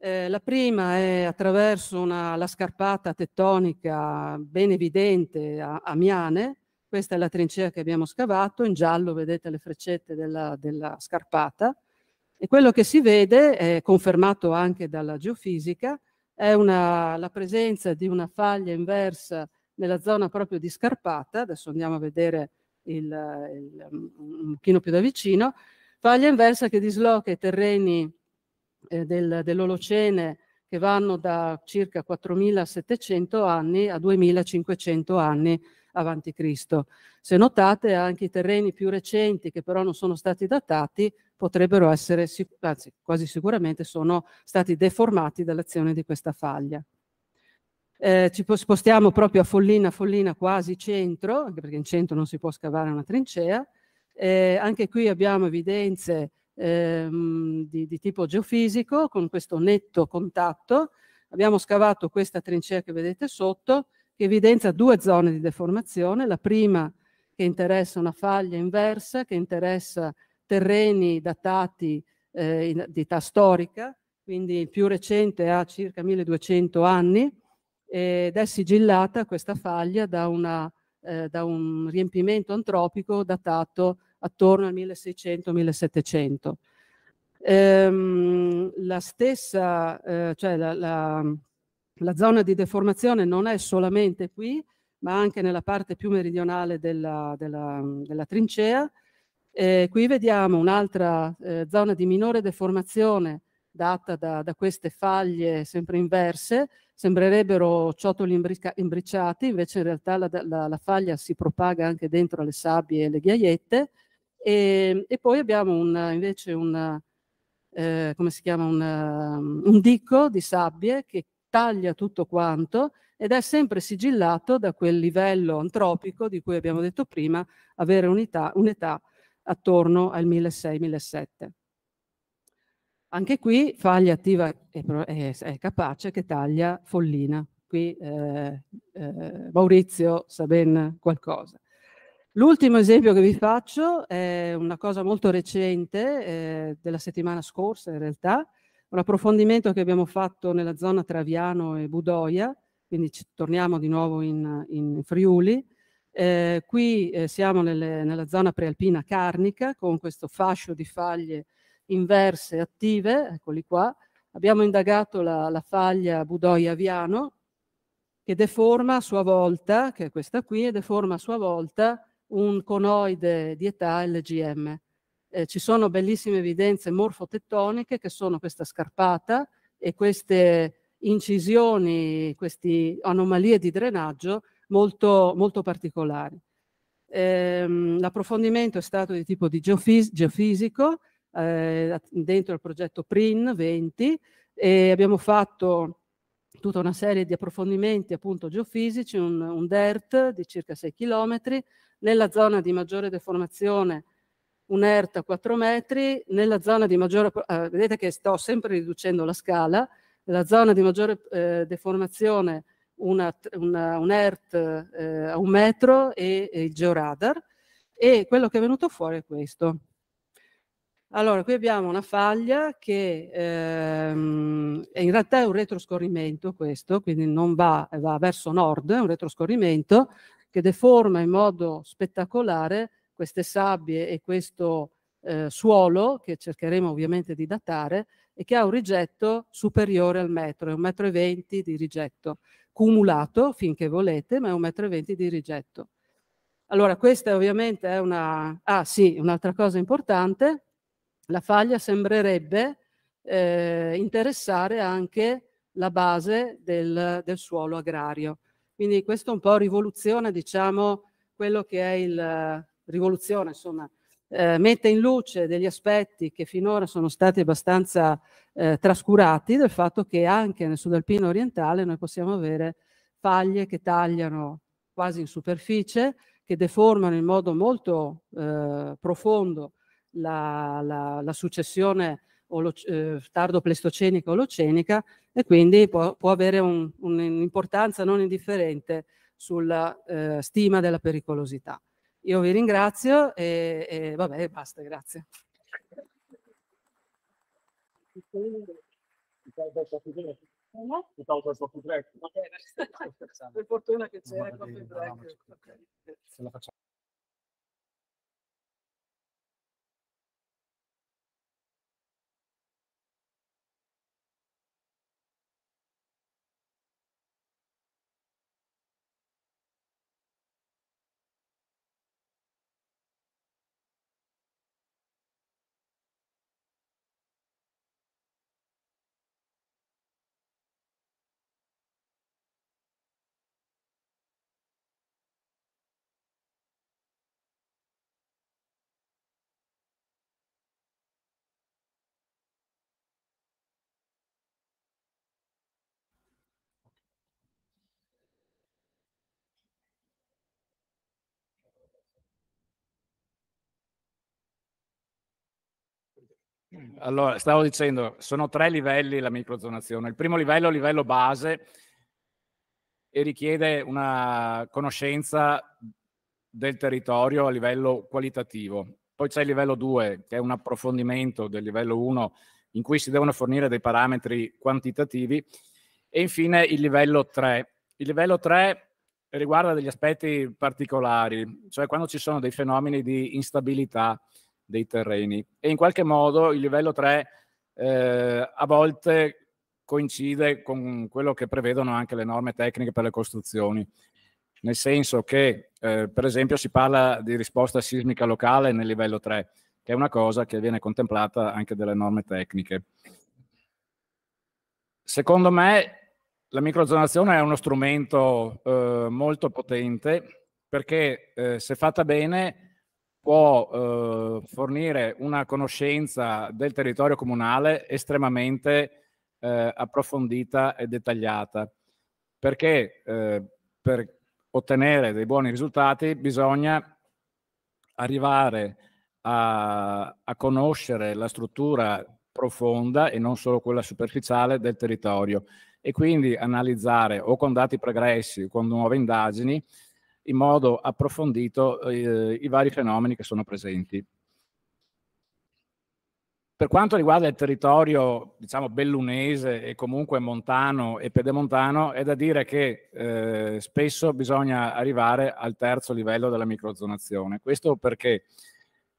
eh, la prima è attraverso una, la scarpata tettonica ben evidente a, a Miane, questa è la trincea che abbiamo scavato, in giallo vedete le freccette della, della scarpata e quello che si vede, è confermato anche dalla geofisica, è una, la presenza di una faglia inversa nella zona proprio di scarpata, adesso andiamo a vedere il, il, mm, un pochino più da vicino, faglia inversa che disloca i terreni eh, del, dell'Olocene che vanno da circa 4.700 anni a 2.500 anni avanti Cristo. Se notate anche i terreni più recenti che però non sono stati datati potrebbero essere, anzi quasi sicuramente sono stati deformati dall'azione di questa faglia. Eh, ci spostiamo proprio a Follina, Follina quasi centro, anche perché in centro non si può scavare una trincea. Eh, anche qui abbiamo evidenze ehm, di, di tipo geofisico con questo netto contatto. Abbiamo scavato questa trincea che vedete sotto che evidenzia due zone di deformazione, la prima che interessa una faglia inversa, che interessa terreni datati eh, in, di età storica, quindi il più recente ha circa 1200 anni, ed è sigillata questa faglia da, una, eh, da un riempimento antropico datato attorno al 1600-1700. Ehm, la stessa, eh, cioè la, la, la, zona di deformazione non è solamente qui, ma anche nella parte più meridionale della, della, della trincea. Eh, qui vediamo un'altra eh, zona di minore deformazione data da, da, queste faglie sempre inverse, sembrerebbero ciotoli imbrica, imbriciati, invece in realtà la, la, la, faglia si propaga anche dentro le sabbie e le ghiaiette. E, ehm, e poi abbiamo un, invece un, eh, come si chiama, un, ehm, un dico di sabbie che taglia tutto quanto ed è sempre sigillato da quel livello antropico di cui abbiamo detto prima, avere un'età, un'età attorno al 1600-1700. Anche qui Faglia attiva è, è, è, capace che taglia follina. Qui eh, eh, Maurizio sa ben qualcosa. L'ultimo esempio che vi faccio è una cosa molto recente, eh, della settimana scorsa in realtà, un approfondimento che abbiamo fatto nella zona tra Traviano e Budoia, quindi torniamo di nuovo in, in Friuli. Eh, qui eh, siamo nelle, nella zona prealpina carnica con questo fascio di faglie inverse attive, eccoli qua. Abbiamo indagato la, la faglia Budoia-Aviano che deforma a sua volta, che è questa qui, e deforma a sua volta un conoide di età LGM. Eh, ci sono bellissime evidenze morfotettoniche che sono questa scarpata e queste incisioni, queste anomalie di drenaggio molto, molto particolari. Ehm, l'approfondimento è stato di tipo di geofis- geofisico eh, dentro il progetto PRIN 20 e abbiamo fatto tutta una serie di approfondimenti appunto geofisici, un, un DERT di circa 6 chilometri, nella zona di maggiore deformazione un'erta 4 metri, nella zona di maggiore, eh, vedete che sto sempre riducendo la scala, nella zona di maggiore eh, deformazione una, una, un ERT eh, a un metro e, e, il georadar e quello che è venuto fuori è questo. Allora, qui abbiamo una faglia che ehm, in realtà è un retroscorrimento questo, quindi non va, va verso nord, è un retroscorrimento, che deforma in modo spettacolare queste sabbie e questo eh, suolo, che cercheremo ovviamente di datare, e che ha un rigetto superiore al metro, è un metro e venti di rigetto, cumulato finché volete, ma è un metro e venti di rigetto. Allora, questa ovviamente è una... Ah sì, un'altra cosa importante, la faglia sembrerebbe eh, interessare anche la base del, del suolo agrario. Quindi questo un po' rivoluziona, diciamo, quello che è il eh, rivoluzione, insomma, eh, mette in luce degli aspetti che finora sono stati abbastanza eh, trascurati del fatto che anche nel sudalpino orientale noi possiamo avere faglie che tagliano quasi in superficie, che deformano in modo molto eh, profondo la, la, la successione eh, tardo plestocenica olocenica e quindi può, può avere un'importanza un non indifferente sulla eh, stima della pericolosità. Io vi ringrazio e, e vabbè, basta, grazie. Per fortuna che c'era proprio il break. Allora, stavo dicendo, sono tre livelli la microzonazione. Il primo livello è il livello base e richiede una conoscenza del territorio a livello qualitativo. Poi c'è il livello 2, che è un approfondimento del livello 1, in cui si devono fornire dei parametri quantitativi. E infine il livello 3. Il livello 3 riguarda degli aspetti particolari, cioè quando ci sono dei fenomeni di instabilità, dei terreni e in qualche modo il livello 3 eh, a volte coincide con quello che prevedono anche le norme tecniche per le costruzioni, nel senso che eh, per esempio si parla di risposta sismica locale nel livello 3, che è una cosa che viene contemplata anche dalle norme tecniche. Secondo me la microzonazione è uno strumento eh, molto potente perché eh, se fatta bene può eh, fornire una conoscenza del territorio comunale estremamente eh, approfondita e dettagliata, perché eh, per ottenere dei buoni risultati bisogna arrivare a, a conoscere la struttura profonda e non solo quella superficiale del territorio e quindi analizzare o con dati pregressi o con nuove indagini in modo approfondito eh, i vari fenomeni che sono presenti. Per quanto riguarda il territorio, diciamo, bellunese e comunque montano e pedemontano, è da dire che eh, spesso bisogna arrivare al terzo livello della microzonazione. Questo perché?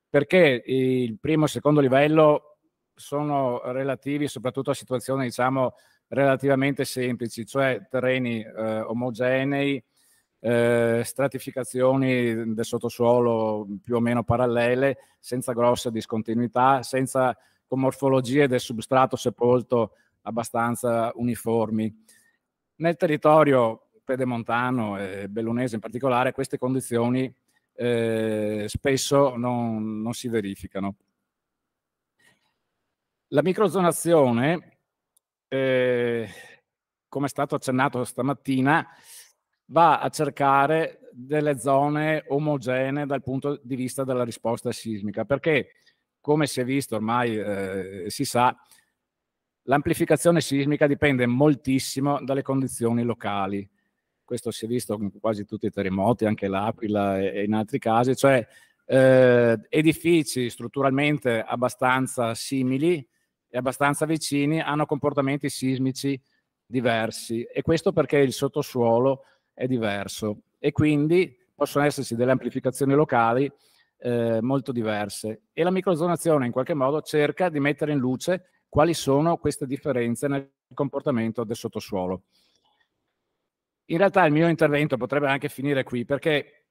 Perché il primo e il secondo livello sono relativi soprattutto a situazioni, diciamo, relativamente semplici, cioè terreni eh, omogenei, eh, stratificazioni del sottosuolo più o meno parallele, senza grosse discontinuità, senza con morfologie del substrato sepolto abbastanza uniformi. Nel territorio pedemontano e bellunese in particolare queste condizioni eh, spesso non, non si verificano. La microzonazione, eh, come è stato accennato stamattina, va a cercare delle zone omogenee dal punto di vista della risposta sismica, perché come si è visto ormai eh, si sa, l'amplificazione sismica dipende moltissimo dalle condizioni locali. Questo si è visto in quasi tutti i terremoti, anche l'Aquila e, in altri casi, cioè eh, edifici strutturalmente abbastanza simili e abbastanza vicini hanno comportamenti sismici diversi e questo perché il sottosuolo è diverso e quindi possono esserci delle amplificazioni locali eh, molto diverse e la microzonazione in qualche modo cerca di mettere in luce quali sono queste differenze nel comportamento del sottosuolo. In realtà il mio intervento potrebbe anche finire qui perché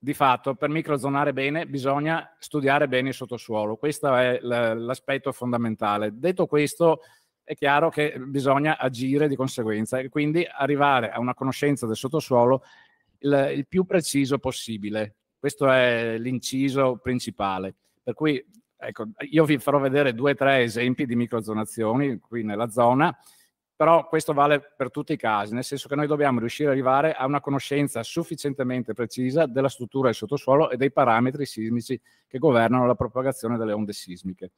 di fatto per microzonare bene bisogna studiare bene il sottosuolo, questo è l'aspetto fondamentale. Detto questo è chiaro che bisogna agire di conseguenza e quindi arrivare a una conoscenza del sottosuolo il, il più preciso possibile. Questo è l'inciso principale. Per cui ecco, io vi farò vedere due o tre esempi di microzonazioni qui nella zona, però questo vale per tutti i casi, nel senso che noi dobbiamo riuscire ad arrivare a una conoscenza sufficientemente precisa della struttura del sottosuolo e dei parametri sismici che governano la propagazione delle onde sismiche.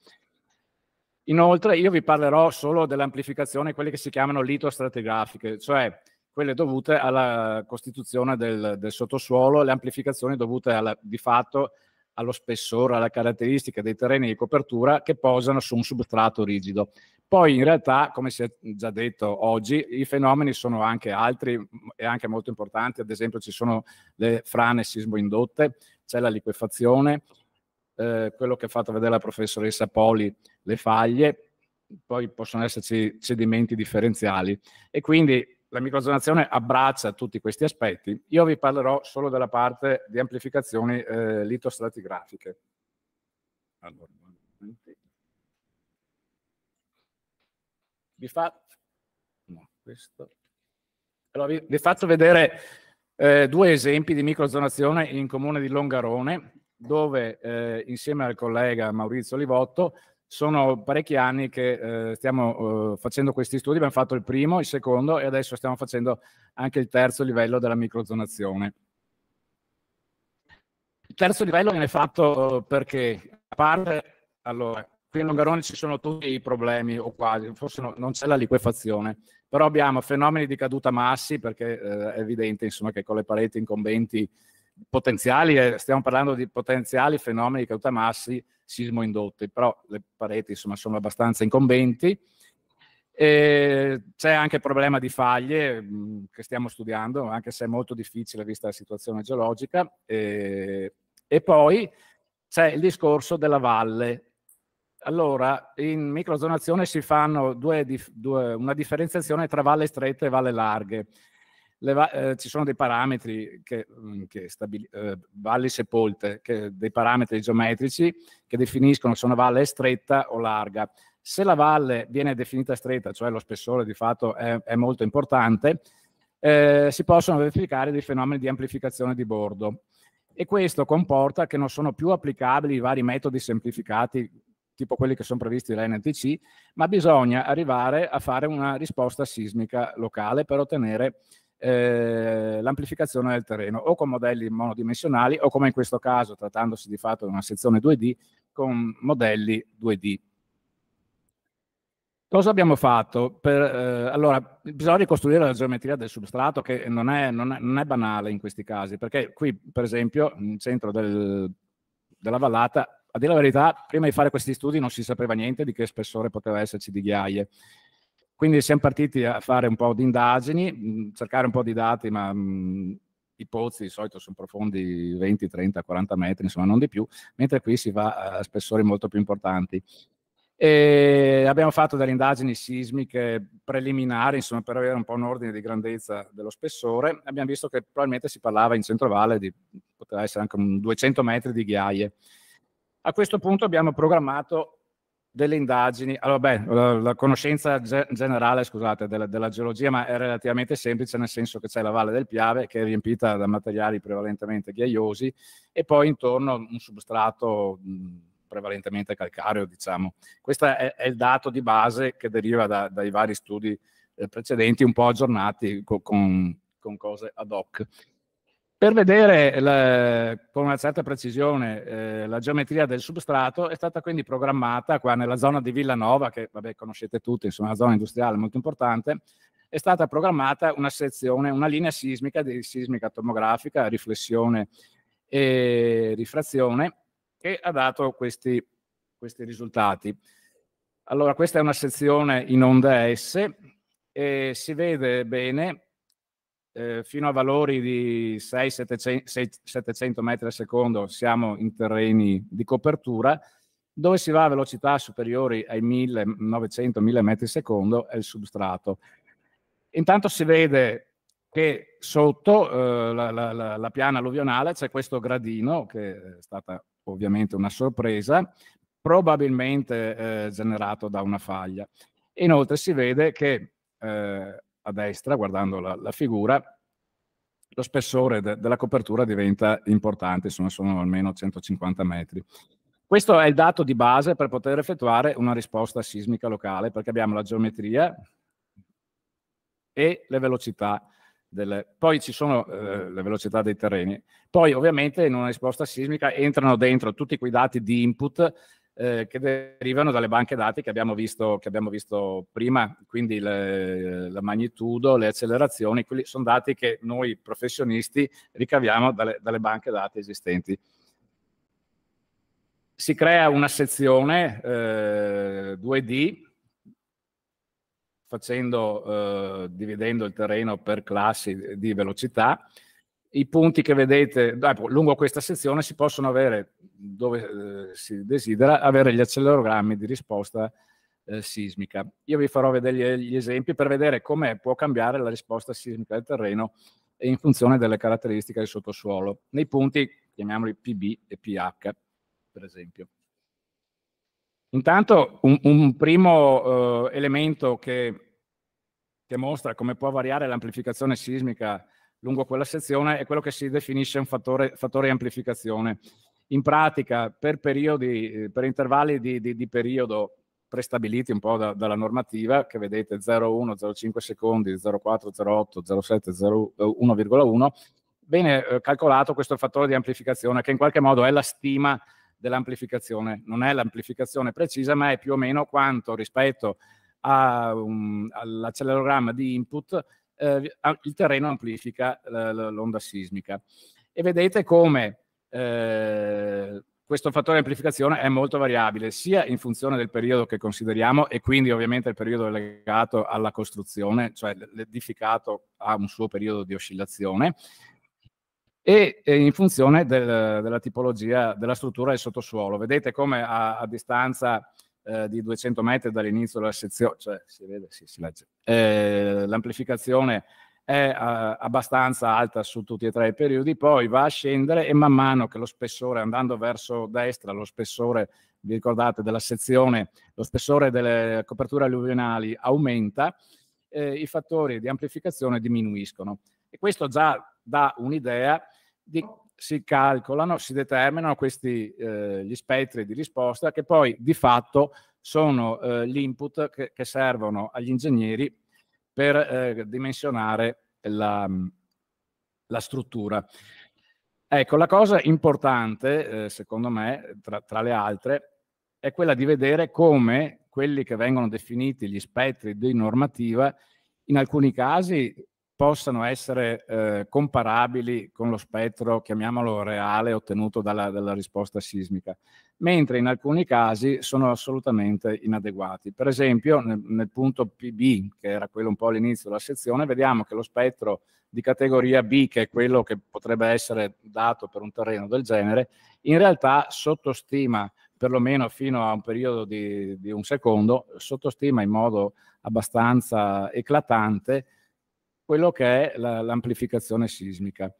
Inoltre io vi parlerò solo delle amplificazioni, quelle che si chiamano litostratigrafiche, cioè quelle dovute alla costituzione del, del sottosuolo, le amplificazioni dovute alla, di fatto allo spessore, alla caratteristica dei terreni di copertura che posano su un substrato rigido. Poi in realtà, come si è già detto oggi, i fenomeni sono anche altri mm, e anche molto importanti, ad esempio ci sono le frane sismoindotte, c'è la liquefazione, eh, quello che ha fatto vedere la professoressa Poli, le faglie, poi possono esserci cedimenti differenziali e quindi la microzonazione abbraccia tutti questi aspetti. Io vi parlerò solo della parte di amplificazioni eh, litostratigrafiche. Allora, vi, fa... no, allora, vi, vi faccio vedere eh, due esempi di microzonazione in comune di Longarone dove eh, insieme al collega Maurizio Livotto sono parecchi anni che eh, stiamo eh, facendo questi studi, abbiamo fatto il primo, il secondo e adesso stiamo facendo anche il terzo livello della microzonazione. Il terzo livello viene fatto eh, perché, a parte, allora, qui a Longarone ci sono tutti i problemi o quasi, forse no, non c'è la liquefazione, però abbiamo fenomeni di caduta massi perché eh, è evidente insomma, che con le pareti incombenti potenziali, eh, stiamo parlando di potenziali fenomeni di caduta-massi sismo-indotti, però le pareti insomma, sono abbastanza incombenti. E c'è anche il problema di faglie mh, mm, che stiamo studiando, anche se è molto difficile vista la situazione geologica. E, e poi c'è il discorso della valle. Allora, in microzonazione si fanno due, due, una differenziazione tra valle strette e valle larghe va- eh, ci sono dei parametri che, mm, che stabil- eh, valli sepolte, che, dei parametri geometrici che definiscono se una valle è stretta o larga. Se la valle viene definita stretta, cioè lo spessore di fatto è, è molto importante, eh, si possono verificare dei fenomeni di amplificazione di bordo e questo comporta che non sono più applicabili i vari metodi semplificati tipo quelli che sono previsti dall'NTC, ma bisogna arrivare a fare una risposta sismica locale per ottenere eh, l'amplificazione del terreno o con modelli monodimensionali o come in questo caso trattandosi di fatto di una sezione 2D con modelli 2D. Cosa abbiamo fatto? Per, eh, allora, bisogna ricostruire la geometria del substrato che non è, non, è, non è, banale in questi casi, perché qui per esempio nel centro del, della vallata, a dire la verità, prima di fare questi studi non si sapeva niente di che spessore poteva esserci di ghiaie. Quindi siamo partiti a fare un po' di indagini, mm, cercare un po' di dati, ma mh, mm, i pozzi di solito sono profondi 20, 30, 40 metri, insomma non di più, mentre qui si va a spessori molto più importanti. E abbiamo fatto delle indagini sismiche preliminari, insomma, per avere un po' un ordine di grandezza dello spessore. Abbiamo visto che probabilmente si parlava in centrovalle di poteva essere anche un 200 metri di ghiaie. A questo punto abbiamo programmato delle indagini, allora beh, la, la conoscenza ge- generale scusate, della, della, geologia ma è relativamente semplice nel senso che c'è la valle del Piave che è riempita da materiali prevalentemente ghiaiosi e poi intorno un substrato mh, prevalentemente calcareo diciamo. Questo è, è, il dato di base che deriva da, dai vari studi eh, precedenti un po' aggiornati co- con, con cose ad hoc. Per vedere eh, la, con una certa precisione eh, la geometria del substrato è stata quindi programmata qua nella zona di Villanova, che vabbè, conoscete tutti, insomma una zona industriale molto importante, è stata programmata una sezione, una linea sismica, di sismica tomografica, riflessione e rifrazione, che ha dato questi, questi risultati. Allora, questa è una sezione in onda S, e si vede bene eh, fino a valori di 6-700 metri al secondo siamo in terreni di copertura, dove si va a velocità superiori ai 1900-1000 metri al secondo è il substrato. Intanto si vede che sotto eh, la, la, la piana alluvionale c'è questo gradino, che è stata ovviamente una sorpresa, probabilmente eh, generato da una faglia. Inoltre si vede che eh, a destra, guardando la, la figura, lo spessore de, della copertura diventa importante, insomma sono almeno 150 metri. Questo è il dato di base per poter effettuare una risposta sismica locale, perché abbiamo la geometria e le velocità. Delle... Poi ci sono eh, le velocità dei terreni. Poi ovviamente in una risposta sismica entrano dentro tutti quei dati di input eh, che derivano dalle banche dati che abbiamo visto, che abbiamo visto prima, quindi le, la magnitudo, le accelerazioni, quelli sono dati che noi professionisti ricaviamo dalle, dalle banche dati esistenti si crea una sezione eh, 2D facendo, eh, dividendo il terreno per classi di velocità i punti che vedete ecco, lungo questa sezione si possono avere, dove eh, si desidera, avere gli accelerogrammi di risposta eh, sismica. Io vi farò vedere gli, gli esempi per vedere come può cambiare la risposta sismica del terreno in funzione delle caratteristiche del sottosuolo, nei punti, chiamiamoli PB e PH, per esempio. Intanto un, un primo eh, elemento che, che mostra come può variare l'amplificazione sismica lungo quella sezione è quello che si definisce un fattore, fattore amplificazione. In pratica, per, periodi, eh, per intervalli di, di, di periodo prestabiliti un po' da, dalla normativa, che vedete 0,1, 0,5 secondi, 0,4, 0,8, 0,7, 1,1, viene eh, calcolato questo fattore di amplificazione, che in qualche modo è la stima dell'amplificazione. Non è l'amplificazione precisa, ma è più o meno quanto rispetto all'accelerogramma di input eh, ah, il terreno amplifica l'onda sismica. E vedete come eh, questo fattore di amplificazione è molto variabile, sia in funzione del periodo che consideriamo e quindi ovviamente il periodo legato alla costruzione, cioè l'edificato ha un suo periodo di oscillazione, e in funzione del, della tipologia della struttura del sottosuolo. Vedete come a, a distanza eh, di 200 metri dall'inizio della sezione, cioè si vede, sì, si legge. Eh, l'amplificazione è uh, abbastanza alta su tutti e tre i periodi, poi va a scendere e man mano che lo spessore, andando verso destra, lo spessore, vi ricordate, della sezione, lo spessore delle coperture alluvionali aumenta, eh, i fattori di amplificazione diminuiscono. E questo già dà un'idea di si calcolano, si determinano questi eh, gli spettri di risposta che poi di fatto sono eh, l'input che, che, servono agli ingegneri per eh, dimensionare la, la, struttura. Ecco, la cosa importante, eh, secondo me, tra, tra le altre, è quella di vedere come quelli che vengono definiti gli spettri di normativa in alcuni casi possano essere eh, comparabili con lo spettro, chiamiamolo reale, ottenuto dalla, dalla, risposta sismica, mentre in alcuni casi sono assolutamente inadeguati. Per esempio nel, nel punto PB, che era quello un po' all'inizio della sezione, vediamo che lo spettro di categoria B, che è quello che potrebbe essere dato per un terreno del genere, in realtà sottostima perlomeno fino a un periodo di, di un secondo, sottostima in modo abbastanza eclatante quello che è la, l'amplificazione sismica.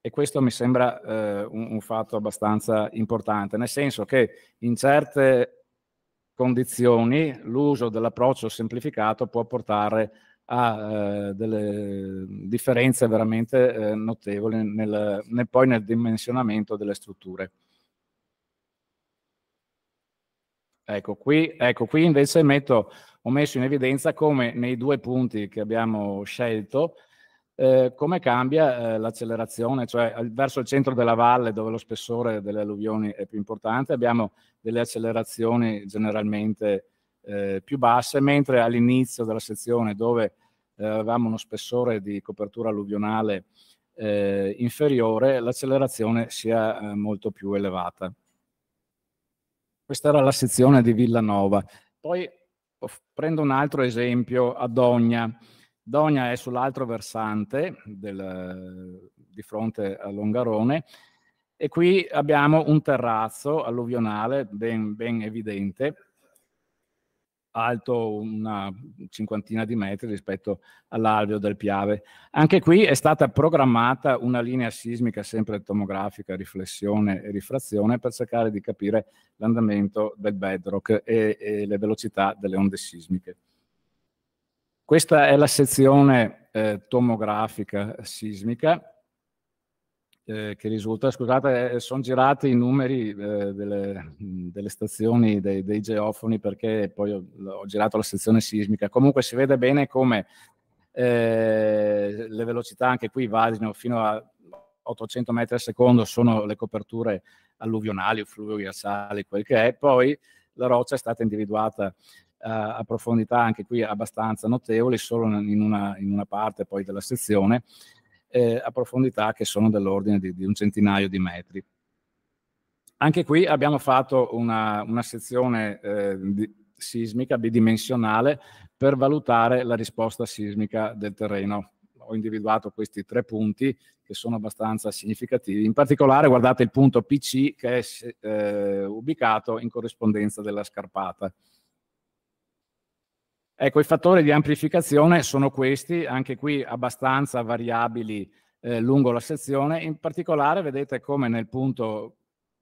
E questo mi sembra eh, un, un fatto abbastanza importante, nel senso che in certe condizioni l'uso dell'approccio semplificato può portare a eh, delle differenze veramente eh, notevoli nel, nel, poi nel dimensionamento delle strutture. Ecco qui, ecco, qui invece metto ho messo in evidenza come nei due punti che abbiamo scelto, eh, come cambia eh, l'accelerazione, cioè verso il centro della valle dove lo spessore delle alluvioni è più importante, abbiamo delle accelerazioni generalmente eh, più basse, mentre all'inizio della sezione dove eh, avevamo uno spessore di copertura alluvionale eh, inferiore, l'accelerazione sia eh, molto più elevata. Questa era la sezione di Villanova. Poi prendo un altro esempio a Dogna. Dogna è sull'altro versante del, di fronte a Longarone e qui abbiamo un terrazzo alluvionale ben, ben evidente alto una cinquantina di metri rispetto all'alveo del Piave. Anche qui è stata programmata una linea sismica sempre tomografica, riflessione e rifrazione per cercare di capire l'andamento del bedrock e, e le velocità delle onde sismiche. Questa è la sezione eh, tomografica sismica eh, che risulta, scusate, eh, sono girati i numeri eh, delle, delle, stazioni dei, dei, geofoni perché poi ho, ho, girato la sezione sismica. Comunque si vede bene come eh, le velocità anche qui vadino fino a 800 metri al secondo, sono le coperture alluvionali o fluvio-ghiacciali, quel che è. Poi la roccia è stata individuata eh, a profondità anche qui abbastanza notevoli, solo in una, in una parte poi della sezione eh, a profondità che sono dell'ordine di, di, un centinaio di metri. Anche qui abbiamo fatto una, una sezione eh, di, sismica bidimensionale per valutare la risposta sismica del terreno. Ho individuato questi tre punti che sono abbastanza significativi. In particolare guardate il punto PC che è eh, ubicato in corrispondenza della scarpata. Ecco, i fattori di amplificazione sono questi, anche qui abbastanza variabili eh, lungo la sezione. In particolare vedete come nel punto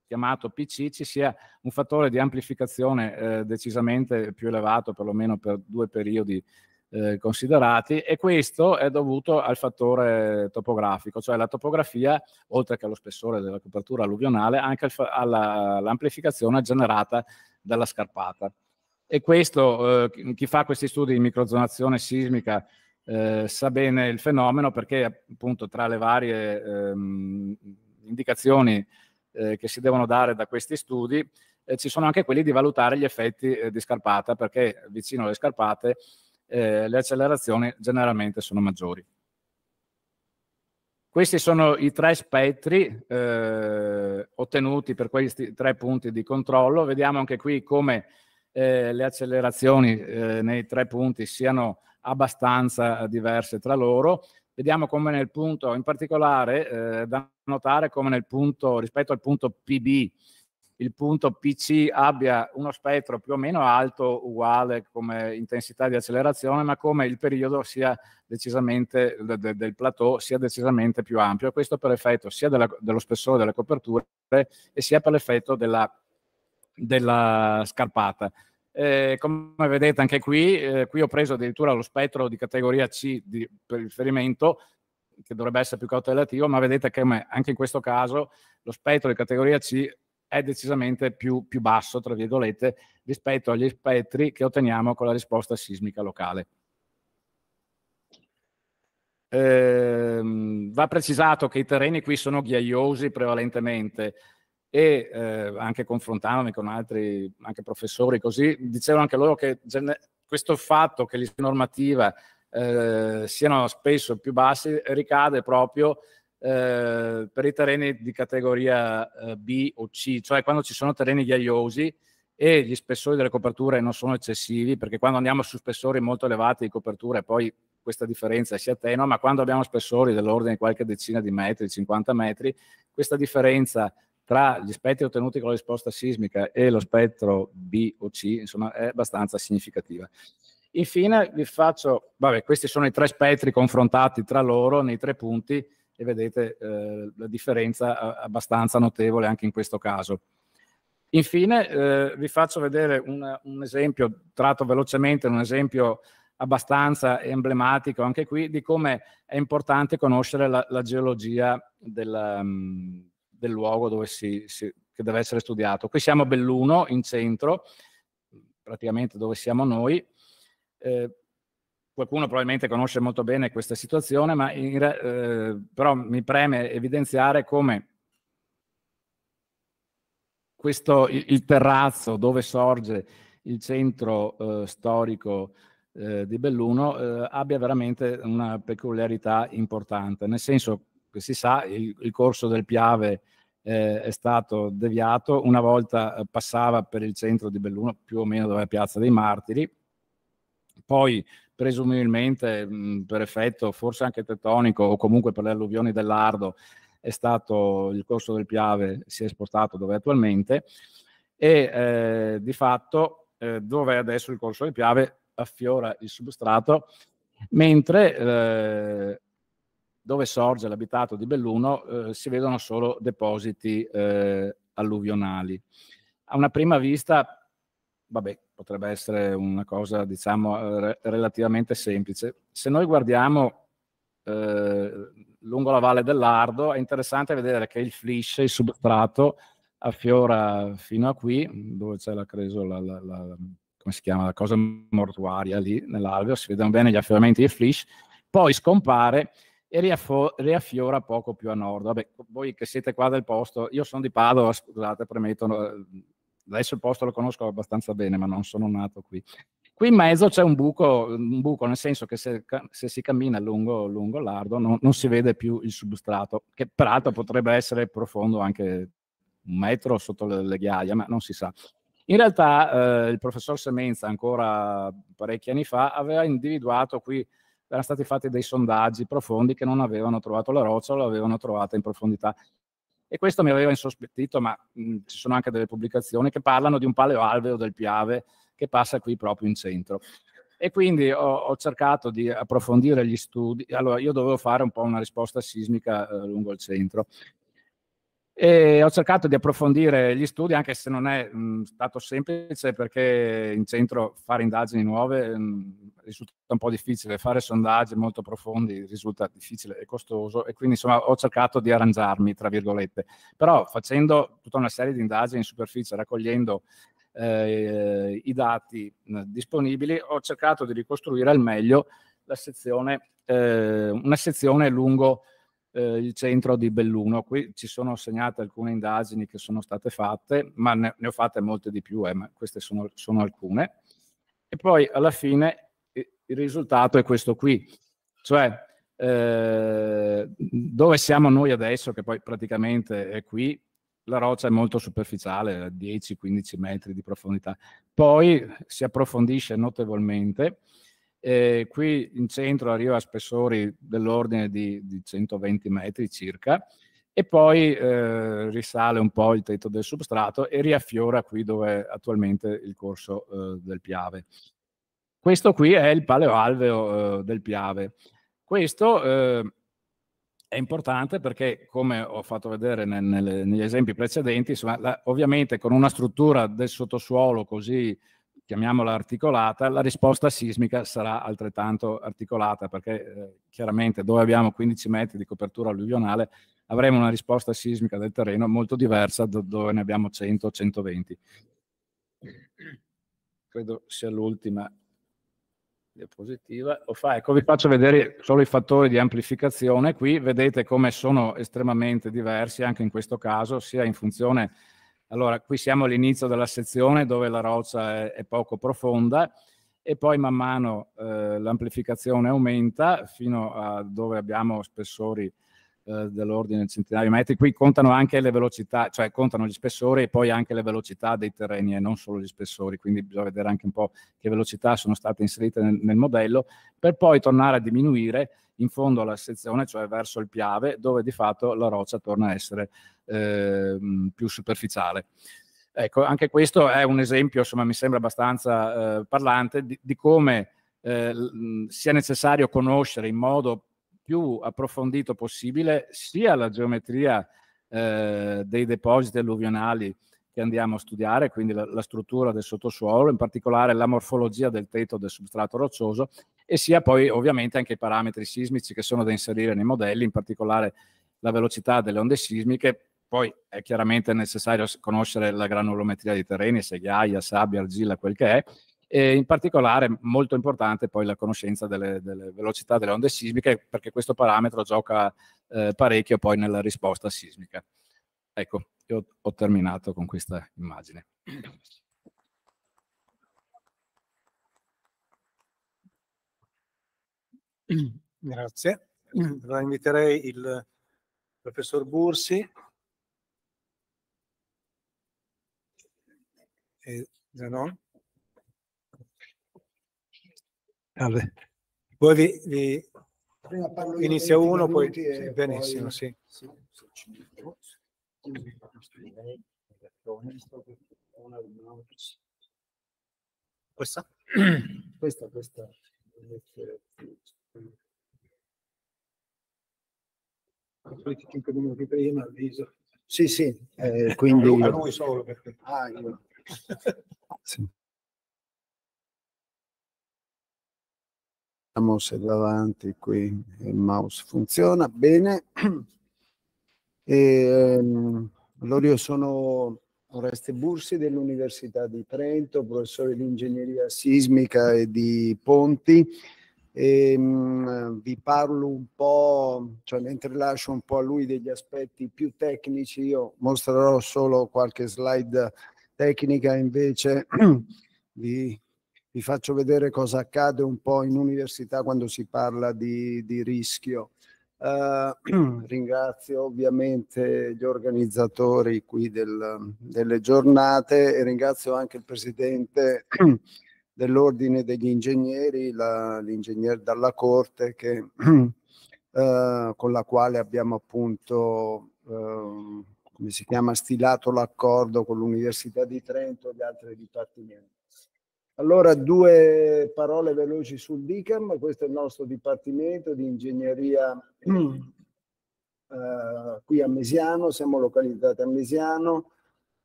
chiamato PC ci sia un fattore di amplificazione eh, decisamente più elevato, perlomeno per due periodi eh, considerati, e questo è dovuto al fattore topografico, cioè la topografia, oltre che allo spessore della copertura alluvionale, anche al alla, all'amplificazione generata dalla scarpata. E questo, eh, chi fa questi studi di microzonazione sismica eh, sa bene il fenomeno perché appunto tra le varie ehm, indicazioni eh, che si devono dare da questi studi eh, ci sono anche quelli di valutare gli effetti eh, di scarpata perché vicino alle scarpate eh, le accelerazioni generalmente sono maggiori. Questi sono i tre spettri ottenuti per questi tre punti di controllo. Vediamo anche qui come eh, le accelerazioni eh, nei tre punti siano abbastanza diverse tra loro. Vediamo come nel punto, in particolare eh, da notare come nel punto, rispetto al punto PB, il punto PC abbia uno spettro più o meno alto, uguale come intensità di accelerazione, ma come il periodo sia decisamente, de, del plateau sia decisamente più ampio. Questo per effetto sia della, dello spessore delle coperture e sia per l'effetto della della scarpata. Eh, come vedete anche qui, eh, qui ho preso addirittura lo spettro di categoria C di, per riferimento, che dovrebbe essere più cautelativo, ma vedete che anche in questo caso lo spettro di categoria C è decisamente più, più basso, tra virgolette, rispetto agli spettri che otteniamo con la risposta sismica locale. Eh, va precisato che i terreni qui sono ghiaiosi prevalentemente, e eh, anche confrontandomi con altri anche professori così, dicevano anche loro che questo fatto che l'ISEE normativa eh, siano spesso più bassi ricade proprio eh, per i terreni di categoria eh, B o C, cioè quando ci sono terreni ghiaiosi e gli spessori delle coperture non sono eccessivi, perché quando andiamo su spessori molto elevati di coperture poi questa differenza si attenua, ma quando abbiamo spessori dell'ordine di qualche decina di metri, 50 metri, questa differenza tra gli spettri ottenuti con la risposta sismica e lo spettro B o C, insomma, è abbastanza significativa. Infine vi faccio, vabbè, questi sono i tre spettri confrontati tra loro nei tre punti e vedete eh, la differenza eh, abbastanza notevole anche in questo caso. Infine eh, vi faccio vedere un, un esempio, tratto velocemente, un esempio abbastanza emblematico anche qui di come è importante conoscere la, la geologia della, mm, del luogo dove si, si, che deve essere studiato. Qui siamo a Belluno, in centro, praticamente dove siamo noi. Eh, qualcuno probabilmente conosce molto bene questa situazione, ma in, eh, però mi preme evidenziare come questo, il, il terrazzo dove sorge il centro eh, storico eh, di Belluno eh, abbia veramente una peculiarità importante, nel senso che si sa il, il corso del Piave eh, è stato deviato, una volta eh, passava per il centro di Belluno, più o meno dove è Piazza dei Martiri, poi presumibilmente mh, mm, per effetto forse anche tettonico o comunque per le alluvioni dell'Ardo è stato il corso del Piave si è spostato dove è attualmente e eh, di fatto eh, dove adesso il corso del Piave affiora il substrato mentre eh, dove sorge l'abitato di Belluno eh, si vedono solo depositi eh, alluvionali. A una prima vista, vabbè, potrebbe essere una cosa diciamo eh, re relativamente semplice. Se noi guardiamo eh, lungo la valle dell'Ardo è interessante vedere che il flisce, il substrato, affiora fino a qui, dove c'è la cresola, la, la, la, come si chiama, la cosa mortuaria lì nell'alveo, si vedono bene gli affioramenti di flisce, poi scompare e riaffo- riaffiora poco più a nord. Vabbè, voi che siete qua del posto, io sono di Padova, scusate, premetto, ehm, adesso il posto lo conosco abbastanza bene, ma non sono nato qui. Qui in mezzo c'è un buco, un buco nel senso che se, se si cammina lungo, lungo l'ardo non, non, si vede più il substrato, che peraltro potrebbe essere profondo anche un metro sotto le, le ghiaia, ma non si sa. In realtà eh, il professor Semenza, ancora parecchi anni fa, aveva individuato qui erano stati fatti dei sondaggi profondi che non avevano trovato la roccia o l'avevano trovata in profondità. E questo mi aveva insospettito, ma mh, ci sono anche delle pubblicazioni che parlano di un paleoalveo del Piave che passa qui proprio in centro. E quindi ho, ho cercato di approfondire gli studi. Allora, io dovevo fare un po' una risposta sismica eh, lungo il centro e ho cercato di approfondire gli studi, anche se non è mh, mm, stato semplice, perché in centro fare indagini nuove mh, mm, risulta un po' difficile, fare sondaggi molto profondi risulta difficile e costoso, e quindi insomma ho cercato di arrangiarmi, tra virgolette. Però facendo tutta una serie di indagini in superficie, raccogliendo eh, i dati mh, mm, disponibili, ho cercato di ricostruire al meglio la sezione, eh, una sezione lungo eh, il centro di Belluno. Qui ci sono segnate alcune indagini che sono state fatte, ma ne, ne ho fatte molte di più, eh, ma queste sono, sono, alcune. E poi alla fine il risultato è questo qui, cioè eh, dove siamo noi adesso, che poi praticamente è qui, la roccia è molto superficiale, 10-15 metri di profondità. Poi si approfondisce notevolmente eh, qui in centro arriva a spessori dell'ordine di, di 120 metri circa e poi eh, risale un po' il tetto del substrato e riaffiora qui dove è attualmente il corso eh, del Piave. Questo qui è il paleoalveo eh, del Piave. Questo eh, è importante perché, come ho fatto vedere nel, nel, negli esempi precedenti, insomma, la, ovviamente con una struttura del sottosuolo così chiamiamola articolata, la risposta sismica sarà altrettanto articolata, perché eh, chiaramente dove abbiamo 15 metri di copertura alluvionale avremo una risposta sismica del terreno molto diversa da dove ne abbiamo 100 o 120. Credo sia l'ultima diapositiva. Fa, ecco, vi faccio vedere solo i fattori di amplificazione. Qui vedete come sono estremamente diversi anche in questo caso, sia in funzione allora, qui siamo all'inizio della sezione dove la roccia è, è poco profonda e poi man mano eh, l'amplificazione aumenta fino a dove abbiamo spessori eh, dell'ordine del centinaio di metri, qui contano anche le velocità, cioè contano gli spessori e poi anche le velocità dei terreni e non solo gli spessori, quindi bisogna vedere anche un po' che velocità sono state inserite nel, nel modello, per poi tornare a diminuire in fondo alla sezione, cioè verso il piave, dove di fatto la roccia torna a essere eh, più superficiale. Ecco, anche questo è un esempio, insomma, mi sembra abbastanza eh, parlante di, di come eh, sia necessario conoscere in modo più approfondito possibile sia la geometria eh, dei depositi alluvionali che andiamo a studiare, quindi la, la, struttura del sottosuolo, in particolare la morfologia del tetto del substrato roccioso, e sia poi ovviamente anche i parametri sismici che sono da inserire nei modelli, in particolare la velocità delle onde sismiche. Poi è chiaramente necessario conoscere la granulometria dei terreni, seghiaia, sabbia, argilla, quel che è, e in particolare molto importante poi la conoscenza delle, delle velocità delle onde sismiche perché questo parametro gioca eh, parecchio poi nella risposta sismica. Ecco, io ho terminato con questa immagine. Grazie. Allora inviterei il professor Bursi e Zanon. Vabbè. Ah, Voi vi, vi... inizia uno, poi sì, benissimo, poi... sì. sì, sì. Questa? questa, questa. Cinque minuti prima, avviso. Sì, sì, eh, eh quindi... A lui solo perché... Ah, io. sì. Vediamo se davanti qui il mouse funziona bene. E, ehm, allora io sono Oreste Bursi dell'Università di Trento, professore di ingegneria sismica e di ponti. E, um, vi parlo un po', cioè mentre lascio un po' a lui degli aspetti più tecnici, io mostrerò solo qualche slide tecnica invece di vi faccio vedere cosa accade un po' in università quando si parla di, di rischio. Eh, ringrazio ovviamente gli organizzatori qui del, delle giornate e ringrazio anche il presidente dell'ordine degli ingegneri, l'ingegnere dalla corte che, eh, con la quale abbiamo appunto eh, come si chiama, stilato l'accordo con l'Università di Trento e gli altri dipartimenti. Allora, due parole veloci sul DICAM, questo è il nostro Dipartimento di Ingegneria eh, qui a Mesiano, siamo localizzati a Mesiano,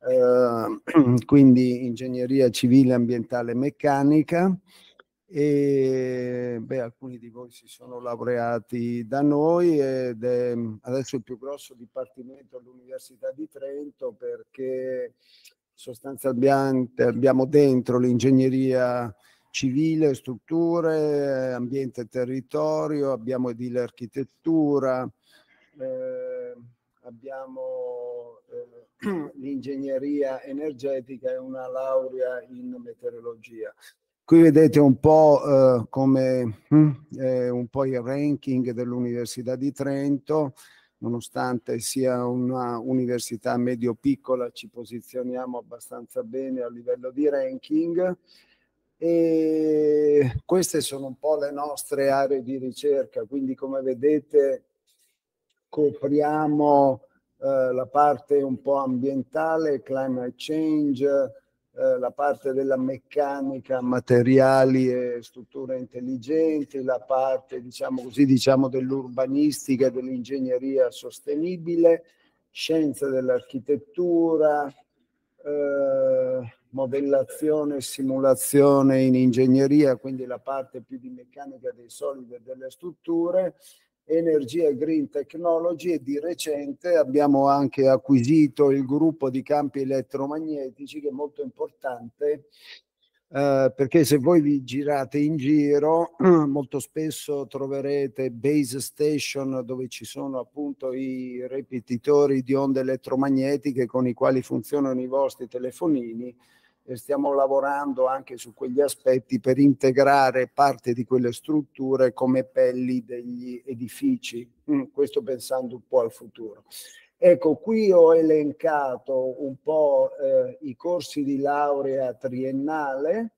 eh, quindi Ingegneria Civile, Ambientale e Meccanica e beh, alcuni di voi si sono laureati da noi ed è adesso il più grosso dipartimento all'Università di Trento perché sostanzialmente abbiamo dentro l'ingegneria civile, strutture, ambiente e territorio, abbiamo edile architettura, eh, abbiamo eh, l'ingegneria energetica e una laurea in meteorologia. Qui vedete un po' eh, come hm, eh, un po' il ranking dell'Università di Trento, nonostante sia una università medio-piccola, ci posizioniamo abbastanza bene a livello di ranking. E queste sono un po' le nostre aree di ricerca, quindi come vedete copriamo eh, la parte un po' ambientale, climate change, eh, la parte della meccanica, materiali e strutture intelligenti, la parte diciamo così, diciamo dell'urbanistica e dell'ingegneria sostenibile, scienze dell'architettura, eh, modellazione e simulazione in ingegneria, quindi la parte più di meccanica dei solidi e delle strutture, Energia Green Technology e di recente abbiamo anche acquisito il gruppo di campi elettromagnetici che è molto importante eh, perché se voi vi girate in giro molto spesso troverete base station dove ci sono appunto i ripetitori di onde elettromagnetiche con i quali funzionano i vostri telefonini e stiamo lavorando anche su quegli aspetti per integrare parte di quelle strutture come pelli degli edifici, mm, questo pensando un po' al futuro. Ecco, qui ho elencato un po' eh, i corsi di laurea triennale,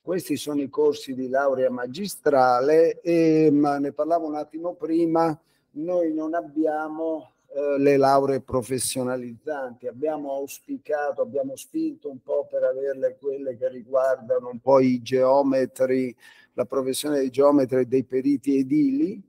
questi sono i corsi di laurea magistrale e ma ne parlavo un attimo prima, noi non abbiamo eh, le lauree professionalizzanti. Abbiamo auspicato, abbiamo spinto un po' per averle quelle che riguardano un po' i geometri, la professione dei geometri e dei periti edili.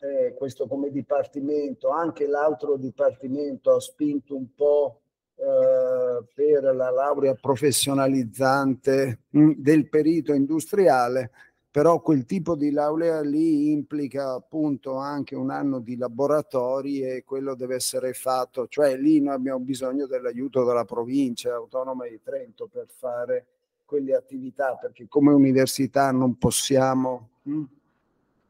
Eh, questo come dipartimento, anche l'altro dipartimento ha spinto un po' eh, per la laurea professionalizzante mh, mm, del perito industriale però quel tipo di laurea lì implica appunto anche un anno di laboratori e quello deve essere fatto, cioè lì noi abbiamo bisogno dell'aiuto della provincia autonoma di Trento per fare quelle attività, perché come università non possiamo hm,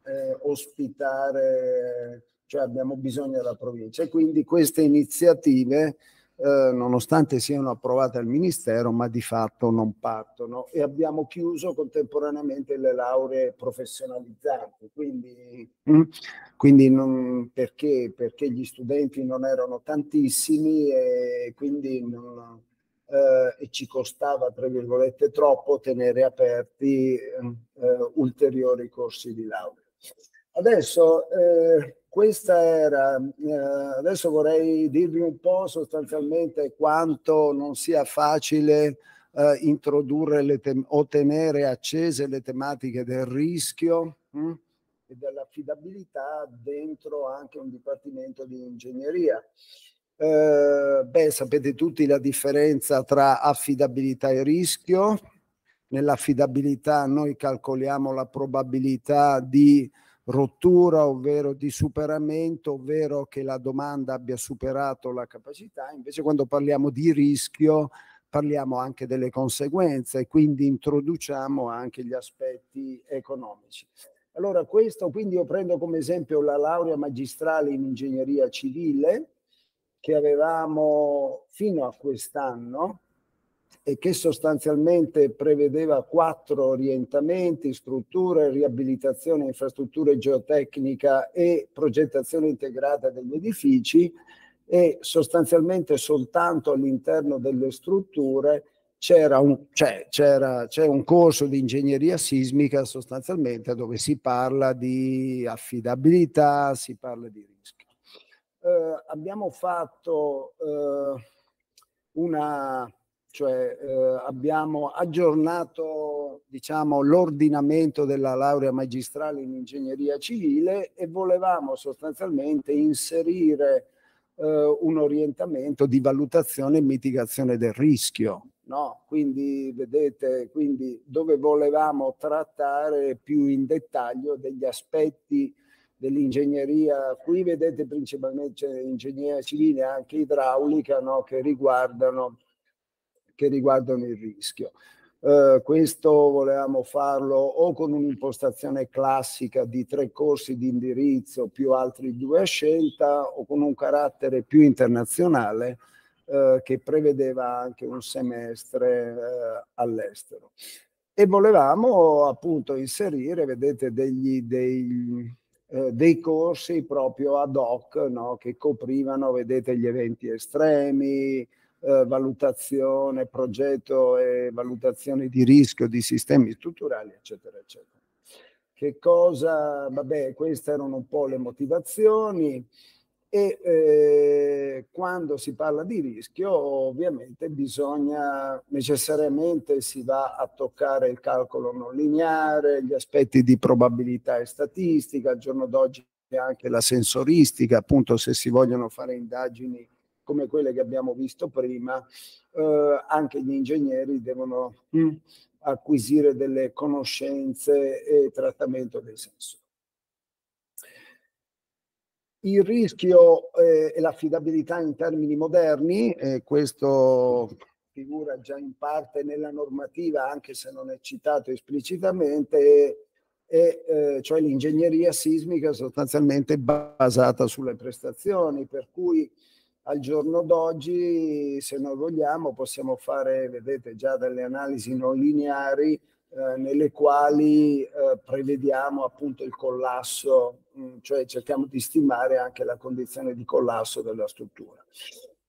eh, ospitare, cioè abbiamo bisogno della provincia e quindi queste iniziative eh, nonostante siano approvate al Ministero, ma di fatto non partono. E abbiamo chiuso contemporaneamente le lauree professionalizzanti, quindi, mm, quindi non, perché, perché, gli studenti non erano tantissimi e quindi non, eh, e ci costava, tra virgolette, troppo tenere aperti eh, ulteriori corsi di laurea. Adesso eh, questa era, eh, adesso vorrei dirvi un po' sostanzialmente quanto non sia facile eh, introdurre le tem- o tenere accese le tematiche del rischio hm, e dell'affidabilità dentro anche un dipartimento di ingegneria. Eh, beh, sapete tutti la differenza tra affidabilità e rischio. Nell'affidabilità noi calcoliamo la probabilità di rottura, ovvero di superamento, ovvero che la domanda abbia superato la capacità, invece quando parliamo di rischio parliamo anche delle conseguenze e quindi introduciamo anche gli aspetti economici. Allora questo, quindi io prendo come esempio la laurea magistrale in ingegneria civile che avevamo fino a quest'anno, e che sostanzialmente prevedeva quattro orientamenti, strutture, riabilitazione, infrastrutture geotecnica e progettazione integrata degli edifici e sostanzialmente soltanto all'interno delle strutture c'era un, c'è, cioè, c'era, c'è un corso di ingegneria sismica sostanzialmente dove si parla di affidabilità, si parla di rischio. Eh, abbiamo fatto eh, una cioè eh, abbiamo aggiornato diciamo, l'ordinamento della laurea magistrale in ingegneria civile e volevamo sostanzialmente inserire eh, un orientamento di valutazione e mitigazione del rischio. No? Quindi vedete quindi dove volevamo trattare più in dettaglio degli aspetti dell'ingegneria, qui vedete principalmente cioè, ingegneria civile e anche idraulica no? che riguardano che riguardano il rischio. Eh, questo volevamo farlo o con un'impostazione classica di tre corsi di indirizzo più altri due a scelta o con un carattere più internazionale eh, che prevedeva anche un semestre eh, all'estero. E volevamo appunto inserire, vedete, degli, dei, eh, dei corsi proprio ad hoc no? che coprivano, vedete, gli eventi estremi, eh, valutazione, progetto e valutazione di rischio di sistemi strutturali, eccetera, eccetera. Che cosa, vabbè, queste erano un po' le motivazioni e eh, quando si parla di rischio ovviamente bisogna necessariamente si va a toccare il calcolo non lineare, gli aspetti di probabilità e statistica, al giorno d'oggi anche la sensoristica, appunto se si vogliono fare indagini come quelle che abbiamo visto prima, eh, anche gli ingegneri devono mh, hm, acquisire delle conoscenze e trattamento del senso. Il rischio eh, e l'affidabilità in termini moderni, eh, questo figura già in parte nella normativa, anche se non è citato esplicitamente, e, eh, cioè l'ingegneria sismica sostanzialmente basata sulle prestazioni, per cui al giorno d'oggi, se non vogliamo, possiamo fare, vedete, già delle analisi non lineari eh, nelle quali eh, prevediamo appunto il collasso, mh, mm, cioè cerchiamo di stimare anche la condizione di collasso della struttura.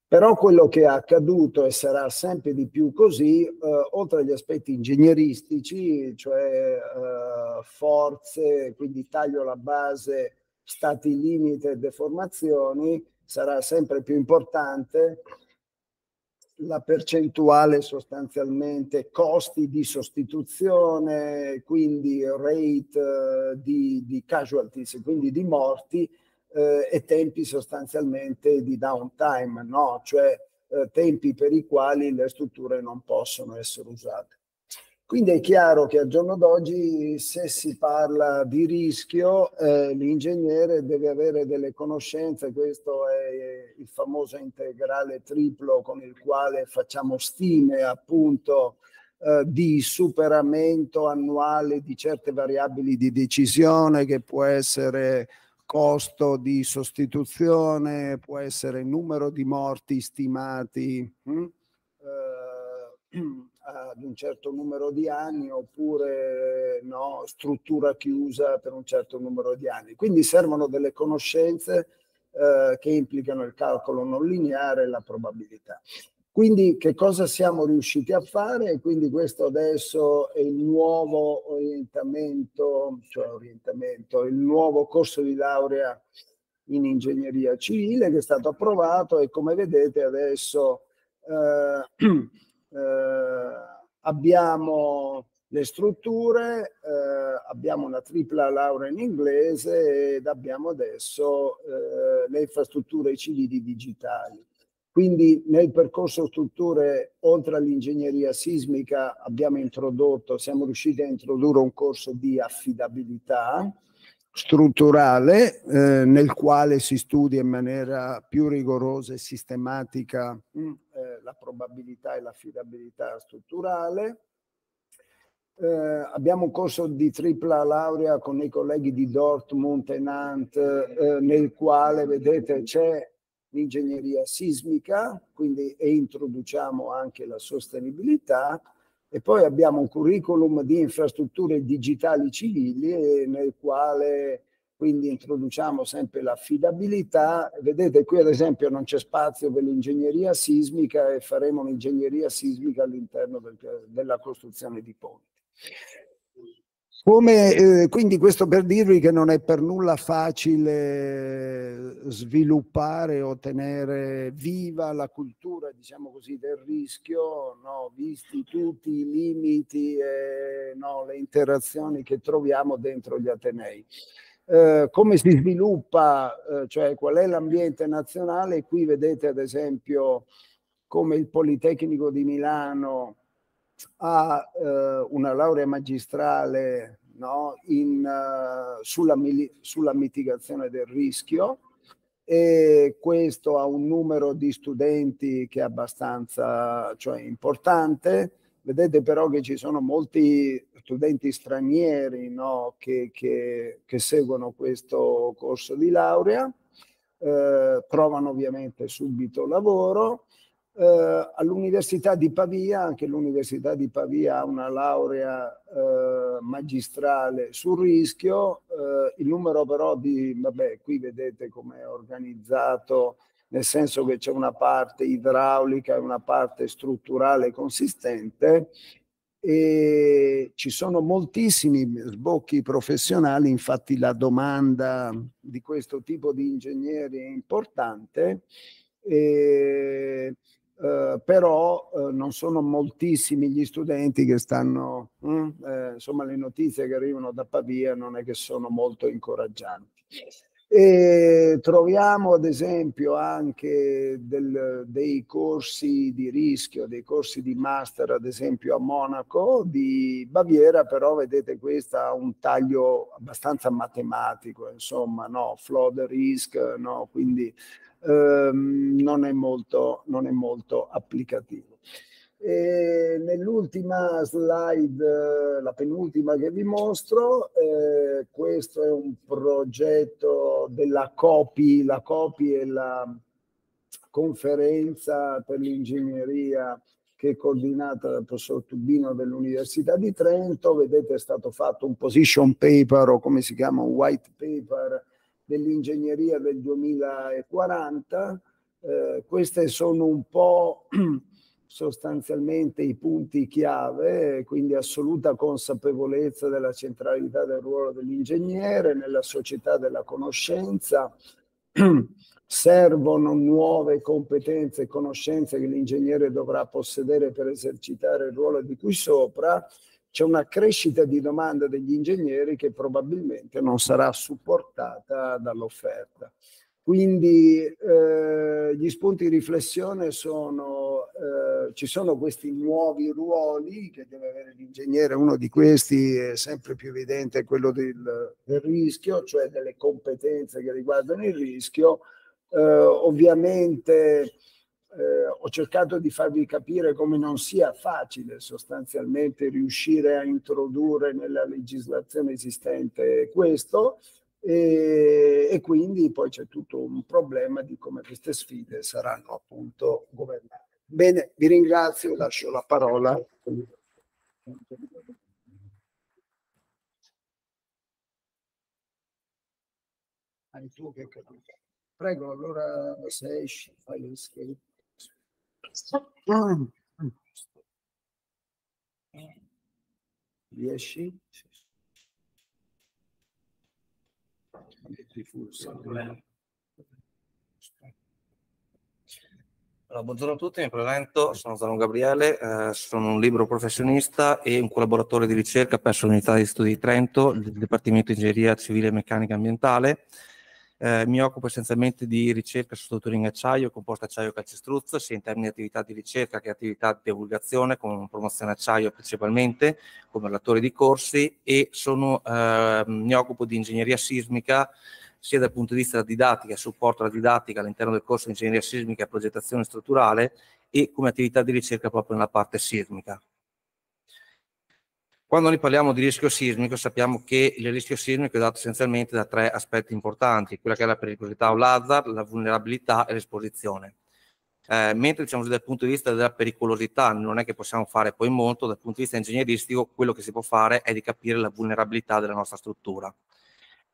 Però quello che è accaduto e sarà sempre di più così, eh, oltre agli aspetti ingegneristici, cioè eh, forze, quindi taglio alla base, stati limite e deformazioni, sarà sempre più importante la percentuale sostanzialmente costi di sostituzione, quindi rate eh, di, di casualties, quindi di morti eh, e tempi sostanzialmente di downtime, no? cioè eh, tempi per i quali le strutture non possono essere usate. Quindi è chiaro che al giorno d'oggi se si parla di rischio, eh, l'ingegnere deve avere delle conoscenze, questo è eh, il famoso integrale triplo con il quale facciamo stime appunto eh, di superamento annuale di certe variabili di decisione che può essere costo di sostituzione, può essere numero di morti stimati. Mm? Eh, ad un certo numero di anni oppure no, struttura chiusa per un certo numero di anni. Quindi servono delle conoscenze eh, che implicano il calcolo non lineare e la probabilità. Quindi che cosa siamo riusciti a fare? Quindi questo adesso è il nuovo orientamento, cioè orientamento, il nuovo corso di laurea in ingegneria civile che è stato approvato e come vedete adesso eh, Eh, abbiamo le strutture, eh, abbiamo una tripla laurea in inglese ed abbiamo adesso eh, le infrastrutture civili digitali. Quindi nel percorso strutture, oltre all'ingegneria sismica, abbiamo introdotto, siamo riusciti a introdurre un corso di affidabilità strutturale eh, nel quale si studia in maniera più rigorosa e sistematica mm, eh, la probabilità e l'affidabilità strutturale. Eh, abbiamo un corso di tripla laurea con i colleghi di Dortmund e Nantes eh, nel quale vedete c'è l'ingegneria sismica quindi, e introduciamo anche la sostenibilità e poi abbiamo un curriculum di infrastrutture digitali civili eh, nel quale quindi introduciamo sempre l'affidabilità. Vedete qui ad esempio non c'è spazio per l'ingegneria sismica e faremo l'ingegneria sismica all'interno del, della costruzione di ponti. Come, eh, quindi questo per dirvi che non è per nulla facile eh, sviluppare o tenere viva la cultura, diciamo così, del rischio, no? visti tutti i limiti e no, le interazioni che troviamo dentro gli Atenei. Eh, come si sviluppa, eh, cioè qual è l'ambiente nazionale? Qui vedete ad esempio come il Politecnico di Milano ha eh, una laurea magistrale no, in, uh, sulla, sulla mitigazione del rischio e questo ha un numero di studenti che è abbastanza cioè, importante. Vedete però che ci sono molti studenti stranieri no, che, che, che, seguono questo corso di laurea, eh, trovano ovviamente subito lavoro eh, all'Università di Pavia, anche l'Università di Pavia ha una laurea eh, magistrale sul rischio, eh, il numero però di, vabbè, qui vedete come è organizzato, nel senso che c'è una parte idraulica e una parte strutturale consistente e ci sono moltissimi sbocchi professionali, infatti la domanda di questo tipo di ingegneri è importante. E eh, però eh, non sono moltissimi gli studenti che stanno, mh, mm, eh, insomma le notizie che arrivano da Pavia non è che sono molto incoraggianti. E troviamo ad esempio anche del, dei corsi di rischio, dei corsi di master ad esempio a Monaco, di Baviera, però vedete questa ha un taglio abbastanza matematico, insomma, no? flood risk, no? quindi ehm, non, è molto, non è molto applicativo. E nell'ultima slide, la penultima che vi mostro, eh, questo è un progetto della COPI, la COPI è la conferenza per l'ingegneria che è coordinata dal professor Tubino dell'Università di Trento, vedete è stato fatto un position paper o come si chiama un white paper dell'ingegneria del 2040. Eh, questi sono un po' sostanzialmente i punti chiave, quindi assoluta consapevolezza della centralità del ruolo dell'ingegnere nella società della conoscenza. Servono nuove competenze e conoscenze che l'ingegnere dovrà possedere per esercitare il ruolo di cui sopra c'è una crescita di domanda degli ingegneri che probabilmente non sarà supportata dall'offerta. Quindi eh, gli spunti di riflessione sono, eh, ci sono questi nuovi ruoli che deve avere l'ingegnere, uno di questi è sempre più evidente è quello del, del rischio, cioè delle competenze che riguardano il rischio. Eh, ovviamente eh, ho cercato di farvi capire come non sia facile sostanzialmente riuscire a introdurre nella legislazione esistente questo e, e quindi poi c'è tutto un problema di come queste sfide saranno appunto governate. Bene, vi ringrazio, lascio la parola. Prego, allora se esci, fai l'escape. Riesci? Allora, buongiorno a tutti, mi presento, sono Zanon Gabriele, eh, sono un libro professionista e un collaboratore di ricerca presso l'Unità di Studi di Trento, del Dipartimento di Ingegneria Civile e Meccanica Ambientale. Eh, mi occupo essenzialmente di ricerca su strutture in acciaio, composto acciaio calcestruzzo, sia in termini di attività di ricerca che attività di divulgazione, con promozione acciaio principalmente, come relatore di corsi, e sono, eh, mi occupo di ingegneria sismica, sia dal punto di vista della didattica, supporto alla didattica all'interno del corso di ingegneria sismica e progettazione strutturale, e come attività di ricerca proprio nella parte sismica. Quando noi parliamo di rischio sismico sappiamo che il rischio sismico è dato essenzialmente da tre aspetti importanti, quella che è la pericolosità o l'hazard, la vulnerabilità e l'esposizione. Eh, mentre diciamo, dal punto di vista della pericolosità non è che possiamo fare poi molto, dal punto di vista ingegneristico quello che si può fare è di capire la vulnerabilità della nostra struttura.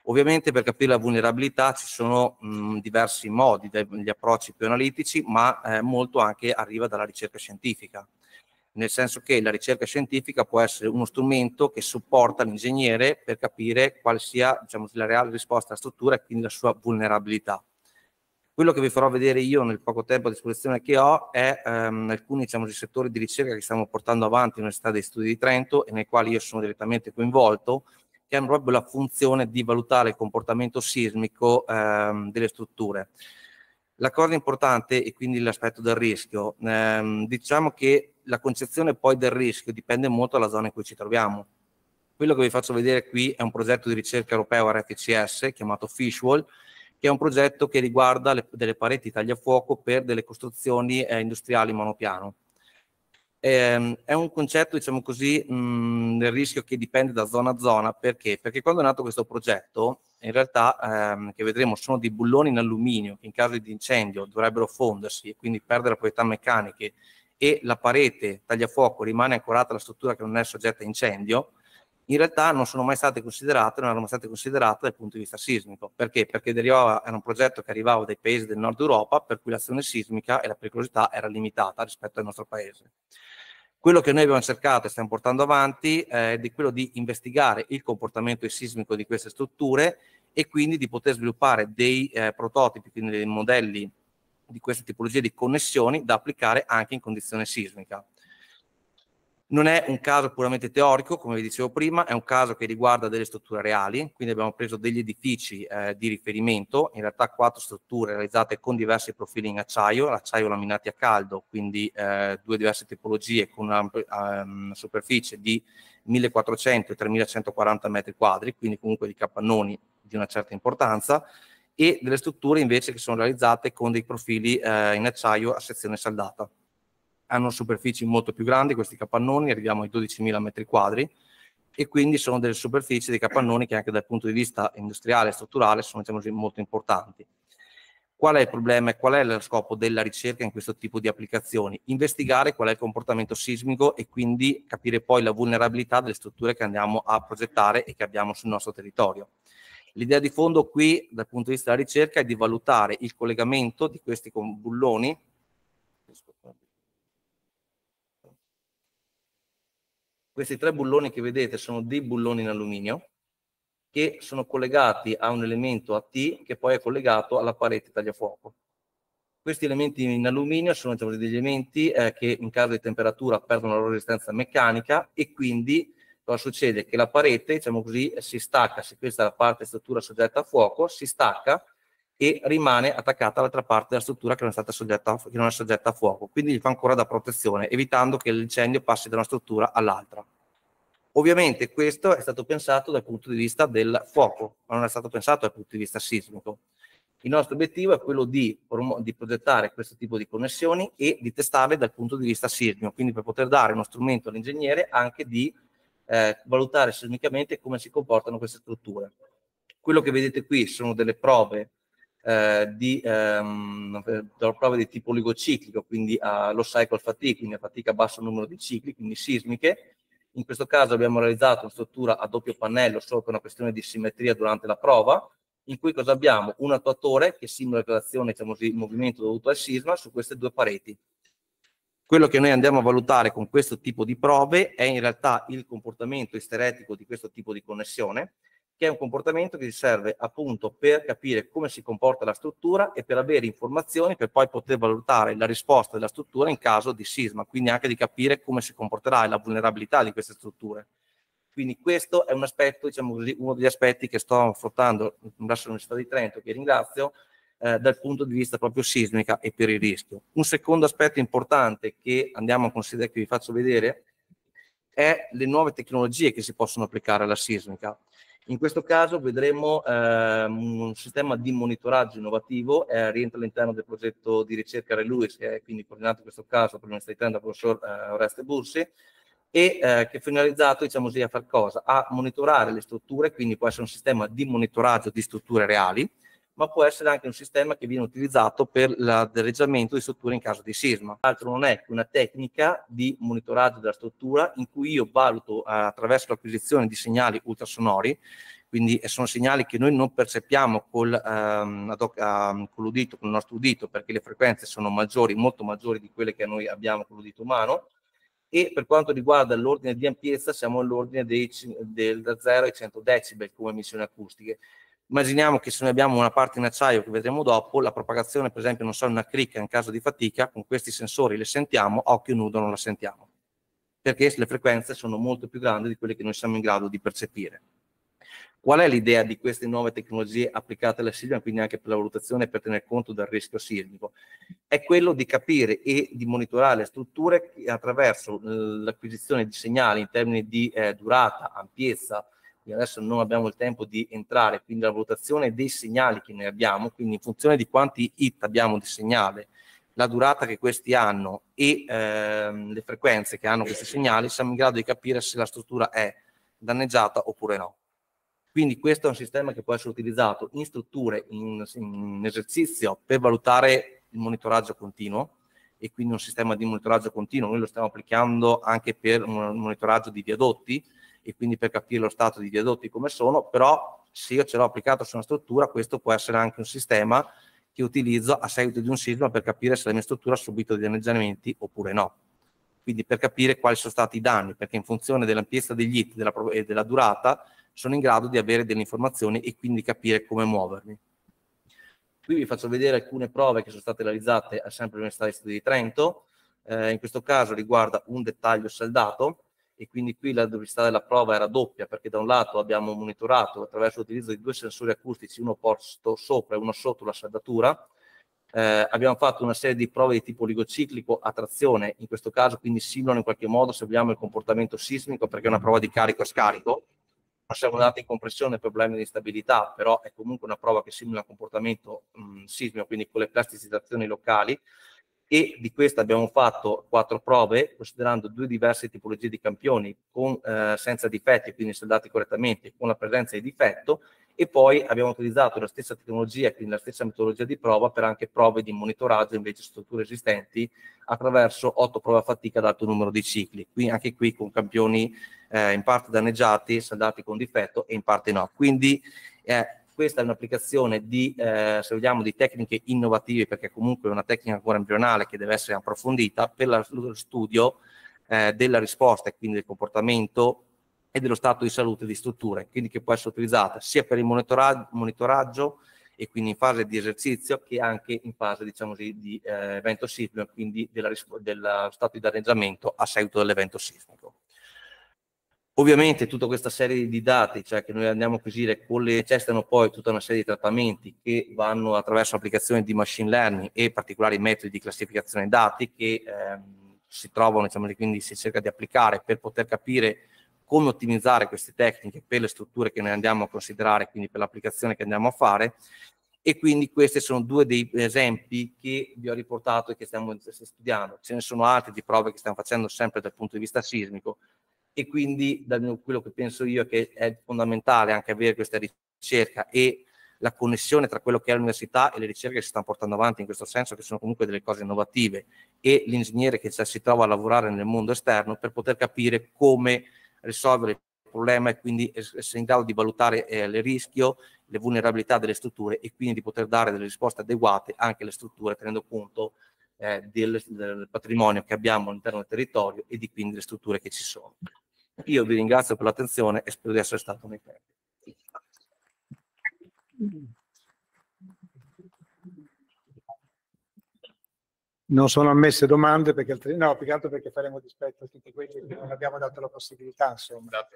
Ovviamente per capire la vulnerabilità ci sono mh, mm, diversi modi, degli approcci più analitici, ma eh, molto anche arriva dalla ricerca scientifica nel senso che la ricerca scientifica può essere uno strumento che supporta l'ingegnere per capire quale sia diciamo, la reale risposta alla struttura e quindi la sua vulnerabilità. Quello che vi farò vedere io nel poco tempo a disposizione che ho è ehm, alcuni diciamo, settori di ricerca che stiamo portando avanti all'Università degli Studi di Trento e nei quali io sono direttamente coinvolto, che hanno proprio la funzione di valutare il comportamento sismico ehm, delle strutture. La cosa importante, e quindi l'aspetto del rischio, ehm, diciamo che la concezione poi del rischio dipende molto dalla zona in cui ci troviamo. Quello che vi faccio vedere qui è un progetto di ricerca europeo RFCS chiamato Fishwall, che è un progetto che riguarda le, delle pareti tagliafuoco per delle costruzioni eh, industriali monopiano. Eh, è un concetto, diciamo così, mh, del rischio che dipende da zona a zona, perché? Perché quando è nato questo progetto, in realtà, ehm, che vedremo, sono dei bulloni in alluminio che in caso di incendio dovrebbero fondersi e quindi perdere proprietà meccaniche e la parete tagliafuoco rimane ancorata alla struttura che non è soggetta a incendio, in realtà non sono mai state considerate, non erano mai state considerate dal punto di vista sismico. Perché? Perché derivava, era un progetto che arrivava dai paesi del nord Europa, per cui l'azione sismica e la pericolosità era limitata rispetto al nostro paese. Quello che noi abbiamo cercato e stiamo portando avanti eh, è di quello di investigare il comportamento sismico di queste strutture e quindi di poter sviluppare dei eh, prototipi, quindi dei modelli di questa tipologia di connessioni da applicare anche in condizione sismica. Non è un caso puramente teorico, come vi dicevo prima, è un caso che riguarda delle strutture reali, quindi abbiamo preso degli edifici eh, di riferimento, in realtà quattro strutture realizzate con diversi profili in acciaio, l'acciaio laminati a caldo, quindi eh, due diverse tipologie con una um, superficie di 1400 e 3140 metri quadri, quindi comunque di capannoni di una certa importanza, e delle strutture invece che sono realizzate con dei profili eh, in acciaio a sezione saldata. Hanno superfici molto più grandi questi capannoni, arriviamo ai 12.000 metri quadri e quindi sono delle superfici dei capannoni che anche dal punto di vista industriale e strutturale sono diciamo così, molto importanti. Qual è il problema e qual è lo scopo della ricerca in questo tipo di applicazioni? Investigare qual è il comportamento sismico e quindi capire poi la vulnerabilità delle strutture che andiamo a progettare e che abbiamo sul nostro territorio. L'idea di fondo qui, dal punto di vista della ricerca, è di valutare il collegamento di questi bulloni Questi tre bulloni che vedete sono dei bulloni in alluminio che sono collegati a un elemento a T che poi è collegato alla parete tagliafuoco. Questi elementi in alluminio sono diciamo, degli elementi eh, che in caso di temperatura perdono la loro resistenza meccanica e quindi cosa succede? Che la parete, diciamo così, si stacca, se questa è la parte struttura soggetta a fuoco, si stacca e rimane attaccata all'altra parte della struttura che non, è stata soggetta, che non è soggetta a fuoco, quindi gli fa ancora da protezione, evitando che l'incendio passi da una struttura all'altra. Ovviamente questo è stato pensato dal punto di vista del fuoco, ma non è stato pensato dal punto di vista sismico. Il nostro obiettivo è quello di, di, progettare questo tipo di connessioni e di testarle dal punto di vista sismico, quindi per poter dare uno strumento all'ingegnere anche di eh, valutare sismicamente come si comportano queste strutture. Quello che vedete qui sono delle prove eh, di, ehm, prove di tipo oligociclico, quindi a eh, low cycle fatigue, quindi fatica a basso numero di cicli, quindi sismiche. In questo caso abbiamo realizzato una struttura a doppio pannello solo per una questione di simmetria durante la prova, in cui cosa abbiamo? Un attuatore che simula l'azione, diciamo così, il movimento dovuto al sisma su queste due pareti. Quello che noi andiamo a valutare con questo tipo di prove è in realtà il comportamento isteretico di questo tipo di connessione, che è un comportamento che ci serve appunto per capire come si comporta la struttura e per avere informazioni per poi poter valutare la risposta della struttura in caso di sisma, quindi anche di capire come si comporterà e la vulnerabilità di queste strutture. Quindi questo è un aspetto, diciamo così, uno degli aspetti che sto affrontando presso l'Università di Trento, che ringrazio, eh, dal punto di vista proprio sismica e per il rischio. Un secondo aspetto importante che andiamo a considerare, che vi faccio vedere, è le nuove tecnologie che si possono applicare alla sismica. In questo caso vedremo eh, un sistema di monitoraggio innovativo, eh, rientra all'interno del progetto di ricerca ReLuis, che è quindi coordinato in questo caso per l'Università di Trento dal professor eh, Oreste Bursi, e eh, che è finalizzato diciamo così, a far cosa? A monitorare le strutture, quindi può essere un sistema di monitoraggio di strutture reali, ma può essere anche un sistema che viene utilizzato per il di strutture in caso di sisma. Altro non è che una tecnica di monitoraggio della struttura in cui io valuto eh, attraverso l'acquisizione di segnali ultrasonori quindi sono segnali che noi non percepiamo col, ehm, ad, ehm, con l'udito, con il nostro udito, perché le frequenze sono maggiori, molto maggiori di quelle che noi abbiamo con l'udito umano. E per quanto riguarda l'ordine di ampiezza, siamo all'ordine del da 0 ai 100 decibel come emissioni acustiche. Immaginiamo che se noi abbiamo una parte in acciaio che vedremo dopo, la propagazione per esempio non so, una cricca in caso di fatica, con questi sensori le sentiamo, a occhio nudo non la sentiamo, perché le frequenze sono molto più grandi di quelle che noi siamo in grado di percepire. Qual è l'idea di queste nuove tecnologie applicate alla sisma, quindi anche per la valutazione e per tener conto del rischio sismico? È quello di capire e di monitorare le strutture attraverso eh, l'acquisizione di segnali in termini di eh, durata, ampiezza, quindi adesso non abbiamo il tempo di entrare, quindi la valutazione dei segnali che noi abbiamo, quindi in funzione di quanti hit abbiamo di segnale, la durata che questi hanno e ehm, le frequenze che hanno questi segnali, siamo in grado di capire se la struttura è danneggiata oppure no. Quindi questo è un sistema che può essere utilizzato in strutture, in, in esercizio, per valutare il monitoraggio continuo e quindi un sistema di monitoraggio continuo. Noi lo stiamo applicando anche per un monitoraggio di viadotti, e quindi per capire lo stato di viadotti come sono, però se io ce l'ho applicato su una struttura, questo può essere anche un sistema che utilizzo a seguito di un sisma per capire se la mia struttura ha subito dei danneggiamenti oppure no. Quindi per capire quali sono stati i danni, perché in funzione dell'ampiezza degli hit e della durata sono in grado di avere delle informazioni e quindi capire come muovermi. Qui vi faccio vedere alcune prove che sono state realizzate sempre all'Università di Studi di Trento, eh, in questo caso riguarda un dettaglio saldato, e quindi qui la durabilità della prova era doppia perché da un lato abbiamo monitorato attraverso l'utilizzo di due sensori acustici, uno posto sopra e uno sotto la saldatura, eh, abbiamo fatto una serie di prove di tipo oligociclico a trazione, in questo caso quindi simulano in qualche modo se vogliamo il comportamento sismico perché è una prova di carico e scarico, non siamo andati in compressione per problemi di stabilità, però è comunque una prova che simula un comportamento mh, sismico, quindi con le plasticizzazioni locali, e di questa abbiamo fatto quattro prove considerando due diverse tipologie di campioni con, eh, senza difetti, quindi saldati correttamente, con la presenza di difetto e poi abbiamo utilizzato la stessa tecnologia, quindi la stessa metodologia di prova per anche prove di monitoraggio invece strutture esistenti attraverso otto prove a fatica ad alto numero di cicli, qui, anche qui con campioni eh, in parte danneggiati, saldati con difetto e in parte no. Quindi eh, questa è un'applicazione di, eh, se vogliamo, di tecniche innovative, perché comunque è una tecnica ancora embrionale che deve essere approfondita per lo studio eh, della risposta e quindi del comportamento e dello stato di salute di strutture, quindi che può essere utilizzata sia per il monitora monitoraggio e quindi in fase di esercizio che anche in fase diciamo così, di eh, evento sismico, quindi della, del stato di danneggiamento a seguito dell'evento sismico. Ovviamente tutta questa serie di dati, cioè che noi andiamo a acquisire con le necessitano poi tutta una serie di trattamenti che vanno attraverso applicazioni di machine learning e particolari metodi di classificazione dati che ehm, si trovano, diciamo, quindi si cerca di applicare per poter capire come ottimizzare queste tecniche per le strutture che noi andiamo a considerare, quindi per l'applicazione che andiamo a fare. E quindi questi sono due dei esempi che vi ho riportato e che stiamo studiando. Ce ne sono altri di prove che stiamo facendo sempre dal punto di vista sismico, e quindi mio, quello che penso io è che è fondamentale anche avere questa ricerca e la connessione tra quello che è l'università e le ricerche che si stanno portando avanti in questo senso, che sono comunque delle cose innovative, e l'ingegnere che già si trova a lavorare nel mondo esterno per poter capire come risolvere il problema e quindi essere in grado di valutare eh, il rischio, le vulnerabilità delle strutture e quindi di poter dare delle risposte adeguate anche alle strutture tenendo conto eh, del, del, patrimonio che abbiamo all'interno del territorio e di quindi le strutture che ci sono. Io vi ringrazio per l'attenzione e spero di essere stato un esempio. Non sono ammesse domande perché altri... no, più che altro perché faremo dispetto a tutti quelli che non abbiamo dato la possibilità, insomma.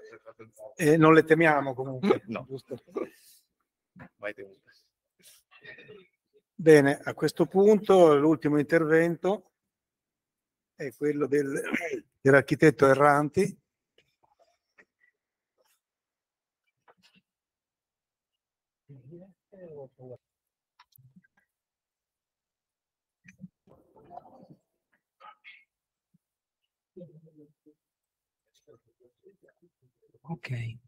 E eh, non le temiamo comunque, no. giusto? Mai temute. Bene, a questo punto l'ultimo intervento è quello del, dell'architetto Erranti. Ok.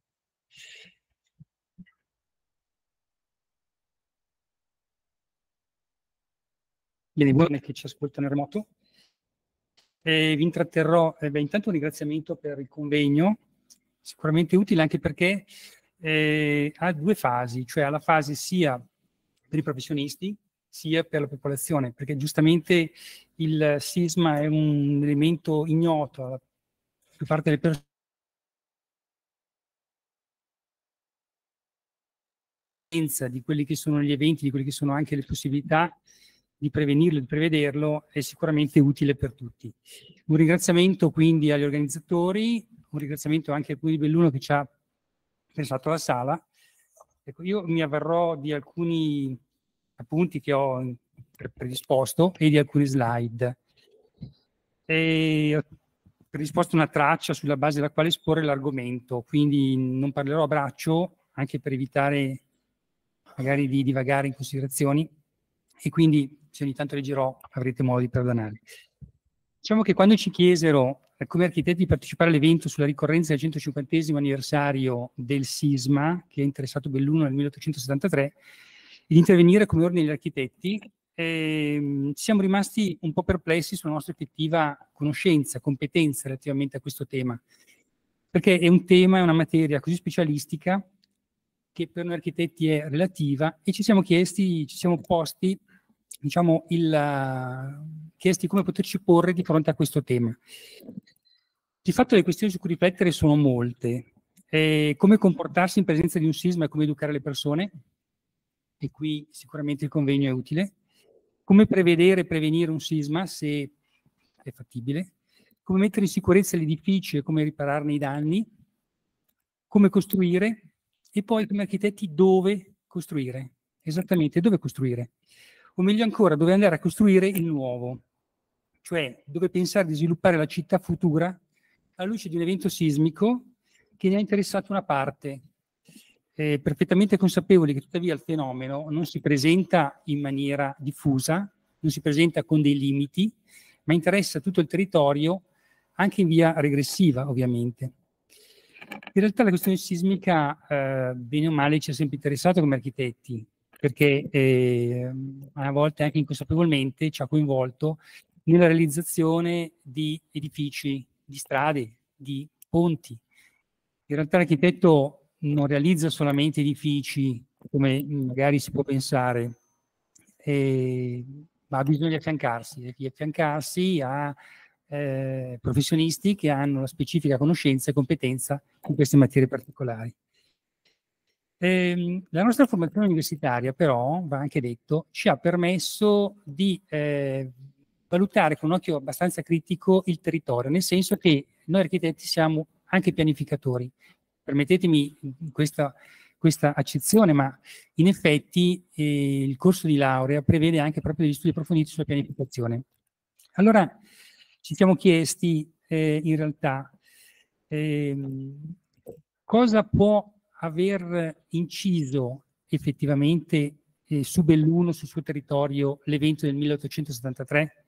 Bene, buone che ci ascoltano in remoto. E vi intratterrò, eh, beh, intanto un ringraziamento per il convegno, sicuramente utile anche perché eh, ha due fasi, cioè ha la fase sia per i professionisti sia per la popolazione, perché giustamente il sisma è un elemento ignoto alla più parte delle persone. di quelli che sono gli eventi, di quelle che sono anche le possibilità di prevenirlo, di prevederlo, è sicuramente utile per tutti. Un ringraziamento quindi agli organizzatori, un ringraziamento anche a Cui Belluno che ci ha pensato alla sala. Ecco, io mi avverrò di alcuni appunti che ho predisposto e di alcuni slide. E ho predisposto una traccia sulla base della quale esporre l'argomento, quindi non parlerò a braccio, anche per evitare magari di divagare in considerazioni. E quindi se ogni tanto le avrete modo di perdonarli. Diciamo che quando ci chiesero eh, come architetti di partecipare all'evento sulla ricorrenza del 150 anniversario del sisma che ha interessato Belluno nel 1873, di intervenire come ordine degli architetti, ehm, siamo rimasti un po' perplessi sulla nostra effettiva conoscenza, competenza relativamente a questo tema, perché è un tema, è una materia così specialistica che per noi architetti è relativa e ci siamo chiesti, ci siamo posti diciamo, il, eh, chiesti come poterci porre di fronte a questo tema. Di fatto le questioni su cui riflettere sono molte. Eh, come comportarsi in presenza di un sisma e come educare le persone, e qui sicuramente il convegno è utile. Come prevedere e prevenire un sisma, se è fattibile. Come mettere in sicurezza l'edificio e come ripararne i danni. Come costruire e poi come architetti dove costruire. Esattamente, dove costruire o meglio ancora dove andare a costruire il nuovo, cioè dove pensare di sviluppare la città futura alla luce di un evento sismico che ne ha interessato una parte, eh, perfettamente consapevoli che tuttavia il fenomeno non si presenta in maniera diffusa, non si presenta con dei limiti, ma interessa tutto il territorio anche in via regressiva ovviamente. In realtà la questione sismica, eh, bene o male, ci ha sempre interessato come architetti, perché eh, a volte anche inconsapevolmente ci ha coinvolto nella realizzazione di edifici, di strade, di ponti. In realtà l'architetto non realizza solamente edifici come magari si può pensare, eh, ma bisogna affiancarsi, affiancarsi a eh, professionisti che hanno la specifica conoscenza e competenza in queste materie particolari. Eh, la nostra formazione universitaria, però, va anche detto, ci ha permesso di eh, valutare con un occhio abbastanza critico il territorio, nel senso che noi architetti siamo anche pianificatori. Permettetemi questa, questa accezione, ma in effetti eh, il corso di laurea prevede anche proprio degli studi approfonditi sulla pianificazione. Allora ci siamo chiesti eh, in realtà ehm, cosa può aver inciso effettivamente eh, su Belluno, sul suo territorio, l'evento del 1873?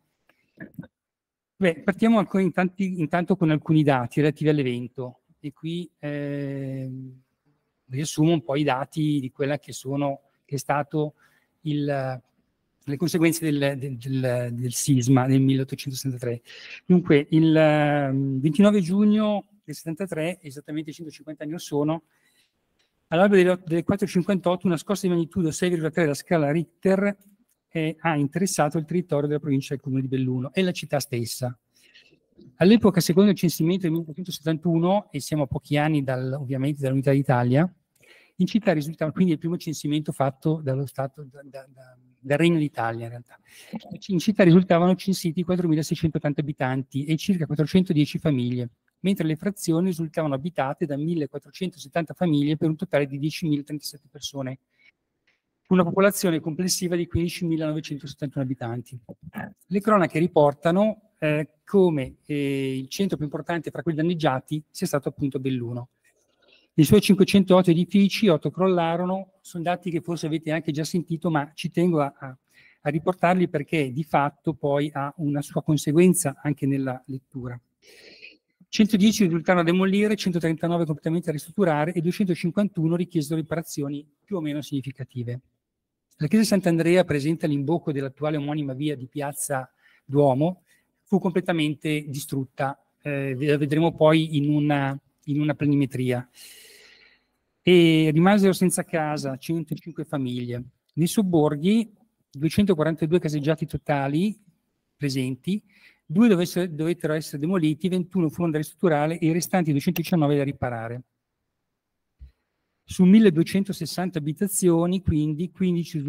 Beh, partiamo ancora intanto, intanto con alcuni dati relativi all'evento e qui eh, riassumo un po' i dati di quella che sono che è stato il, le conseguenze del, del, del, del, sisma del 1873. Dunque, il 29 ehm, giugno del 73, esattamente 150 anni or sono, All'alba delle 4.58 una scossa di magnitudo 6,3 della scala Richter eh, ha interessato il territorio della provincia del comune di Belluno e la città stessa. All'epoca, secondo il censimento del 1871, e siamo a pochi anni dal, ovviamente dall'Unità d'Italia, in città risultava quindi il primo censimento fatto dallo Stato, da, da, da, dal Regno d'Italia in realtà. In città risultavano censiti 4.680 abitanti e circa 410 famiglie mentre le frazioni risultavano abitate da 1.470 famiglie per un totale di 10.037 persone, una popolazione complessiva di 15.971 abitanti. Le cronache riportano eh, come eh, il centro più importante fra quelli danneggiati sia stato appunto Belluno. I suoi 508 edifici, 8 crollarono, sono dati che forse avete anche già sentito, ma ci tengo a, a, a riportarli perché di fatto poi ha una sua conseguenza anche nella lettura. 110 risultarono a demolire, 139 completamente a ristrutturare e 251 richiesero riparazioni più o meno significative. La chiesa di Sant'Andrea, presente all'imbocco dell'attuale omonima via di Piazza Duomo, fu completamente distrutta, eh, vedremo poi in una, in una planimetria. E rimasero senza casa 105 famiglie. Nei sobborghi 242 caseggiati totali presenti, due dovesse, dovettero essere demoliti, 21 furono da ristrutturare e i restanti 219 da riparare. Su 1260 abitazioni, quindi 15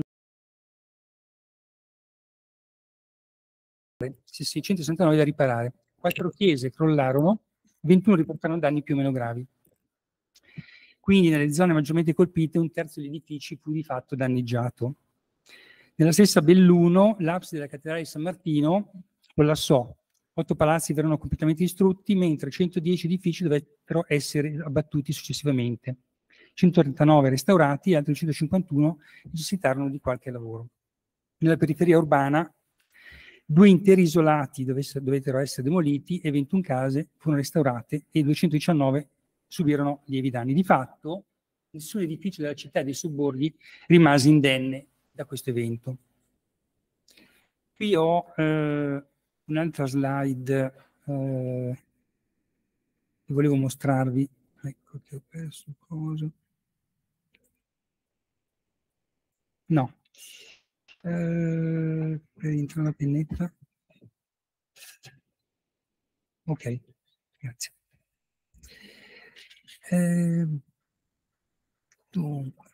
669 da riparare. Quattro chiese crollarono, 21 riportarono danni più o meno gravi. Quindi nelle zone maggiormente colpite un terzo degli edifici fu di fatto danneggiato. Nella stessa Belluno, l'abside della cattedrale di San Martino collassò. Otto palazzi verranno completamente distrutti, mentre 110 edifici dovettero essere abbattuti successivamente. 139 restaurati e altri 151 necessitarono di qualche lavoro. Nella periferia urbana, due interi isolati dovettero essere demoliti e 21 case furono restaurate e 219 subirono lievi danni. Di fatto, nessun edificio della città e dei sobborghi rimase indenne da questo evento. Qui ho eh, un'altra slide eh, che volevo mostrarvi. Ecco che ho perso cosa. No. Eh, per entrare la pennetta. Ok, grazie. Eh, dunque.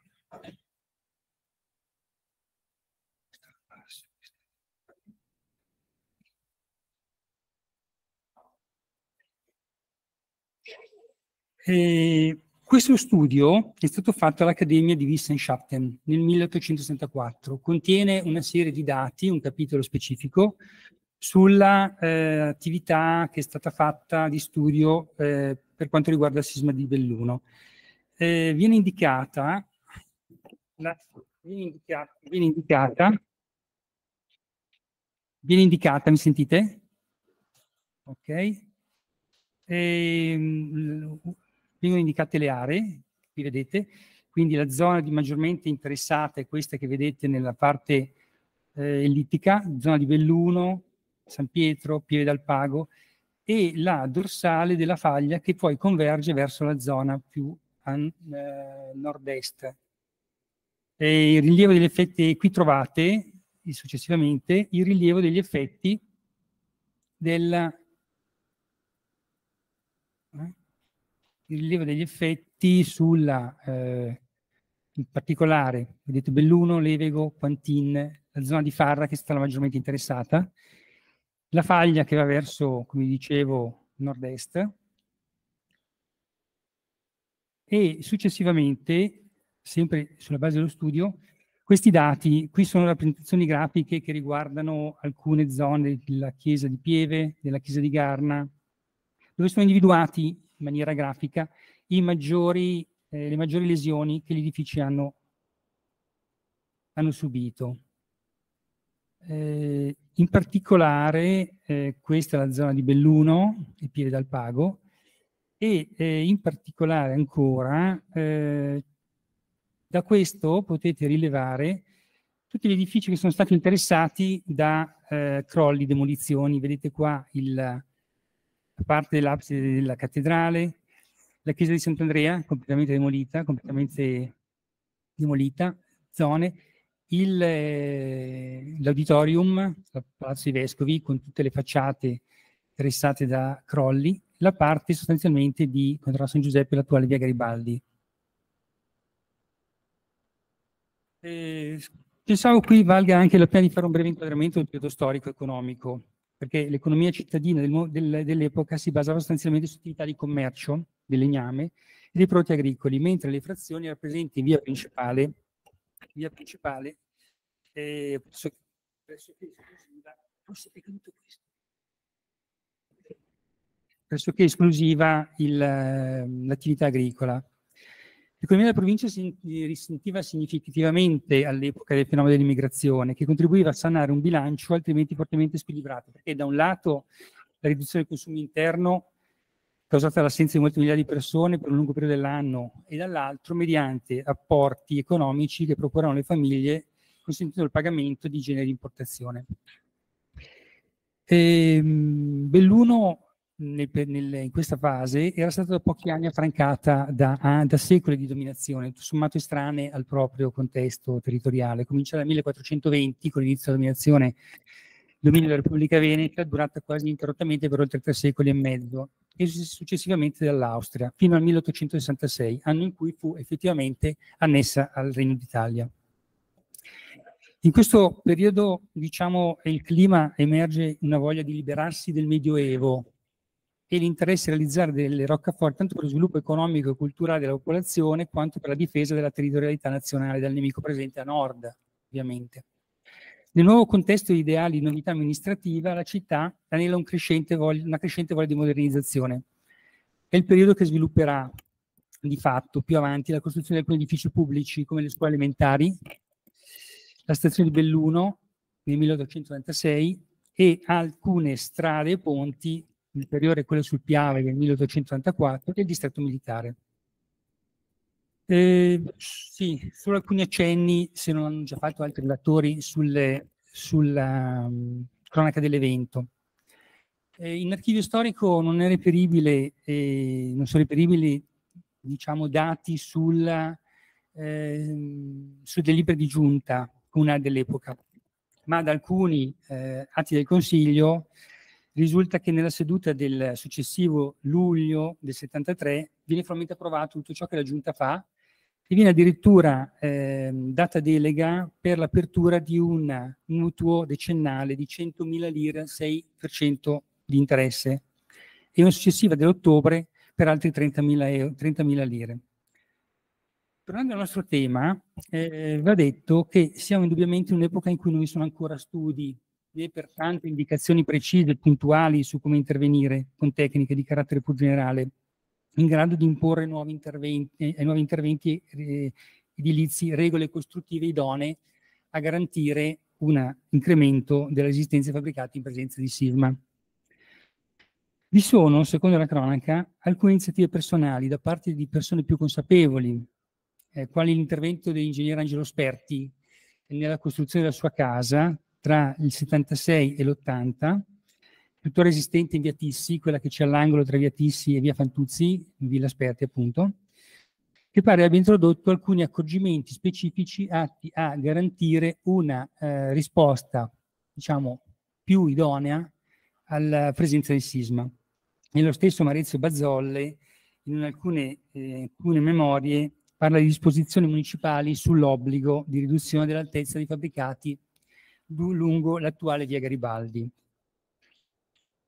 Eh, questo studio è stato fatto all'Accademia di Wissenschaften nel 1864. Contiene una serie di dati, un capitolo specifico, sull'attività eh, che è stata fatta di studio eh, per quanto riguarda il sisma di Belluno. Eh, viene indicata, la, viene indicata, viene indicata, viene indicata, mi sentite? Ok. E, ehm, vengono indicate le aree, qui vedete, quindi la zona di maggiormente interessata è questa che vedete nella parte eh, ellittica, zona di Belluno, San Pietro, Pieve dal Pago e la dorsale della faglia che poi converge verso la zona più an, eh, nord-est. il rilievo degli effetti qui trovate successivamente il rilievo degli effetti della il rilievo degli effetti sulla, eh, in particolare, vedete Belluno, Levego, Quantin, la zona di Farra che è stata maggiormente interessata, la faglia che va verso, come dicevo, nord-est, e successivamente, sempre sulla base dello studio, questi dati, qui sono rappresentazioni grafiche che riguardano alcune zone della chiesa di Pieve, della chiesa di Garna, dove sono individuati in maniera grafica maggiori, eh, le maggiori lesioni che gli edifici hanno, hanno subito. Eh, in particolare, eh, questa è la zona di Belluno, il piede dal Pago, e eh, in particolare ancora, eh, da questo potete rilevare tutti gli edifici che sono stati interessati da eh, crolli, demolizioni. Vedete qua il, a parte l'abside della cattedrale, la chiesa di Sant'Andrea completamente demolita, completamente demolita, zone, il, eh, l'auditorium, il Palazzo dei Vescovi con tutte le facciate restate da crolli, la parte sostanzialmente di Contrallo San Giuseppe, l'attuale via Garibaldi. E pensavo qui valga anche la pena di fare un breve inquadramento del periodo storico-economico perché l'economia cittadina del, del, dell'epoca si basava sostanzialmente su attività di commercio del legname e dei prodotti agricoli, mentre le frazioni erano presenti in via principale, via principale eh, presso, pressoché, pressoché esclusiva, il, l'attività agricola. L'economia della provincia si risentiva significativamente all'epoca del fenomeno dell'immigrazione, che contribuiva a sanare un bilancio altrimenti fortemente squilibrato, perché da un lato la riduzione del consumo interno causata dall'assenza di molte migliaia di persone per un lungo periodo dell'anno e dall'altro mediante apporti economici che procurano le famiglie consentendo il pagamento di generi di importazione. E ehm, Belluno nel, nel, in questa fase era stata da pochi anni affrancata da, da secoli di dominazione, tutto sommato estranee al proprio contesto territoriale. Comincia dal 1420 con l'inizio della dominazione dominio della Repubblica Veneta, durata quasi interrottamente per oltre tre secoli e mezzo, e successivamente dall'Austria, fino al 1866, anno in cui fu effettivamente annessa al Regno d'Italia. In questo periodo, diciamo, il clima emerge una voglia di liberarsi del Medioevo, e l'interesse a realizzare delle roccaforti tanto per lo sviluppo economico e culturale della popolazione quanto per la difesa della territorialità nazionale dal nemico presente a nord, ovviamente. Nel nuovo contesto ideale di novità amministrativa, la città anela un crescente una crescente voglia di modernizzazione. È il periodo che svilupperà di fatto più avanti la costruzione di alcuni edifici pubblici come le scuole elementari, la stazione di Belluno nel 1896 e alcune strade e ponti inferiore a quello sul Piave del 1884, e il distretto militare. Eh, sì, solo alcuni accenni, se non hanno già fatto altri relatori, sulle, sulla um, cronaca dell'evento. Eh, in archivio storico non, è reperibile, eh, non sono reperibili diciamo, dati sulla, ehm, sulle libere di giunta, una dell'epoca, ma da alcuni eh, atti del Consiglio risulta che nella seduta del successivo luglio del 73 viene formalmente approvato tutto ciò che la Giunta fa e viene addirittura eh, data delega per l'apertura di un mutuo decennale di 100.000 lire al 6% di interesse e una successiva dell'ottobre per altri 30.000, euro, 30.000 lire. Tornando al nostro tema, eh, va detto che siamo indubbiamente in un'epoca in cui non vi sono ancora studi e pertanto indicazioni precise e puntuali su come intervenire con tecniche di carattere più generale, in grado di imporre nuovi interventi, ai eh, nuovi interventi eh, edilizi regole costruttive idonee a garantire un incremento delle resistenze fabbricate in presenza di sisma. Vi sono, secondo la cronaca, alcune iniziative personali da parte di persone più consapevoli, eh, quali l'intervento dell'ingegnere Angelo Sperti nella costruzione della sua casa, tra il 76 e l'80, tuttora esistente in via Tissi, quella che c'è all'angolo tra via Tissi e via Fantuzzi, in Villa Sperti appunto, che pare abbia introdotto alcuni accorgimenti specifici atti a garantire una eh, risposta, diciamo, più idonea alla presenza del sisma. E lo stesso Maurizio Bazzolle, in alcune, eh, alcune memorie, parla di disposizioni municipali sull'obbligo di riduzione dell'altezza dei fabbricati lungo l'attuale via Garibaldi.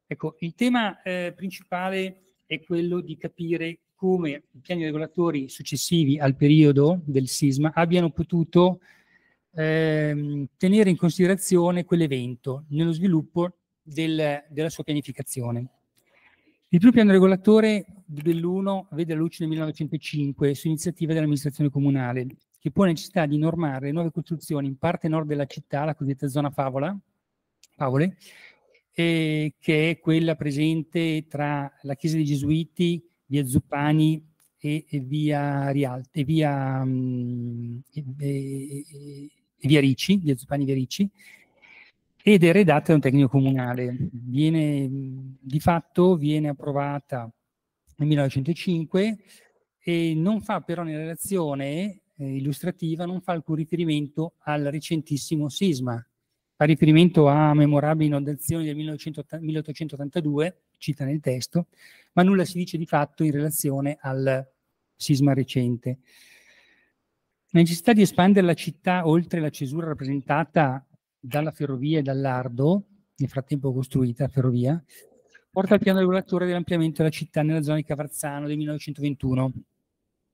Ecco, il tema eh, principale è quello di capire come i piani regolatori successivi al periodo del sisma abbiano potuto eh, tenere in considerazione quell'evento nello sviluppo del, della sua pianificazione. Il primo piano regolatore di Belluno vede la luce nel 1905 su iniziativa dell'amministrazione comunale che pone necessità di normare nuove costruzioni in parte nord della città, la cosiddetta zona favola, favole, eh, che è quella presente tra la chiesa dei Gesuiti, via Zuppani e, e via, Rial, e via, mm, e, via Ricci, via Zuppani e via Ricci, ed è redatta da un tecnico comunale. Viene, mm, di fatto viene approvata nel 1905 e non fa però nella relazione eh, illustrativa non fa alcun riferimento al recentissimo sisma. Fa riferimento a memorabili inondazioni del 1980, 1882, cita nel testo, ma nulla si dice di fatto in relazione al sisma recente. La necessità di espandere la città oltre la cesura rappresentata dalla ferrovia e dall'Ardo, nel frattempo costruita ferrovia, porta al piano regolatore dell'ampliamento della città nella zona di Cavarzano del 1921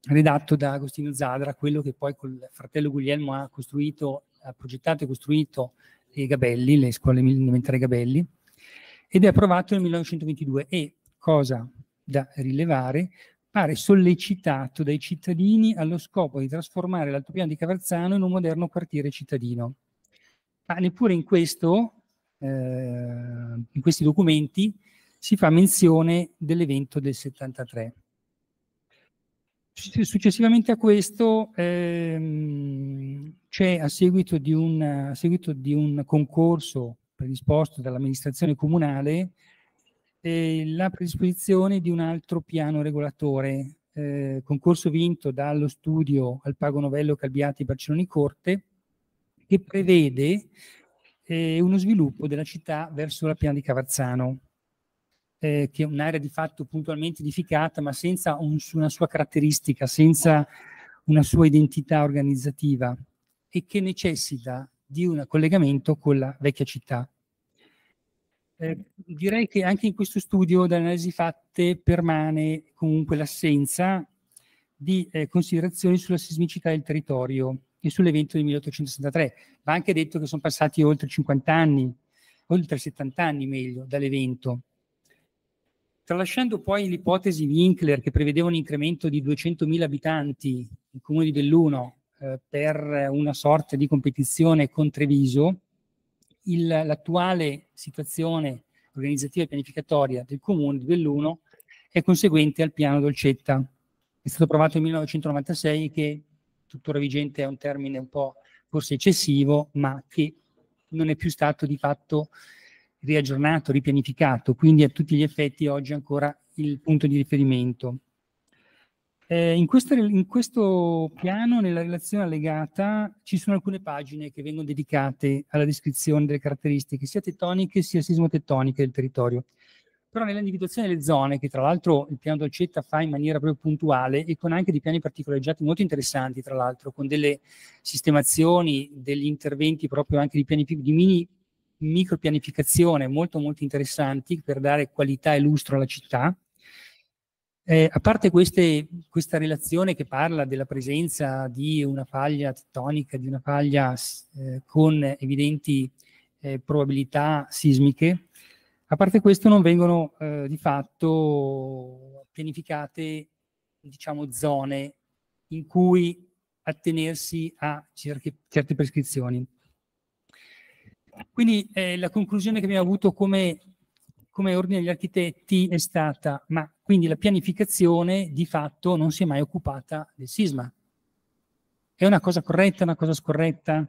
redatto da Agostino Zadra, quello che poi col fratello Guglielmo ha costruito, ha progettato e costruito i Gabelli, le scuole elementari Gabelli, ed è approvato nel 1922 e, cosa da rilevare, pare sollecitato dai cittadini allo scopo di trasformare l'altopiano di Cavarzano in un moderno quartiere cittadino. Ma neppure in, questo, eh, in questi documenti si fa menzione dell'evento del 73. Successivamente a questo ehm, c'è a seguito, di un, a seguito di un concorso predisposto dall'amministrazione comunale eh, la predisposizione di un altro piano regolatore, eh, concorso vinto dallo studio al Pago Novello Calbiati Barcelloni Corte, che prevede eh, uno sviluppo della città verso la piana di Cavarzano eh, che è un'area di fatto puntualmente edificata, ma senza un, una sua caratteristica, senza una sua identità organizzativa e che necessita di un collegamento con la vecchia città. Eh, direi che anche in questo studio da analisi fatte permane comunque l'assenza di eh, considerazioni sulla sismicità del territorio e sull'evento del 1863. Va anche detto che sono passati oltre 50 anni, oltre 70 anni meglio, dall'evento. Tralasciando poi l'ipotesi Winkler che prevedeva un incremento di 200.000 abitanti in comuni dell'Uno eh, per una sorta di competizione con Treviso, il, l'attuale situazione organizzativa e pianificatoria del comune dell'Uno è conseguente al piano Dolcetta. È stato approvato nel 1996 che tuttora vigente è un termine un po' forse eccessivo, ma che non è più stato di fatto riaggiornato, ripianificato, quindi a tutti gli effetti oggi ancora il punto di riferimento. Eh, in, questo, in, questo, piano, nella relazione allegata, ci sono alcune pagine che vengono dedicate alla descrizione delle caratteristiche sia tettoniche sia sismotettoniche del territorio. Però nell'individuazione delle zone, che tra l'altro il piano Dolcetta fa in maniera proprio puntuale e con anche dei piani particolareggiati molto interessanti, tra l'altro, con delle sistemazioni, degli interventi proprio anche di, piani, di mini micropianificazione molto molto interessanti per dare qualità e lustro alla città. Eh, a parte queste, questa relazione che parla della presenza di una faglia tettonica, di una faglia eh, con evidenti eh, probabilità sismiche, a parte questo non vengono eh, di fatto pianificate diciamo, zone in cui attenersi a certe prescrizioni. Quindi eh, la conclusione che abbiamo avuto come, come ordine degli architetti è stata, ma quindi la pianificazione di fatto non si è mai occupata del sisma. È una cosa corretta, una cosa scorretta?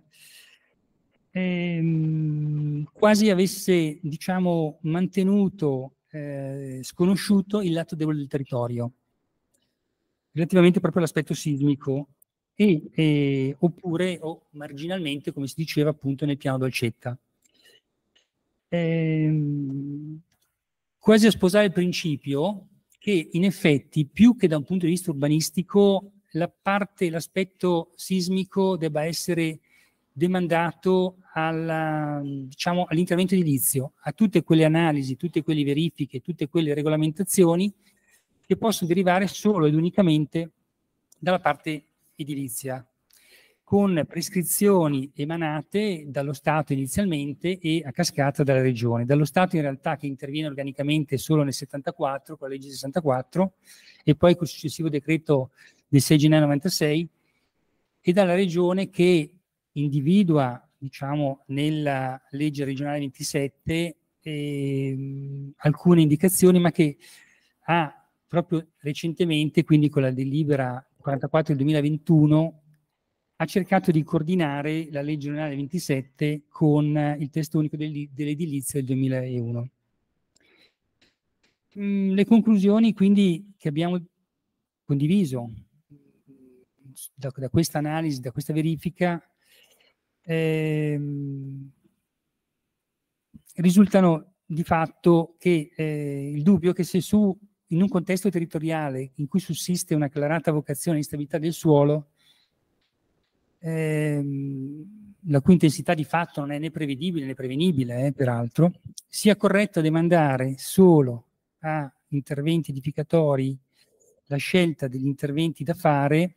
Ehm, quasi avesse, diciamo, mantenuto eh, sconosciuto il lato debole del territorio relativamente proprio all'aspetto sismico e, eh, oppure o marginalmente, come si diceva appunto nel piano Dolcetta. Ehm, quasi a sposare il principio che in effetti più che da un punto di vista urbanistico la parte, l'aspetto sismico debba essere demandato alla, diciamo, all'intervento edilizio, a tutte quelle analisi, tutte quelle verifiche, tutte quelle regolamentazioni che possono derivare solo ed unicamente dalla parte edilizia con prescrizioni emanate dallo Stato inizialmente e a cascata dalla Regione. Dallo Stato in realtà che interviene organicamente solo nel 74, con la legge 64, e poi col successivo decreto del 6 gennaio 96, e dalla Regione che individua, diciamo, nella legge regionale 27 eh, alcune indicazioni, ma che ha proprio recentemente, quindi con la delibera 44 del 2021 ha cercato di coordinare la legge generale 27 con il testo unico dell'edilizia del 2001. Mm, le conclusioni quindi che abbiamo condiviso mm, da, da questa analisi, da questa verifica, ehm, risultano di fatto che eh, il dubbio che se su in un contesto territoriale in cui sussiste una clarata vocazione di stabilità del suolo, ehm, la cui intensità di fatto non è né prevedibile né prevenibile, eh, peraltro, sia corretto demandare solo a interventi edificatori la scelta degli interventi da fare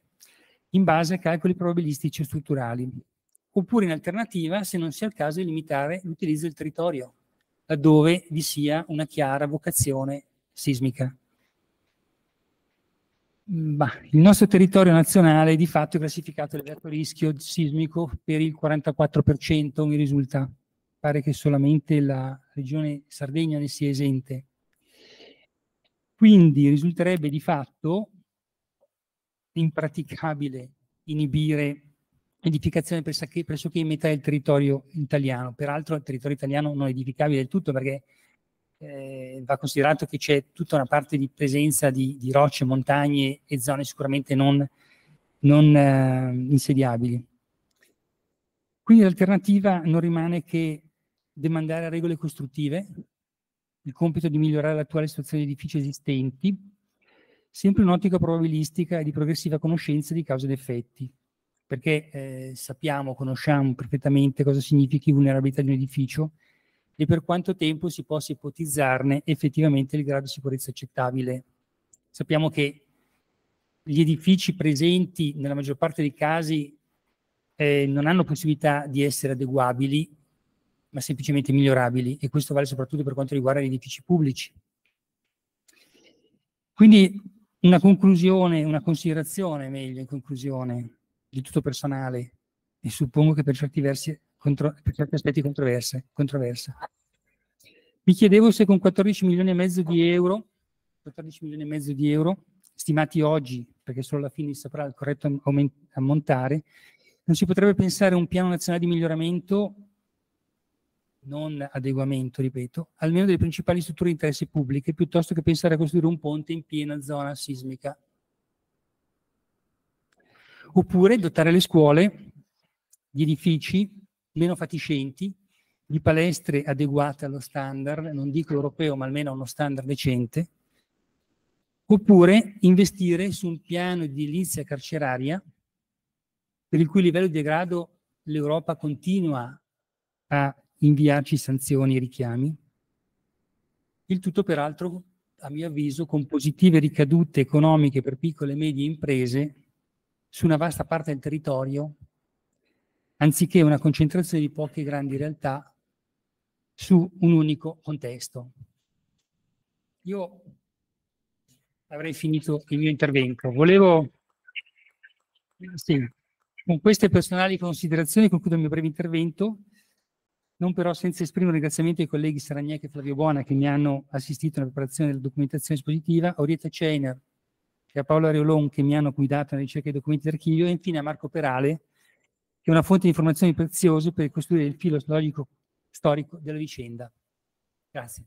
in base a calcoli probabilistici o strutturali, oppure in alternativa, se non sia il caso, di limitare l'utilizzo del territorio, laddove vi sia una chiara vocazione sismica. Bah, il nostro territorio nazionale di fatto è classificato elevato rischio sismico per il 44%, mi risulta. Pare che solamente la regione Sardegna ne sia esente. Quindi risulterebbe di fatto impraticabile inibire edificazione pressoché, pressoché in metà del territorio italiano. Peraltro il territorio italiano non è edificabile del tutto perché eh, va considerato che c'è tutta una parte di presenza di, di rocce, montagne e zone sicuramente non, non eh, insediabili. Quindi l'alternativa non rimane che demandare regole costruttive il compito di migliorare l'attuale situazione di edifici esistenti, sempre in un'ottica probabilistica e di progressiva conoscenza di cause ed effetti, perché eh, sappiamo, conosciamo perfettamente cosa significhi vulnerabilità di un edificio, e per quanto tempo si possa ipotizzarne effettivamente il grado di sicurezza accettabile. Sappiamo che gli edifici presenti nella maggior parte dei casi eh, non hanno possibilità di essere adeguabili, ma semplicemente migliorabili, e questo vale soprattutto per quanto riguarda gli edifici pubblici. Quindi una conclusione, una considerazione meglio in conclusione di tutto personale, e suppongo che per certi versi contro, per certi aspetti controversa. Mi chiedevo se con 14 milioni e mezzo di euro, 14 milioni e mezzo di euro, stimati oggi, perché solo alla fine saprà il corretto ammontare, non si potrebbe pensare a un piano nazionale di miglioramento, non adeguamento, ripeto, almeno delle principali strutture di interesse pubbliche, piuttosto che pensare a costruire un ponte in piena zona sismica. Oppure dotare le scuole di edifici meno fatiscenti, di palestre adeguate allo standard, non dico europeo ma almeno a uno standard decente, oppure investire su un piano di edilizia carceraria per il cui livello di degrado l'Europa continua a inviarci sanzioni e richiami. Il tutto peraltro, a mio avviso, con positive ricadute economiche per piccole e medie imprese su una vasta parte del territorio anziché una concentrazione di poche grandi realtà su un unico contesto. Io avrei finito il mio intervento. Volevo, sì, con queste personali considerazioni concludo il mio breve intervento, non però senza esprimere un ringraziamento ai colleghi Saragnec e Flavio Buona che mi hanno assistito nella preparazione della documentazione espositiva, a Orietta Ceiner e a Paolo Ariolon che mi hanno guidato nella ricerca dei documenti d'archivio e infine a Marco Perale che è una fonte di informazioni preziose per costruire il filo storico, storico della vicenda. Grazie.